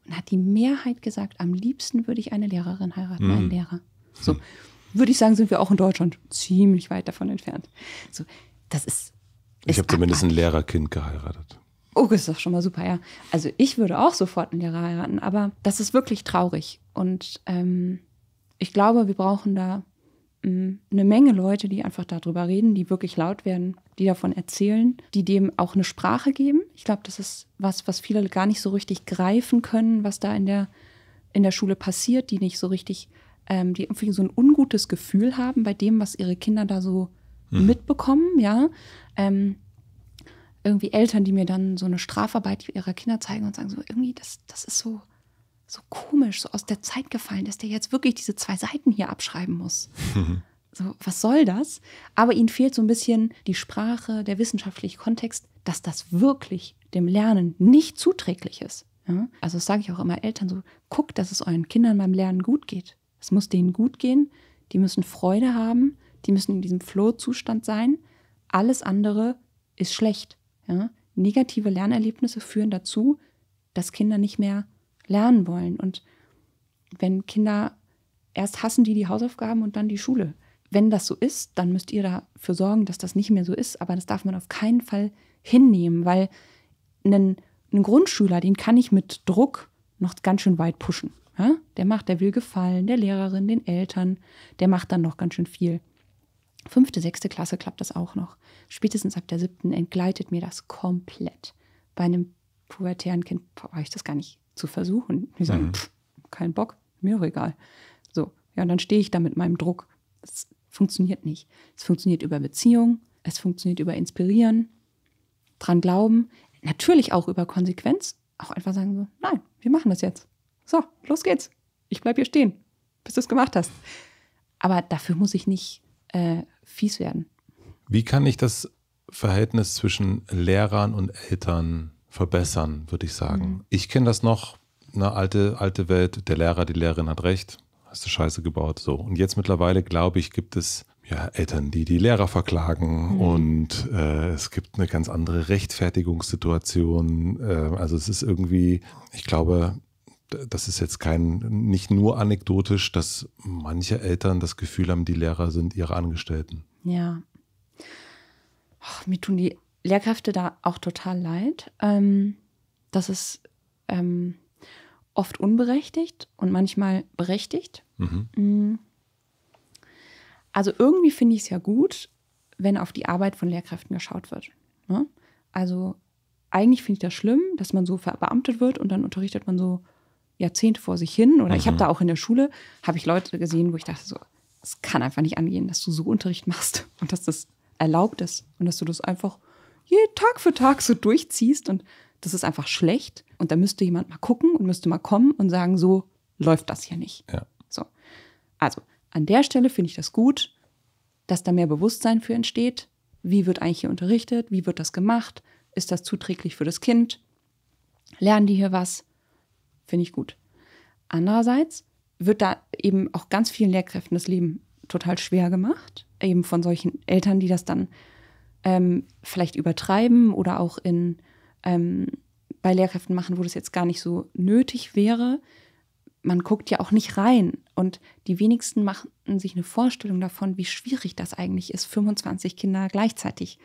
Und hat die Mehrheit gesagt, am liebsten würde ich eine Lehrerin heiraten, mhm. einen Lehrer. So, würde ich sagen, sind wir auch in Deutschland ziemlich weit davon entfernt. So, das ist. Ich habe zumindest ein Lehrerkind geheiratet. Oh, das ist doch schon mal super, ja. Also ich würde auch sofort einen Lehrer heiraten, aber das ist wirklich traurig. Und ähm, ich glaube, wir brauchen da mm, eine Menge Leute, die einfach darüber reden, die wirklich laut werden, die davon erzählen, die dem auch eine Sprache geben. Ich glaube, das ist was, was viele gar nicht so richtig greifen können, was da in der, in der Schule passiert, die nicht so richtig, ähm, die irgendwie so ein ungutes Gefühl haben bei dem, was ihre Kinder da so mhm. mitbekommen, ja. Ähm, irgendwie Eltern, die mir dann so eine Strafarbeit ihrer Kinder zeigen und sagen so, irgendwie, das, das ist so, so komisch, so aus der Zeit gefallen, dass der jetzt wirklich diese zwei Seiten hier abschreiben muss. So, was soll das? Aber ihnen fehlt so ein bisschen die Sprache, der wissenschaftliche Kontext, dass das wirklich dem Lernen nicht zuträglich ist. Ja? Also das sage ich auch immer Eltern so, guckt, dass es euren Kindern beim Lernen gut geht. Es muss denen gut gehen, die müssen Freude haben, die müssen in diesem Flow-Zustand sein. Alles andere ist schlecht. Ja? Negative Lernerlebnisse führen dazu, dass Kinder nicht mehr lernen wollen. Und wenn Kinder erst hassen die die Hausaufgaben und dann die Schule. Wenn das so ist, dann müsst ihr dafür sorgen, dass das nicht mehr so ist. Aber das darf man auf keinen Fall hinnehmen, weil einen, einen Grundschüler, den kann ich mit Druck noch ganz schön weit pushen. Ja? Der macht, der will gefallen, der Lehrerin, den Eltern, der macht dann noch ganz schön viel. Fünfte, sechste Klasse klappt das auch noch. Spätestens ab der siebten entgleitet mir das komplett. Bei einem pubertären Kind brauche ich das gar nicht zu versuchen. Die sagen, mhm. pff, kein Bock, mir auch egal. So, ja, und dann stehe ich da mit meinem Druck. Das funktioniert nicht. Es funktioniert über Beziehung, es funktioniert über Inspirieren, dran glauben, natürlich auch über Konsequenz. Auch einfach sagen so, nein, wir machen das jetzt. So, los geht's. Ich bleib hier stehen, bis du es gemacht hast. Aber dafür muss ich nicht äh, fies werden. Wie kann ich das Verhältnis zwischen Lehrern und Eltern verbessern, würde ich sagen? Mhm. Ich kenne das noch, eine alte, alte Welt, der Lehrer, die Lehrerin hat recht, hast du Scheiße gebaut, so. Und jetzt mittlerweile, glaube ich, gibt es ja, Eltern, die die Lehrer verklagen mhm. und äh, es gibt eine ganz andere Rechtfertigungssituation. Äh, also es ist irgendwie, ich glaube, das ist jetzt kein, nicht nur anekdotisch, dass manche Eltern das Gefühl haben, die Lehrer sind ihre Angestellten. Ja. Ach, mir tun die Lehrkräfte da auch total leid. Ähm, das ist ähm, oft unberechtigt und manchmal berechtigt. Mhm. mhm. Also irgendwie finde ich es ja gut, wenn auf die Arbeit von Lehrkräften geschaut wird. Ne? Also eigentlich finde ich das schlimm, dass man so verbeamtet wird und dann unterrichtet man so Jahrzehnte vor sich hin. Oder mhm. ich habe da auch in der Schule, habe ich Leute gesehen, wo ich dachte so, es kann einfach nicht angehen, dass du so Unterricht machst und dass das erlaubt ist und dass du das einfach jeden Tag für Tag so durchziehst und das ist einfach schlecht. Und da müsste jemand mal gucken und müsste mal kommen und sagen, so läuft das hier nicht. Ja. So. Also, an der Stelle finde ich das gut, dass da mehr Bewusstsein für entsteht. Wie wird eigentlich hier unterrichtet? Wie wird das gemacht? Ist das zuträglich für das Kind? Lernen die hier was? Finde ich gut. Andererseits wird da eben auch ganz vielen Lehrkräften das Leben total schwer gemacht, eben von solchen Eltern, die das dann ähm, vielleicht übertreiben oder auch in, ähm, bei Lehrkräften machen, wo das jetzt gar nicht so nötig wäre. Man guckt ja auch nicht rein und die wenigsten machen sich eine Vorstellung davon, wie schwierig das eigentlich ist, 25 Kinder gleichzeitig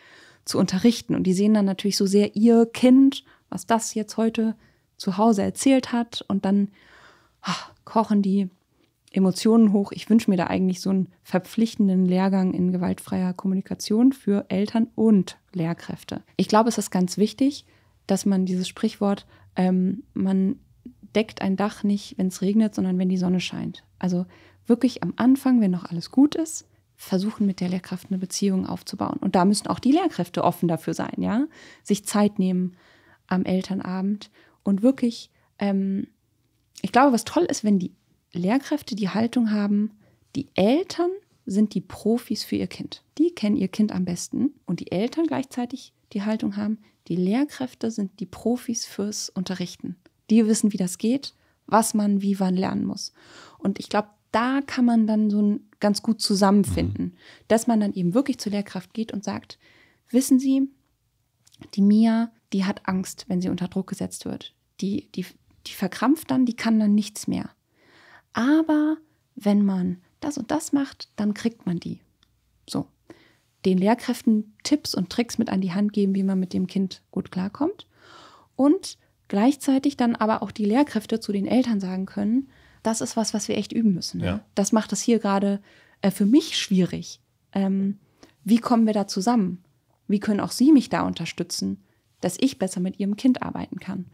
zu unterrichten. Und die sehen dann natürlich so sehr ihr Kind, was das jetzt heute zu Hause erzählt hat und dann ach, kochen die Emotionen hoch. Ich wünsche mir da eigentlich so einen verpflichtenden Lehrgang in gewaltfreier Kommunikation für Eltern und Lehrkräfte. Ich glaube, es ist ganz wichtig, dass man dieses Sprichwort, ähm, man deckt ein Dach nicht, wenn es regnet, sondern wenn die Sonne scheint. Also wirklich am Anfang, wenn noch alles gut ist, versuchen mit der Lehrkraft eine Beziehung aufzubauen. Und da müssen auch die Lehrkräfte offen dafür sein, ja, sich Zeit nehmen am Elternabend und wirklich, ähm, ich glaube, was toll ist, wenn die Lehrkräfte die Haltung haben, die Eltern sind die Profis für ihr Kind. Die kennen ihr Kind am besten und die Eltern gleichzeitig die Haltung haben, die Lehrkräfte sind die Profis fürs Unterrichten. Die wissen, wie das geht, was man wie wann lernen muss. Und ich glaube, da kann man dann so ein ganz gut zusammenfinden, mhm. dass man dann eben wirklich zur Lehrkraft geht und sagt, wissen Sie, die Mia, die hat Angst, wenn sie unter Druck gesetzt wird die, die, die verkrampft dann, die kann dann nichts mehr. Aber wenn man das und das macht, dann kriegt man die. So. Den Lehrkräften Tipps und Tricks mit an die Hand geben, wie man mit dem Kind gut klarkommt. Und gleichzeitig dann aber auch die Lehrkräfte zu den Eltern sagen können, das ist was, was wir echt üben müssen. Ne? Ja. Das macht es hier gerade äh, für mich schwierig. Ähm, wie kommen wir da zusammen? Wie können auch Sie mich da unterstützen, dass ich besser mit Ihrem Kind arbeiten kann?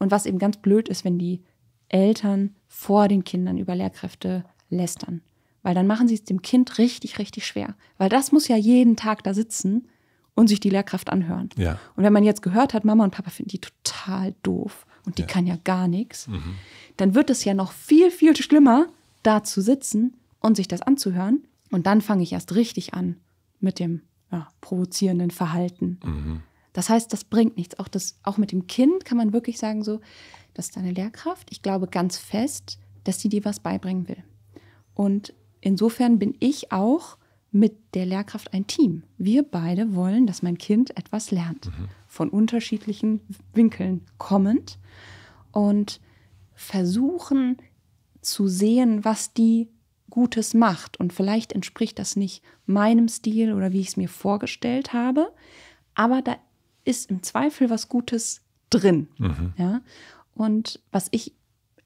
Und was eben ganz blöd ist, wenn die Eltern vor den Kindern über Lehrkräfte lästern. Weil dann machen sie es dem Kind richtig, richtig schwer. Weil das muss ja jeden Tag da sitzen und sich die Lehrkraft anhören. Ja. Und wenn man jetzt gehört hat, Mama und Papa finden die total doof und die ja. kann ja gar nichts, mhm. dann wird es ja noch viel, viel schlimmer, da zu sitzen und sich das anzuhören. Und dann fange ich erst richtig an mit dem ja, provozierenden Verhalten. Mhm. Das heißt, das bringt nichts. Auch, das, auch mit dem Kind kann man wirklich sagen, so, das ist deine Lehrkraft. Ich glaube ganz fest, dass sie dir was beibringen will. Und insofern bin ich auch mit der Lehrkraft ein Team. Wir beide wollen, dass mein Kind etwas lernt, mhm. von unterschiedlichen Winkeln kommend und versuchen zu sehen, was die Gutes macht. Und vielleicht entspricht das nicht meinem Stil oder wie ich es mir vorgestellt habe, aber da ist im Zweifel was Gutes drin. Mhm. Ja? Und was ich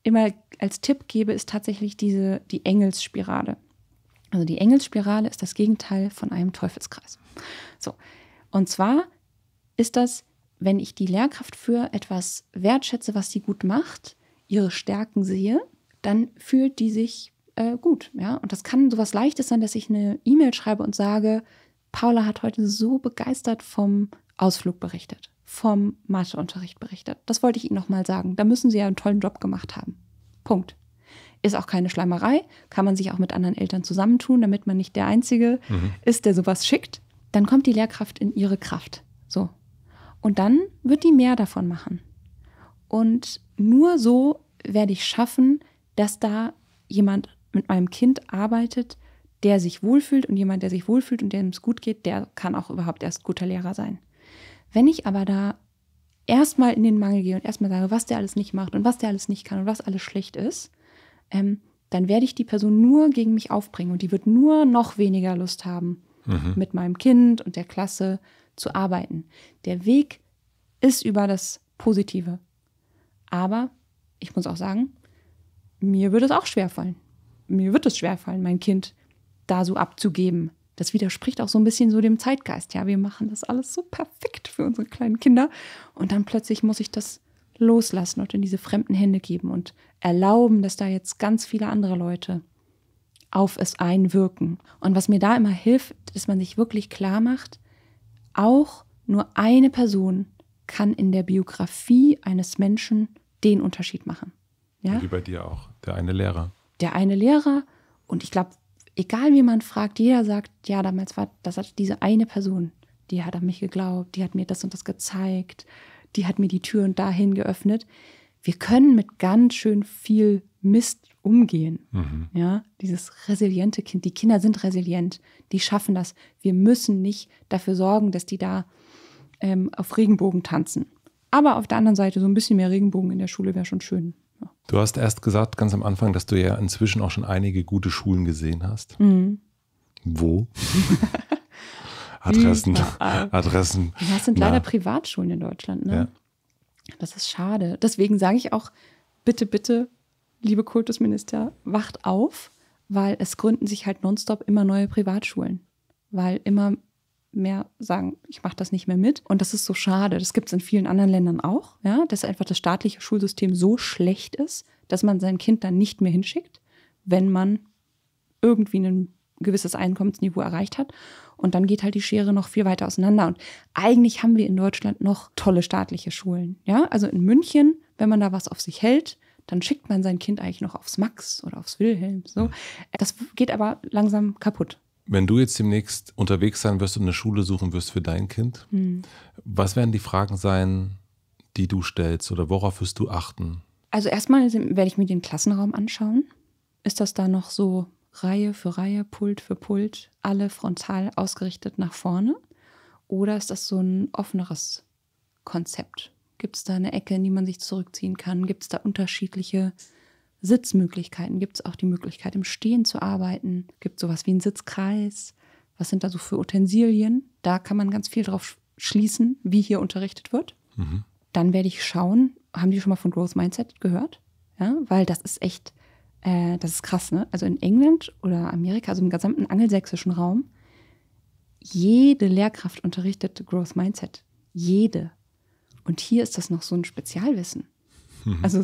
immer als Tipp gebe, ist tatsächlich diese, die Engelsspirale. Also die Engelsspirale ist das Gegenteil von einem Teufelskreis. So. Und zwar ist das, wenn ich die Lehrkraft für etwas wertschätze, was sie gut macht, ihre Stärken sehe, dann fühlt die sich äh, gut. Ja? Und das kann sowas Leichtes sein, dass ich eine E-Mail schreibe und sage, Paula hat heute so begeistert vom Ausflug berichtet, vom Matheunterricht berichtet. Das wollte ich Ihnen nochmal sagen. Da müssen Sie ja einen tollen Job gemacht haben. Punkt. Ist auch keine Schleimerei, kann man sich auch mit anderen Eltern zusammentun, damit man nicht der Einzige mhm. ist, der sowas schickt. Dann kommt die Lehrkraft in ihre Kraft. So. Und dann wird die mehr davon machen. Und nur so werde ich schaffen, dass da jemand mit meinem Kind arbeitet, der sich wohlfühlt und jemand, der sich wohlfühlt und dem es gut geht, der kann auch überhaupt erst guter Lehrer sein. Wenn ich aber da erstmal in den Mangel gehe und erstmal sage, was der alles nicht macht und was der alles nicht kann und was alles schlecht ist, ähm, dann werde ich die Person nur gegen mich aufbringen und die wird nur noch weniger Lust haben, mhm. mit meinem Kind und der Klasse zu arbeiten. Der Weg ist über das Positive. Aber ich muss auch sagen, mir würde es auch schwerfallen. Mir wird es schwerfallen, mein Kind da so abzugeben, das widerspricht auch so ein bisschen so dem Zeitgeist. Ja, wir machen das alles so perfekt für unsere kleinen Kinder. Und dann plötzlich muss ich das loslassen und in diese fremden Hände geben und erlauben, dass da jetzt ganz viele andere Leute auf es einwirken. Und was mir da immer hilft, dass man sich wirklich klar macht, auch nur eine Person kann in der Biografie eines Menschen den Unterschied machen. Ja? Wie bei dir auch, der eine Lehrer. Der eine Lehrer und ich glaube, egal wie man fragt, jeder sagt, ja, damals war das hat diese eine Person, die hat an mich geglaubt, die hat mir das und das gezeigt, die hat mir die Tür und dahin geöffnet. Wir können mit ganz schön viel Mist umgehen. Mhm. Ja, dieses resiliente Kind, die Kinder sind resilient, die schaffen das. Wir müssen nicht dafür sorgen, dass die da ähm, auf Regenbogen tanzen. Aber auf der anderen Seite so ein bisschen mehr Regenbogen in der Schule wäre schon schön. Du hast erst gesagt, ganz am Anfang, dass du ja inzwischen auch schon einige gute Schulen gesehen hast. Mhm. Wo? Adressen. Adressen. Ja, das sind leider Privatschulen in Deutschland. Ne? Ja. Das ist schade. Deswegen sage ich auch, bitte, bitte, liebe Kultusminister, wacht auf, weil es gründen sich halt nonstop immer neue Privatschulen. Weil immer mehr sagen, ich mache das nicht mehr mit. Und das ist so schade. Das gibt es in vielen anderen Ländern auch, ja, dass einfach das staatliche Schulsystem so schlecht ist, dass man sein Kind dann nicht mehr hinschickt, wenn man irgendwie ein gewisses Einkommensniveau erreicht hat. Und dann geht halt die Schere noch viel weiter auseinander. Und eigentlich haben wir in Deutschland noch tolle staatliche Schulen. Ja, also in München, wenn man da was auf sich hält, dann schickt man sein Kind eigentlich noch aufs Max oder aufs Wilhelm. So. Das geht aber langsam kaputt. Wenn du jetzt demnächst unterwegs sein wirst und eine Schule suchen wirst für dein Kind, mhm. was werden die Fragen sein, die du stellst oder worauf wirst du achten? Also erstmal werde ich mir den Klassenraum anschauen. Ist das da noch so Reihe für Reihe, Pult für Pult, alle frontal ausgerichtet nach vorne? Oder ist das so ein offeneres Konzept? Gibt es da eine Ecke, in die man sich zurückziehen kann? Gibt es da unterschiedliche Sitzmöglichkeiten? Gibt es auch die Möglichkeit, im Stehen zu arbeiten? Gibt es sowas wie einen Sitzkreis? Was sind da so für Utensilien? Da kann man ganz viel drauf schließen, wie hier unterrichtet wird. Mhm. Dann werde ich schauen, haben die schon mal von Growth Mindset gehört? Ja, weil das ist echt, äh, das ist krass, ne? Also in England oder Amerika, also im gesamten angelsächsischen Raum, jede Lehrkraft unterrichtet Growth Mindset. Jede. Und hier ist das noch so ein Spezialwissen. Mhm. Also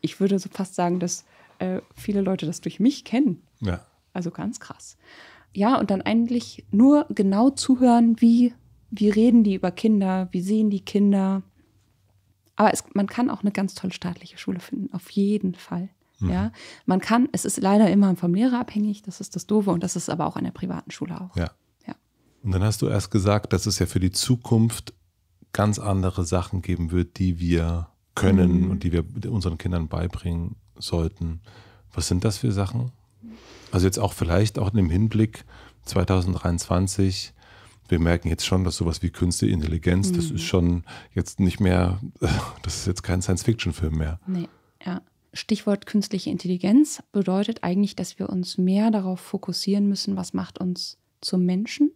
ich würde so fast sagen, dass äh, viele Leute das durch mich kennen. Ja. Also ganz krass. Ja, und dann eigentlich nur genau zuhören, wie, wie reden die über Kinder, wie sehen die Kinder. Aber es, man kann auch eine ganz tolle staatliche Schule finden, auf jeden Fall. Mhm. Ja, man kann, es ist leider immer vom Lehrer abhängig, das ist das Doofe und das ist aber auch an der privaten Schule auch. Ja. ja. Und dann hast du erst gesagt, dass es ja für die Zukunft ganz andere Sachen geben wird, die wir können mhm. und die wir unseren Kindern beibringen sollten. Was sind das für Sachen? Also jetzt auch vielleicht auch im Hinblick 2023. Wir merken jetzt schon, dass sowas wie künstliche Intelligenz, mhm. das ist schon jetzt nicht mehr, das ist jetzt kein Science-Fiction-Film mehr. Nee, ja. Stichwort künstliche Intelligenz bedeutet eigentlich, dass wir uns mehr darauf fokussieren müssen, was macht uns zum Menschen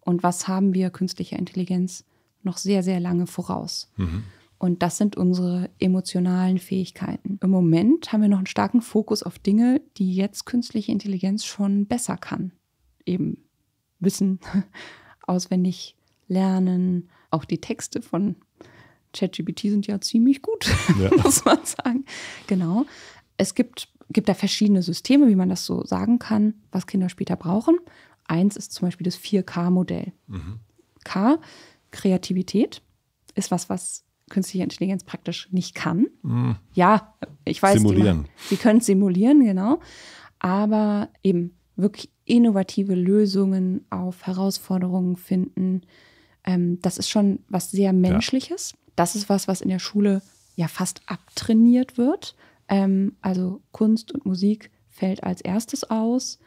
und was haben wir künstlicher Intelligenz noch sehr, sehr lange voraus. Mhm. Und das sind unsere emotionalen Fähigkeiten. Im Moment haben wir noch einen starken Fokus auf Dinge, die jetzt künstliche Intelligenz schon besser kann. Eben Wissen, auswendig lernen, auch die Texte von ChatGPT sind ja ziemlich gut, ja. muss man sagen. Genau. Es gibt, gibt da verschiedene Systeme, wie man das so sagen kann, was Kinder später brauchen. Eins ist zum Beispiel das 4K-Modell. Mhm. K, Kreativität, ist was, was künstliche Intelligenz praktisch nicht kann. Mhm. Ja, ich weiß. Simulieren. Die, die können simulieren, genau. Aber eben wirklich innovative Lösungen auf Herausforderungen finden, ähm, das ist schon was sehr Menschliches. Ja. Das ist was, was in der Schule ja fast abtrainiert wird. Ähm, also Kunst und Musik fällt als erstes aus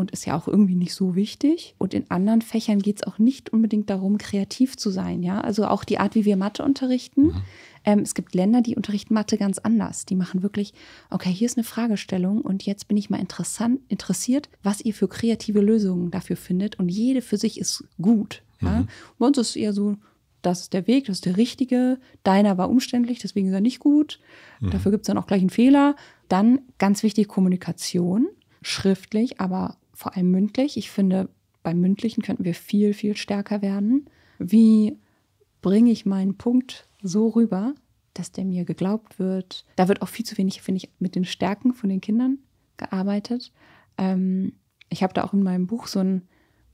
und ist ja auch irgendwie nicht so wichtig. Und in anderen Fächern geht es auch nicht unbedingt darum, kreativ zu sein. Ja, also auch die Art, wie wir Mathe unterrichten. Mhm. Ähm, es gibt Länder, die unterrichten Mathe ganz anders. Die machen wirklich, okay, hier ist eine Fragestellung und jetzt bin ich mal interessant, interessiert, was ihr für kreative Lösungen dafür findet. Und jede für sich ist gut. Ja? Mhm. Bei uns ist es eher so, das ist der Weg, das ist der richtige. Deiner war umständlich, deswegen ist er nicht gut. Mhm. Dafür gibt es dann auch gleich einen Fehler. Dann ganz wichtig Kommunikation, schriftlich, aber vor allem mündlich. Ich finde, beim Mündlichen könnten wir viel, viel stärker werden. Wie bringe ich meinen Punkt so rüber, dass der mir geglaubt wird? Da wird auch viel zu wenig, finde ich, mit den Stärken von den Kindern gearbeitet. Ähm, ich habe da auch in meinem Buch so ein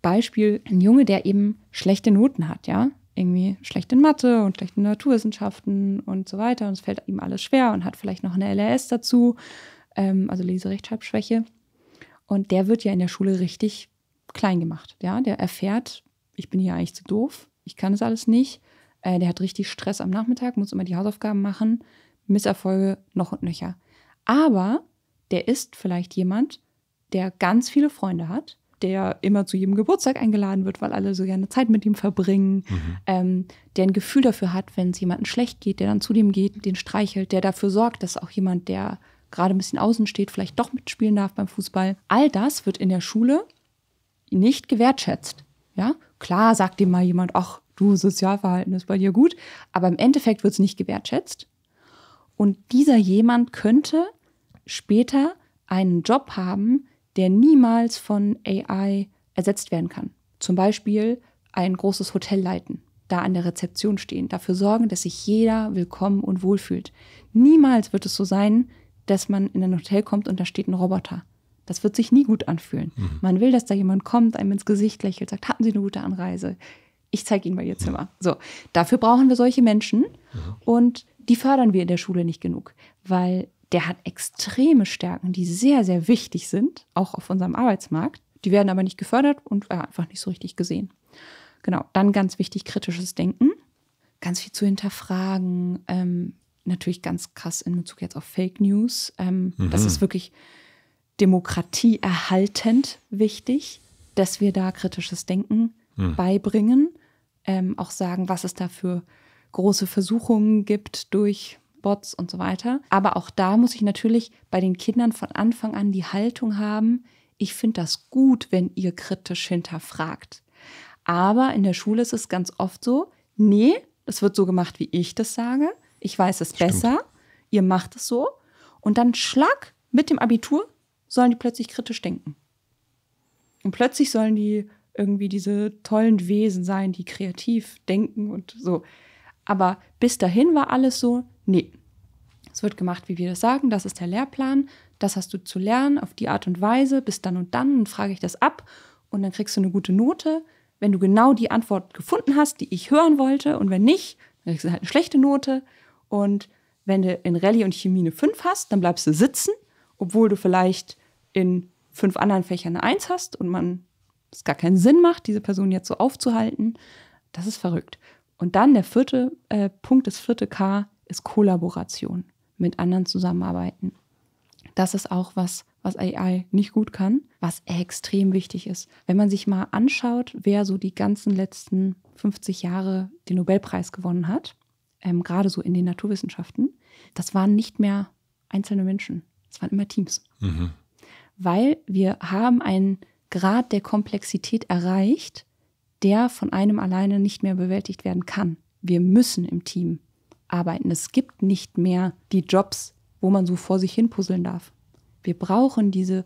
Beispiel, ein Junge, der eben schlechte Noten hat, ja. Irgendwie schlecht in Mathe und schlecht in Naturwissenschaften und so weiter. Und es fällt ihm alles schwer und hat vielleicht noch eine LRS dazu, ähm, also Leserechtschreibschwäche. Und der wird ja in der Schule richtig klein gemacht. Ja? Der erfährt, ich bin hier eigentlich zu doof, ich kann es alles nicht. Äh, der hat richtig Stress am Nachmittag, muss immer die Hausaufgaben machen, Misserfolge noch und nöcher. Aber der ist vielleicht jemand, der ganz viele Freunde hat, der immer zu jedem Geburtstag eingeladen wird, weil alle so gerne Zeit mit ihm verbringen, mhm. ähm, der ein Gefühl dafür hat, wenn es jemandem schlecht geht, der dann zu dem geht, den streichelt, der dafür sorgt, dass auch jemand, der gerade ein bisschen außen steht, vielleicht doch mitspielen darf beim Fußball. All das wird in der Schule nicht gewertschätzt. Ja, klar sagt dir mal jemand, ach, du Sozialverhalten ist bei dir gut, aber im Endeffekt wird es nicht gewertschätzt. Und dieser jemand könnte später einen Job haben, der niemals von AI ersetzt werden kann. Zum Beispiel ein großes Hotel leiten, da an der Rezeption stehen, dafür sorgen, dass sich jeder willkommen und wohlfühlt. Niemals wird es so sein, dass man in ein Hotel kommt und da steht ein Roboter. Das wird sich nie gut anfühlen. Mhm. Man will, dass da jemand kommt, einem ins Gesicht lächelt, sagt, hatten Sie eine gute Anreise? Ich zeige Ihnen mal Ihr Zimmer. Mhm. So, dafür brauchen wir solche Menschen ja. Mhm. und die fördern wir in der Schule nicht genug, weil der hat extreme Stärken, die sehr, sehr wichtig sind, auch auf unserem Arbeitsmarkt. Die werden aber nicht gefördert und äh, einfach nicht so richtig gesehen. Genau, dann ganz wichtig kritisches Denken, ganz viel zu hinterfragen, ähm, natürlich ganz krass in Bezug jetzt auf Fake News. Ähm, mhm. Das ist wirklich demokratieerhaltend wichtig, dass wir da kritisches Denken mhm. beibringen. Ähm, auch sagen, was es da für große Versuchungen gibt durch Bots und so weiter. Aber auch da muss ich natürlich bei den Kindern von Anfang an die Haltung haben, ich finde das gut, wenn ihr kritisch hinterfragt. Aber in der Schule ist es ganz oft so, nee, das wird so gemacht, wie ich das sage ich weiß es Stimmt. besser, ihr macht es so. Und dann schlag mit dem Abitur sollen die plötzlich kritisch denken. Und plötzlich sollen die irgendwie diese tollen Wesen sein, die kreativ denken und so. Aber bis dahin war alles so, nee. Es wird gemacht, wie wir das sagen, das ist der Lehrplan, das hast du zu lernen auf die Art und Weise, bis dann und dann, dann frage ich das ab und dann kriegst du eine gute Note, wenn du genau die Antwort gefunden hast, die ich hören wollte und wenn nicht, dann kriegst du halt eine schlechte Note und wenn du in Rallye und Chemie eine 5 hast, dann bleibst du sitzen, obwohl du vielleicht in fünf anderen Fächern eine 1 hast und man es gar keinen Sinn macht, diese Person jetzt so aufzuhalten. Das ist verrückt. Und dann der vierte äh, Punkt, das vierte K ist Kollaboration, mit anderen zusammenarbeiten. Das ist auch was, was AI nicht gut kann, was extrem wichtig ist. Wenn man sich mal anschaut, wer so die ganzen letzten 50 Jahre den Nobelpreis gewonnen hat, ähm, gerade so in den Naturwissenschaften, das waren nicht mehr einzelne Menschen, es waren immer Teams. Mhm. Weil wir haben einen Grad der Komplexität erreicht, der von einem alleine nicht mehr bewältigt werden kann. Wir müssen im Team arbeiten. Es gibt nicht mehr die Jobs, wo man so vor sich hin puzzeln darf. Wir brauchen diese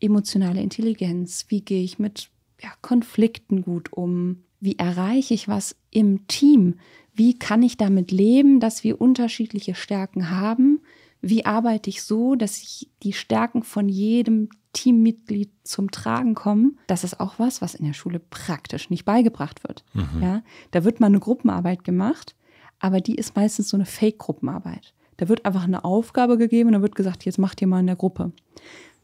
emotionale Intelligenz. Wie gehe ich mit ja, Konflikten gut um? Wie erreiche ich was im Team? wie kann ich damit leben, dass wir unterschiedliche Stärken haben? Wie arbeite ich so, dass ich die Stärken von jedem Teammitglied zum Tragen kommen? Das ist auch was, was in der Schule praktisch nicht beigebracht wird. Mhm. Ja, da wird mal eine Gruppenarbeit gemacht, aber die ist meistens so eine Fake-Gruppenarbeit. Da wird einfach eine Aufgabe gegeben und da wird gesagt, jetzt macht ihr mal in der Gruppe.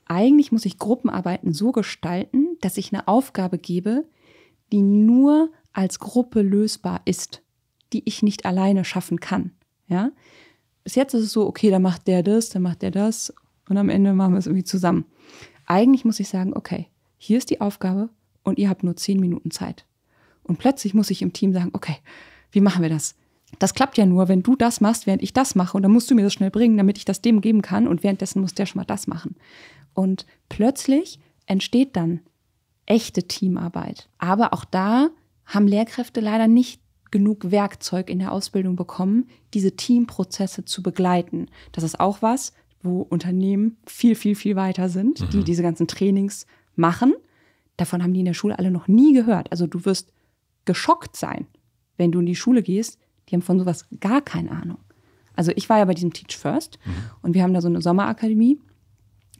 Eigentlich muss ich Gruppenarbeiten so gestalten, dass ich eine Aufgabe gebe, die nur als Gruppe lösbar ist die ich nicht alleine schaffen kann. Ja? Bis jetzt ist es so, okay, da macht der das, dann macht der das und am Ende machen wir es irgendwie zusammen. Eigentlich muss ich sagen, okay, hier ist die Aufgabe und ihr habt nur zehn Minuten Zeit. Und plötzlich muss ich im Team sagen, okay, wie machen wir das? Das klappt ja nur, wenn du das machst, während ich das mache. Und dann musst du mir das schnell bringen, damit ich das dem geben kann. Und währenddessen muss der schon mal das machen. Und plötzlich entsteht dann echte Teamarbeit. Aber auch da haben Lehrkräfte leider nicht genug Werkzeug in der Ausbildung bekommen, diese Teamprozesse zu begleiten. Das ist auch was, wo Unternehmen viel, viel, viel weiter sind, mhm. die diese ganzen Trainings machen. Davon haben die in der Schule alle noch nie gehört. Also du wirst geschockt sein, wenn du in die Schule gehst. Die haben von sowas gar keine Ahnung. Also ich war ja bei diesem Teach First mhm. und wir haben da so eine Sommerakademie.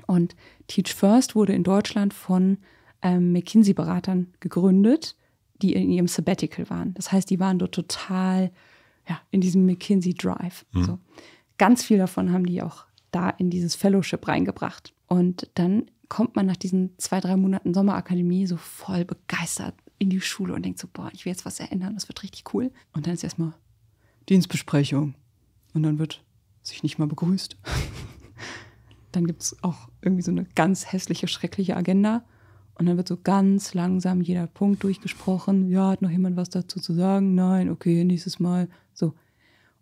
Und Teach First wurde in Deutschland von ähm, McKinsey-Beratern gegründet die in ihrem Sabbatical waren. Das heißt, die waren dort total ja, in diesem McKinsey Drive. Mhm. So. Ganz viel davon haben die auch da in dieses Fellowship reingebracht. Und dann kommt man nach diesen zwei, drei Monaten Sommerakademie so voll begeistert in die Schule und denkt so, boah, ich will jetzt was erinnern, das wird richtig cool. Und dann ist erstmal Dienstbesprechung. Und dann wird sich nicht mal begrüßt. dann gibt es auch irgendwie so eine ganz hässliche, schreckliche Agenda. Und dann wird so ganz langsam jeder Punkt durchgesprochen. Ja, hat noch jemand was dazu zu sagen? Nein, okay, nächstes Mal. So.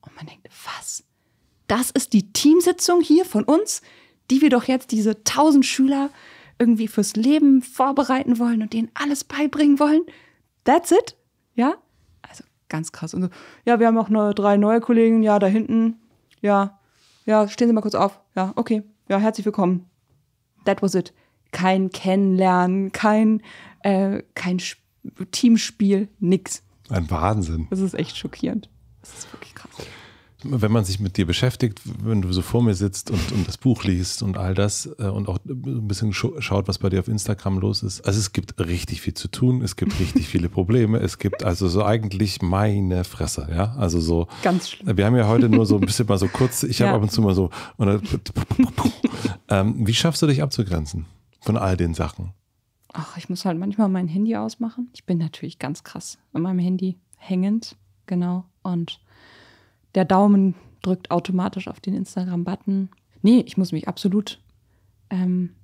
Und man denkt, was? Das ist die Teamsitzung hier von uns, die wir doch jetzt diese tausend Schüler irgendwie fürs Leben vorbereiten wollen und denen alles beibringen wollen. That's it. Ja? Also ganz krass. Und so, ja, wir haben auch neue, drei neue Kollegen. Ja, da hinten. Ja. Ja, stehen Sie mal kurz auf. Ja, okay. Ja, herzlich willkommen. That was it kein Kennenlernen, kein, äh, kein Teamspiel, nix. Ein Wahnsinn. Das ist echt schockierend. Das ist wirklich krass. Wenn man sich mit dir beschäftigt, wenn du so vor mir sitzt und, und das Buch liest und all das äh, und auch ein bisschen schaut, was bei dir auf Instagram los ist. Also es gibt richtig viel zu tun, es gibt richtig viele Probleme, es gibt also so eigentlich meine Fresse, ja. Also so. Ganz schlimm. Wir haben ja heute nur so ein bisschen mal so kurz, ich ja. habe ab und zu mal so. Dann, ähm, wie schaffst du dich abzugrenzen? von all den Sachen? Ach, ich muss halt manchmal mein Handy ausmachen. Ich bin natürlich ganz krass an meinem Handy hängend, genau. Und der Daumen drückt automatisch auf den Instagram-Button. Nee, ich muss mich absolut ähm,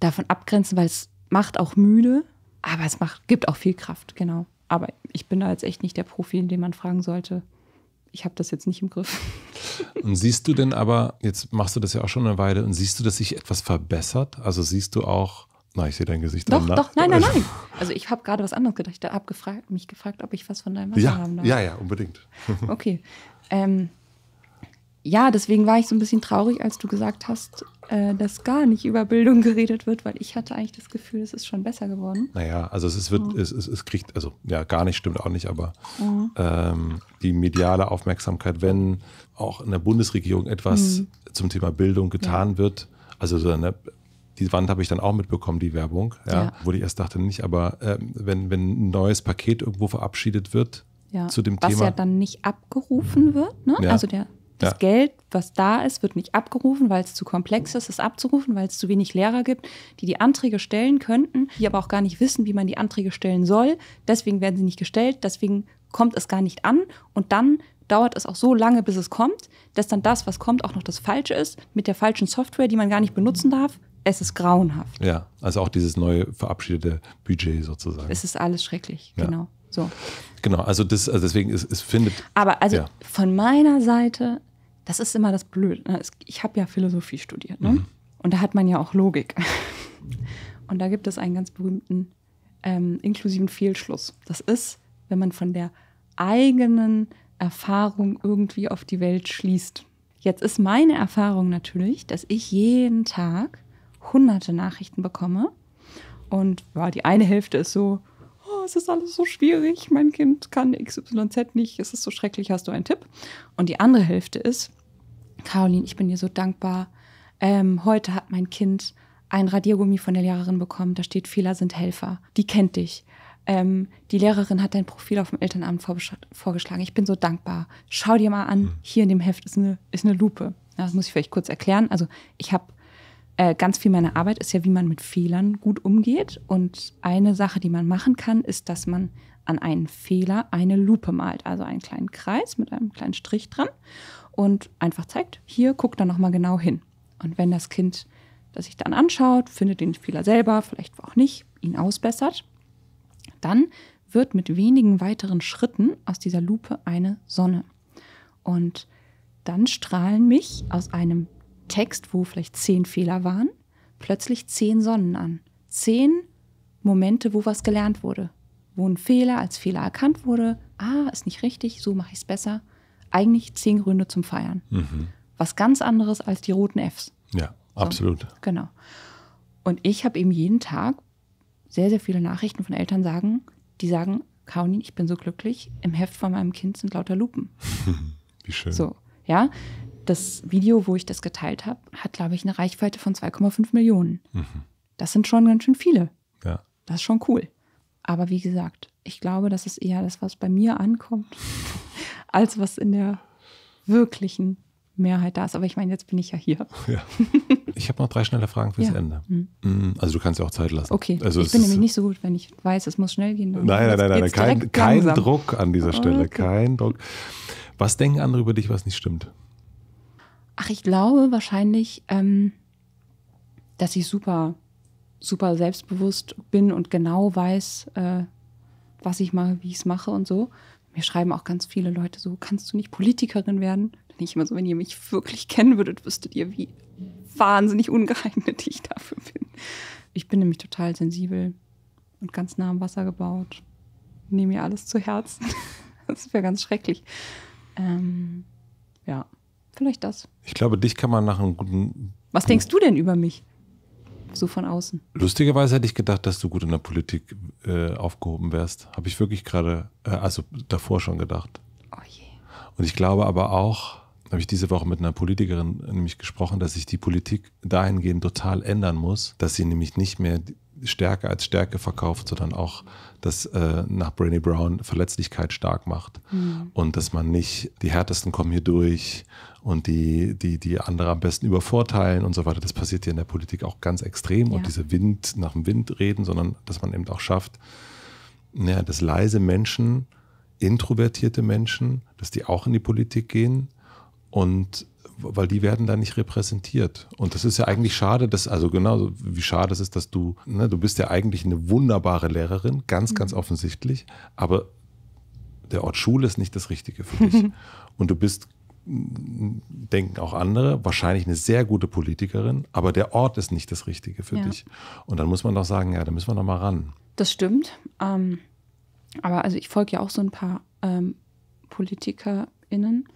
davon abgrenzen, weil es macht auch müde, aber es macht, gibt auch viel Kraft, genau. Aber ich bin da jetzt echt nicht der Profi, den man fragen sollte, ich habe das jetzt nicht im Griff. und siehst du denn aber, jetzt machst du das ja auch schon eine Weile, und siehst du, dass sich etwas verbessert? Also siehst du auch, na, ich sehe dein Gesicht. Doch, doch, nein, nein, nein. Also ich habe gerade was anderes gedacht. Ich habe gefragt, mich gefragt, ob ich was von deinem Wasser ja, haben darf. Ja, ja, unbedingt. okay. Ähm, ja, deswegen war ich so ein bisschen traurig, als du gesagt hast, äh, dass gar nicht über Bildung geredet wird, weil ich hatte eigentlich das Gefühl, es ist schon besser geworden. Naja, also es, ist, wird, mhm. es, es, es, kriegt, also ja, gar nicht stimmt auch nicht, aber mhm. ähm, die mediale Aufmerksamkeit, wenn auch in der Bundesregierung etwas mhm. zum Thema Bildung getan ja. wird, also so eine die Wand habe ich dann auch mitbekommen, die Werbung, ja, ja. wo ich erst dachte, nicht, aber äh, wenn, wenn ein neues Paket irgendwo verabschiedet wird ja. zu dem Was Thema. Was ja dann nicht abgerufen wird, ne? Also der das ja. Geld, was da ist, wird nicht abgerufen, weil es zu komplex ist, es abzurufen, weil es zu wenig Lehrer gibt, die die Anträge stellen könnten, die aber auch gar nicht wissen, wie man die Anträge stellen soll. Deswegen werden sie nicht gestellt, deswegen kommt es gar nicht an und dann dauert es auch so lange, bis es kommt, dass dann das, was kommt, auch noch das Falsche ist, mit der falschen Software, die man gar nicht benutzen darf. Es ist grauenhaft. Ja, also auch dieses neue verabschiedete Budget sozusagen. Es ist alles schrecklich, ja. genau. So. Genau, also, das, also deswegen ist, es findet. Aber also ja. von meiner Seite das ist immer das Blöde. Ne? Ich habe ja Philosophie studiert. Ne? Mhm. Und da hat man ja auch Logik. Und da gibt es einen ganz berühmten ähm, inklusiven Fehlschluss. Das ist, wenn man von der eigenen Erfahrung irgendwie auf die Welt schließt. Jetzt ist meine Erfahrung natürlich, dass ich jeden Tag hunderte Nachrichten bekomme. Und ja, die eine Hälfte ist so, es ist alles so schwierig, mein Kind kann XYZ nicht, es ist so schrecklich, hast du einen Tipp? Und die andere Hälfte ist, Caroline, ich bin dir so dankbar. Ähm, heute hat mein Kind ein Radiergummi von der Lehrerin bekommen, da steht Fehler sind Helfer. Die kennt dich. Ähm, die Lehrerin hat dein Profil auf dem Elternamt vorgeschlagen. Ich bin so dankbar. Schau dir mal an, mhm. hier in dem Heft ist eine, ist eine Lupe. das muss ich vielleicht kurz erklären. Also ich habe äh, ganz viel meiner Arbeit ist ja, wie man mit Fehlern gut umgeht. Und eine Sache, die man machen kann, ist, dass man an einen Fehler eine Lupe malt, also einen kleinen Kreis mit einem kleinen Strich dran und einfach zeigt, hier guckt da nochmal genau hin. Und wenn das Kind das sich dann anschaut, findet den Fehler selber, vielleicht auch nicht, ihn ausbessert, dann wird mit wenigen weiteren Schritten aus dieser Lupe eine Sonne. Und dann strahlen mich aus einem Text, wo vielleicht zehn Fehler waren, plötzlich zehn Sonnen an. Zehn Momente, wo was gelernt wurde. Wo ein Fehler als Fehler erkannt wurde. Ah, ist nicht richtig, so mache ich es besser. Eigentlich zehn Gründe zum Feiern. Mhm. Was ganz anderes als die roten Fs. Ja, absolut. genau. Und ich habe eben jeden Tag sehr, sehr viele Nachrichten von Eltern sagen, die sagen, Kaunin, ich bin so glücklich, im Heft von meinem Kind sind lauter Lupen. Wie schön. So, ja das Video, wo ich das geteilt habe, hat, glaube ich, eine Reichweite von 2,5 Millionen. Mhm. Das sind schon ganz schön viele. Ja. Das ist schon cool. Aber wie gesagt, ich glaube, das ist eher das, was bei mir ankommt, als was in der wirklichen Mehrheit da ist. Aber ich meine, jetzt bin ich ja hier. Ja. Ich habe noch drei schnelle Fragen fürs ja. Ende. Mhm. mhm. Also du kannst ja auch Zeit lassen. Okay, also ich bin nämlich nicht so gut, wenn ich weiß, es muss schnell gehen. Nein, nein, nein, nein, kein, kein Druck an dieser Stelle, okay. kein Druck. Was denken andere über dich, was nicht stimmt? Ach, ich glaube wahrscheinlich, ähm, dass ich super, super selbstbewusst bin und genau weiß, äh, was ich mache, wie ich es mache und so. Mir schreiben auch ganz viele Leute so, kannst du nicht Politikerin werden? Dann immer so, wenn ihr mich wirklich kennen würdet, wüsstet ihr, wie wahnsinnig ungeeignet ich dafür bin. Ich bin nämlich total sensibel und ganz nah am Wasser gebaut. Nehme mir alles zu Herzen. Das wäre ganz schrecklich. Ähm, ja. Vielleicht das. Ich glaube, dich kann man nach einem guten. Was denkst du denn über mich? So von außen. Lustigerweise hätte ich gedacht, dass du gut in der Politik äh, aufgehoben wärst. Habe ich wirklich gerade, äh, also davor schon gedacht. Oh je. Und ich glaube aber auch, habe ich diese Woche mit einer Politikerin nämlich gesprochen, dass sich die Politik dahingehend total ändern muss, dass sie nämlich nicht mehr Stärke als Stärke verkauft, sondern auch, dass äh, nach Brené Brown Verletzlichkeit stark macht mhm. und dass man nicht die Härtesten kommen hier durch und die, die, die andere am besten übervorteilen und so weiter. Das passiert hier in der Politik auch ganz extrem ja. und diese Wind nach dem Wind reden, sondern dass man eben auch schafft, ja, dass leise Menschen, introvertierte Menschen, dass die auch in die Politik gehen und weil die werden da nicht repräsentiert. Und das ist ja eigentlich schade, dass, also genau wie schade es ist, dass du, ne, du bist ja eigentlich eine wunderbare Lehrerin, ganz, mhm. ganz offensichtlich, aber der Ort Schule ist nicht das Richtige für dich. Und du bist, denken auch andere, wahrscheinlich eine sehr gute Politikerin, aber der Ort ist nicht das Richtige für ja. dich. Und dann muss man doch sagen, ja, da müssen wir noch mal ran. Das stimmt. Ähm, aber also ich folge ja auch so ein paar ähm, PolitikerInnen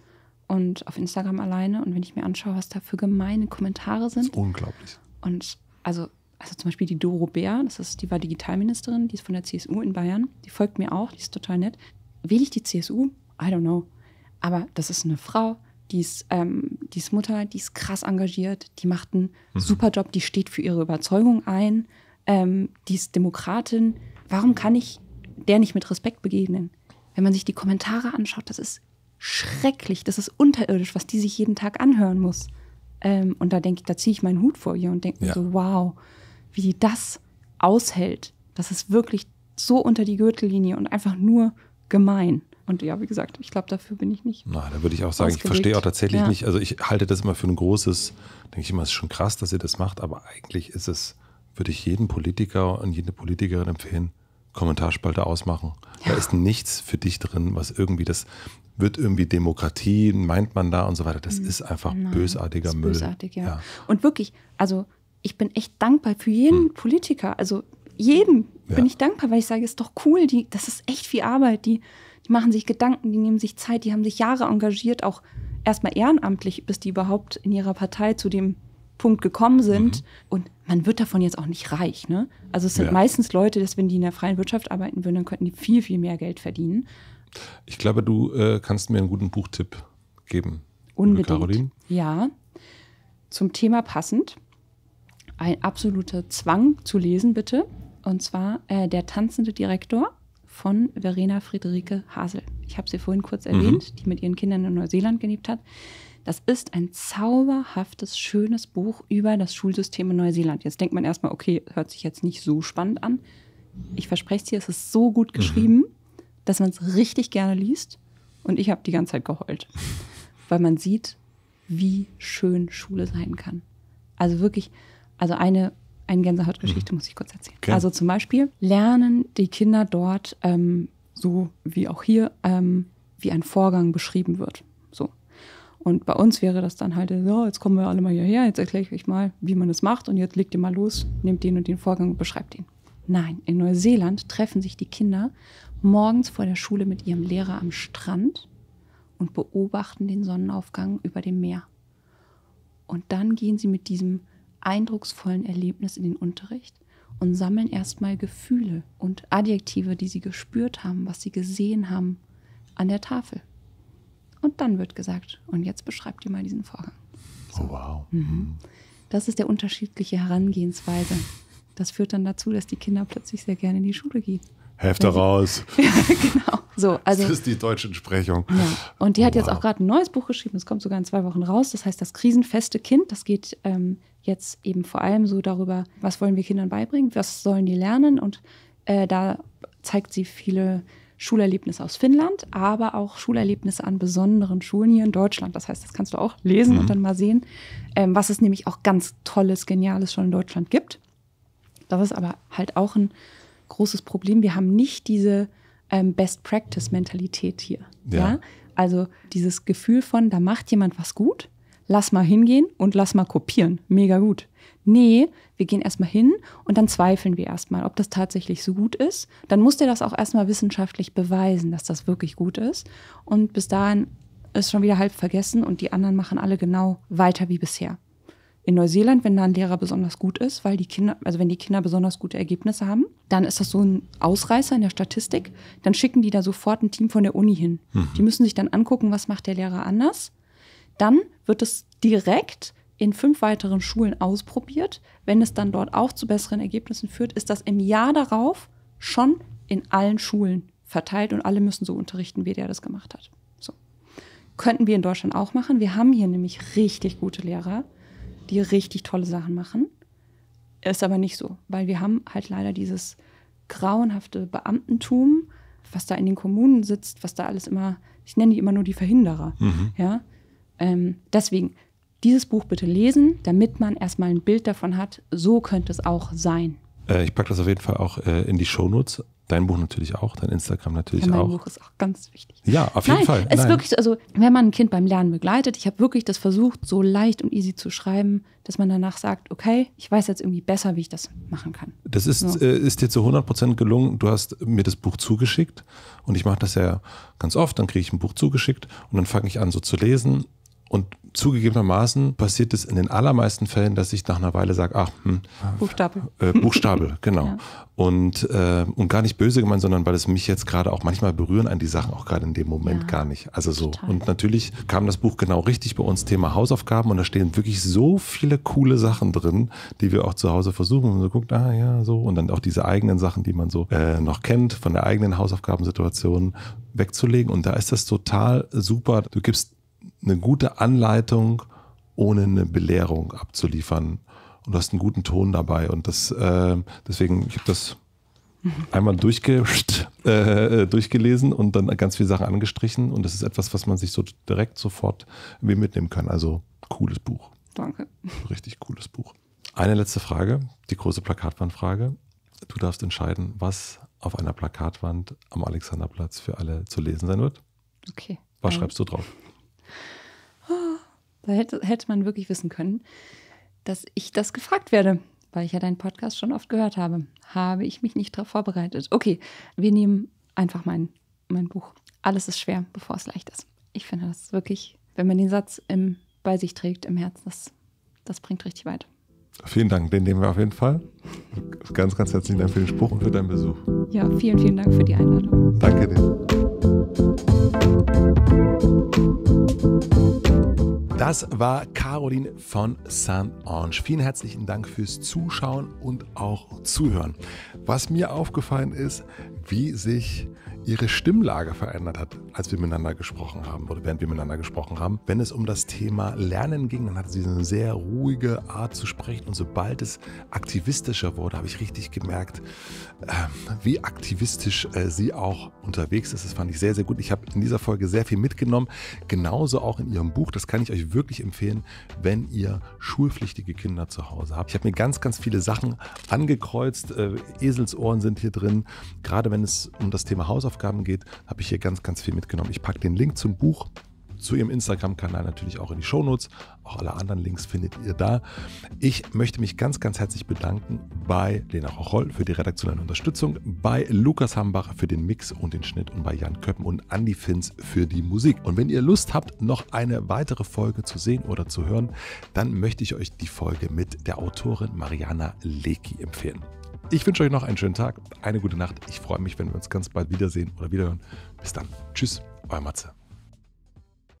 und auf Instagram alleine. Und wenn ich mir anschaue, was da für gemeine Kommentare sind. Das ist unglaublich. Und also, also zum Beispiel die Doro Bär, das ist, die war Digitalministerin, die ist von der CSU in Bayern, die folgt mir auch, die ist total nett. Wähle ich die CSU? I don't know. Aber das ist eine Frau, die ist, ähm, die ist Mutter, die ist krass engagiert, die macht einen mhm. super Job, die steht für ihre Überzeugung ein, ähm, die ist Demokratin. Warum kann ich der nicht mit Respekt begegnen? Wenn man sich die Kommentare anschaut, das ist schrecklich, das ist unterirdisch, was die sich jeden Tag anhören muss. Ähm, und da denke ich, da ziehe ich meinen Hut vor ihr und denke ja. mir so, wow, wie die das aushält. Das ist wirklich so unter die Gürtellinie und einfach nur gemein. Und ja, wie gesagt, ich glaube, dafür bin ich nicht. Nein, da würde ich auch sagen, ausgelegt. ich verstehe auch tatsächlich ja. nicht. Also ich halte das immer für ein großes, denke ich immer, es ist schon krass, dass ihr das macht, aber eigentlich ist es, würde ich jedem Politiker und jede Politikerin empfehlen, Kommentarspalte ausmachen. Ja. Da ist nichts für dich drin, was irgendwie das, wird irgendwie Demokratie, meint man da und so weiter. Das mhm. ist einfach Nein, bösartiger ist Müll. Bösartig, ja. ja. Und wirklich, also ich bin echt dankbar für jeden mhm. Politiker, also jedem ja. bin ich dankbar, weil ich sage, ist doch cool, die, das ist echt viel Arbeit, die, die machen sich Gedanken, die nehmen sich Zeit, die haben sich Jahre engagiert, auch erstmal ehrenamtlich, bis die überhaupt in ihrer Partei zu dem Punkt gekommen sind. Mhm. Und man wird davon jetzt auch nicht reich. Ne? Also es sind ja. meistens Leute, dass wenn die in der freien Wirtschaft arbeiten würden, dann könnten die viel, viel mehr Geld verdienen. Ich glaube, du äh, kannst mir einen guten Buchtipp geben. Unbedingt. Caroline. Ja. Zum Thema passend. Ein absoluter Zwang zu lesen, bitte. Und zwar äh, Der tanzende Direktor von Verena Friederike Hasel. Ich habe sie vorhin kurz mhm. erwähnt, mhm. die mit ihren Kindern in Neuseeland gelebt hat. Das ist ein zauberhaftes, schönes Buch über das Schulsystem in Neuseeland. Jetzt denkt man erstmal, okay, hört sich jetzt nicht so spannend an. Ich verspreche es dir, es ist so gut mhm. geschrieben. Mhm dass man es richtig gerne liest. Und ich habe die ganze Zeit geheult, weil man sieht, wie schön Schule sein kann. Also wirklich, also eine, eine Gänsehautgeschichte mhm. muss ich kurz erzählen. Okay. Also zum Beispiel lernen die Kinder dort, ähm, so wie auch hier, ähm, wie ein Vorgang beschrieben wird. So. Und bei uns wäre das dann halt, so, jetzt kommen wir alle mal hierher, jetzt erkläre ich euch mal, wie man das macht und jetzt legt ihr mal los, nehmt den und den Vorgang und beschreibt ihn. Nein, in Neuseeland treffen sich die Kinder morgens vor der Schule mit ihrem Lehrer am Strand und beobachten den Sonnenaufgang über dem Meer. Und dann gehen sie mit diesem eindrucksvollen Erlebnis in den Unterricht und sammeln erstmal Gefühle und Adjektive, die sie gespürt haben, was sie gesehen haben, an der Tafel. Und dann wird gesagt, und jetzt beschreibt ihr mal diesen Vorgang. So. Oh, wow. Mhm. mhm. Das ist der unterschiedliche Herangehensweise. Das führt dann dazu, dass die Kinder plötzlich sehr gerne in die Schule gehen. Hälfte raus. ja, genau. So, also, das ist die deutsche Entsprechung. Ja. Und die hat wow. jetzt auch gerade ein neues Buch geschrieben, das kommt sogar in zwei Wochen raus. Das heißt, das krisenfeste Kind, das geht ähm, jetzt eben vor allem so darüber, was wollen wir Kindern beibringen, was sollen die lernen. Und äh, da zeigt sie viele Schulerlebnisse aus Finnland, aber auch Schulerlebnisse an besonderen Schulen hier in Deutschland. Das heißt, das kannst du auch lesen mhm. und dann mal sehen, ähm, was es nämlich auch ganz Tolles, Geniales schon in Deutschland gibt. Das ist aber halt auch ein großes Problem. Wir haben nicht diese ähm, Best-Practice-Mentalität hier. Ja. ja. Also dieses Gefühl von, da macht jemand was gut, lass mal hingehen und lass mal kopieren. Mega gut. Nee, wir gehen erstmal hin und dann zweifeln wir erstmal, ob das tatsächlich so gut ist. Dann muss der das auch erstmal wissenschaftlich beweisen, dass das wirklich gut ist. Und bis dahin ist schon wieder halb vergessen und die anderen machen alle genau weiter wie bisher in Neuseeland, wenn da ein Lehrer besonders gut ist, weil die Kinder, also wenn die Kinder besonders gute Ergebnisse haben, dann ist das so ein Ausreißer in der Statistik. Dann schicken die da sofort ein Team von der Uni hin. Mhm. Die müssen sich dann angucken, was macht der Lehrer anders. Dann wird es direkt in fünf weiteren Schulen ausprobiert. Wenn es dann dort auch zu besseren Ergebnissen führt, ist das im Jahr darauf schon in allen Schulen verteilt und alle müssen so unterrichten, wie der das gemacht hat. So. Könnten wir in Deutschland auch machen. Wir haben hier nämlich richtig gute Lehrer die richtig tolle Sachen machen. Ist aber nicht so, weil wir haben halt leider dieses grauenhafte Beamtentum, was da in den Kommunen sitzt, was da alles immer, ich nenne die immer nur die Verhinderer. Mhm. Ja? Ähm, deswegen, dieses Buch bitte lesen, damit man erstmal ein Bild davon hat, so könnte es auch sein. Äh, ich packe das auf jeden Fall auch äh, in die Shownotes Dein Buch natürlich auch, dein Instagram natürlich ja, mein auch. Mein Buch ist auch ganz wichtig. Ja, auf jeden Nein, Fall. Es Nein. ist wirklich so, also wenn man ein Kind beim Lernen begleitet, ich habe wirklich das versucht, so leicht und easy zu schreiben, dass man danach sagt, okay, ich weiß jetzt irgendwie besser, wie ich das machen kann. Das ist, so. äh, ist dir zu 100% gelungen. Du hast mir das Buch zugeschickt und ich mache das ja ganz oft. Dann kriege ich ein Buch zugeschickt und dann fange ich an, so zu lesen und zugegebenermaßen passiert es in den allermeisten Fällen, dass ich nach einer Weile sage, ach, hm, Buchstabel. Äh, Buchstabe, genau. Ja. Und, äh, und gar nicht böse gemeint, sondern weil es mich jetzt gerade auch manchmal berühren an die Sachen, auch gerade in dem Moment ja. gar nicht. Also so. Total. Und natürlich kam das Buch genau richtig bei uns, Thema Hausaufgaben. Und da stehen wirklich so viele coole Sachen drin, die wir auch zu Hause versuchen. Und so guckt, ah ja, so. Und dann auch diese eigenen Sachen, die man so äh, noch kennt, von der eigenen Hausaufgabensituation wegzulegen. Und da ist das total super. Du gibst eine gute Anleitung, ohne eine Belehrung abzuliefern. Und du hast einen guten Ton dabei. Und das, äh, deswegen, ich habe das einmal durchge äh, durchgelesen und dann ganz viele Sachen angestrichen. Und das ist etwas, was man sich so direkt sofort mitnehmen kann. Also cooles Buch. Danke. Richtig cooles Buch. Eine letzte Frage, die große Plakatwandfrage. Du darfst entscheiden, was auf einer Plakatwand am Alexanderplatz für alle zu lesen sein wird. Okay. Was ähm, schreibst du drauf? Da hätte, hätte man wirklich wissen können, dass ich das gefragt werde, weil ich ja deinen Podcast schon oft gehört habe. Habe ich mich nicht darauf vorbereitet. Okay, wir nehmen einfach mein, mein Buch. Alles ist schwer, bevor es leicht ist. Ich finde das wirklich, wenn man den Satz im, bei sich trägt im Herzen, das, das bringt richtig weit. Vielen Dank, den nehmen wir auf jeden Fall. Ganz, ganz herzlichen Dank für den Spruch und für deinen Besuch. Ja, vielen, vielen Dank für die Einladung. Danke dir. Das war Caroline von Saint Ange. Vielen herzlichen Dank fürs Zuschauen und auch Zuhören. Was mir aufgefallen ist, wie sich ihre Stimmlage verändert hat, als wir miteinander gesprochen haben oder während wir miteinander gesprochen haben. Wenn es um das Thema Lernen ging, dann hatte sie eine sehr ruhige Art zu sprechen und sobald es aktivistischer wurde, habe ich richtig gemerkt, ähm, wie aktivistisch äh, sie auch unterwegs ist. Das fand ich sehr, sehr gut. Ich habe in dieser Folge sehr viel mitgenommen, genauso auch in ihrem Buch. Das kann ich euch wirklich empfehlen, wenn ihr schulpflichtige Kinder zu Hause habt. Ich habe mir ganz, ganz viele Sachen angekreuzt. Äh, Eselsohren sind hier drin, gerade wenn es um das Thema Hausaufgaben Hausaufgaben geht, habe ich hier ganz, ganz viel mitgenommen. Ich packe den Link zum Buch zu ihrem Instagram-Kanal natürlich auch in die Shownotes. Auch alle anderen Links findet ihr da. Ich möchte mich ganz, ganz herzlich bedanken bei Lena Rocholl für die redaktionelle Unterstützung, bei Lukas Hambach für den Mix und den Schnitt und bei Jan Köppen und Andy Finz für die Musik. Und wenn ihr Lust habt, noch eine weitere Folge zu sehen oder zu hören, dann möchte ich euch die Folge mit der Autorin Mariana Lecki empfehlen. Ich wünsche euch noch einen schönen Tag, eine gute Nacht. Ich freue mich, wenn wir uns ganz bald wiedersehen oder wiederhören. Bis dann. Tschüss, euer Matze.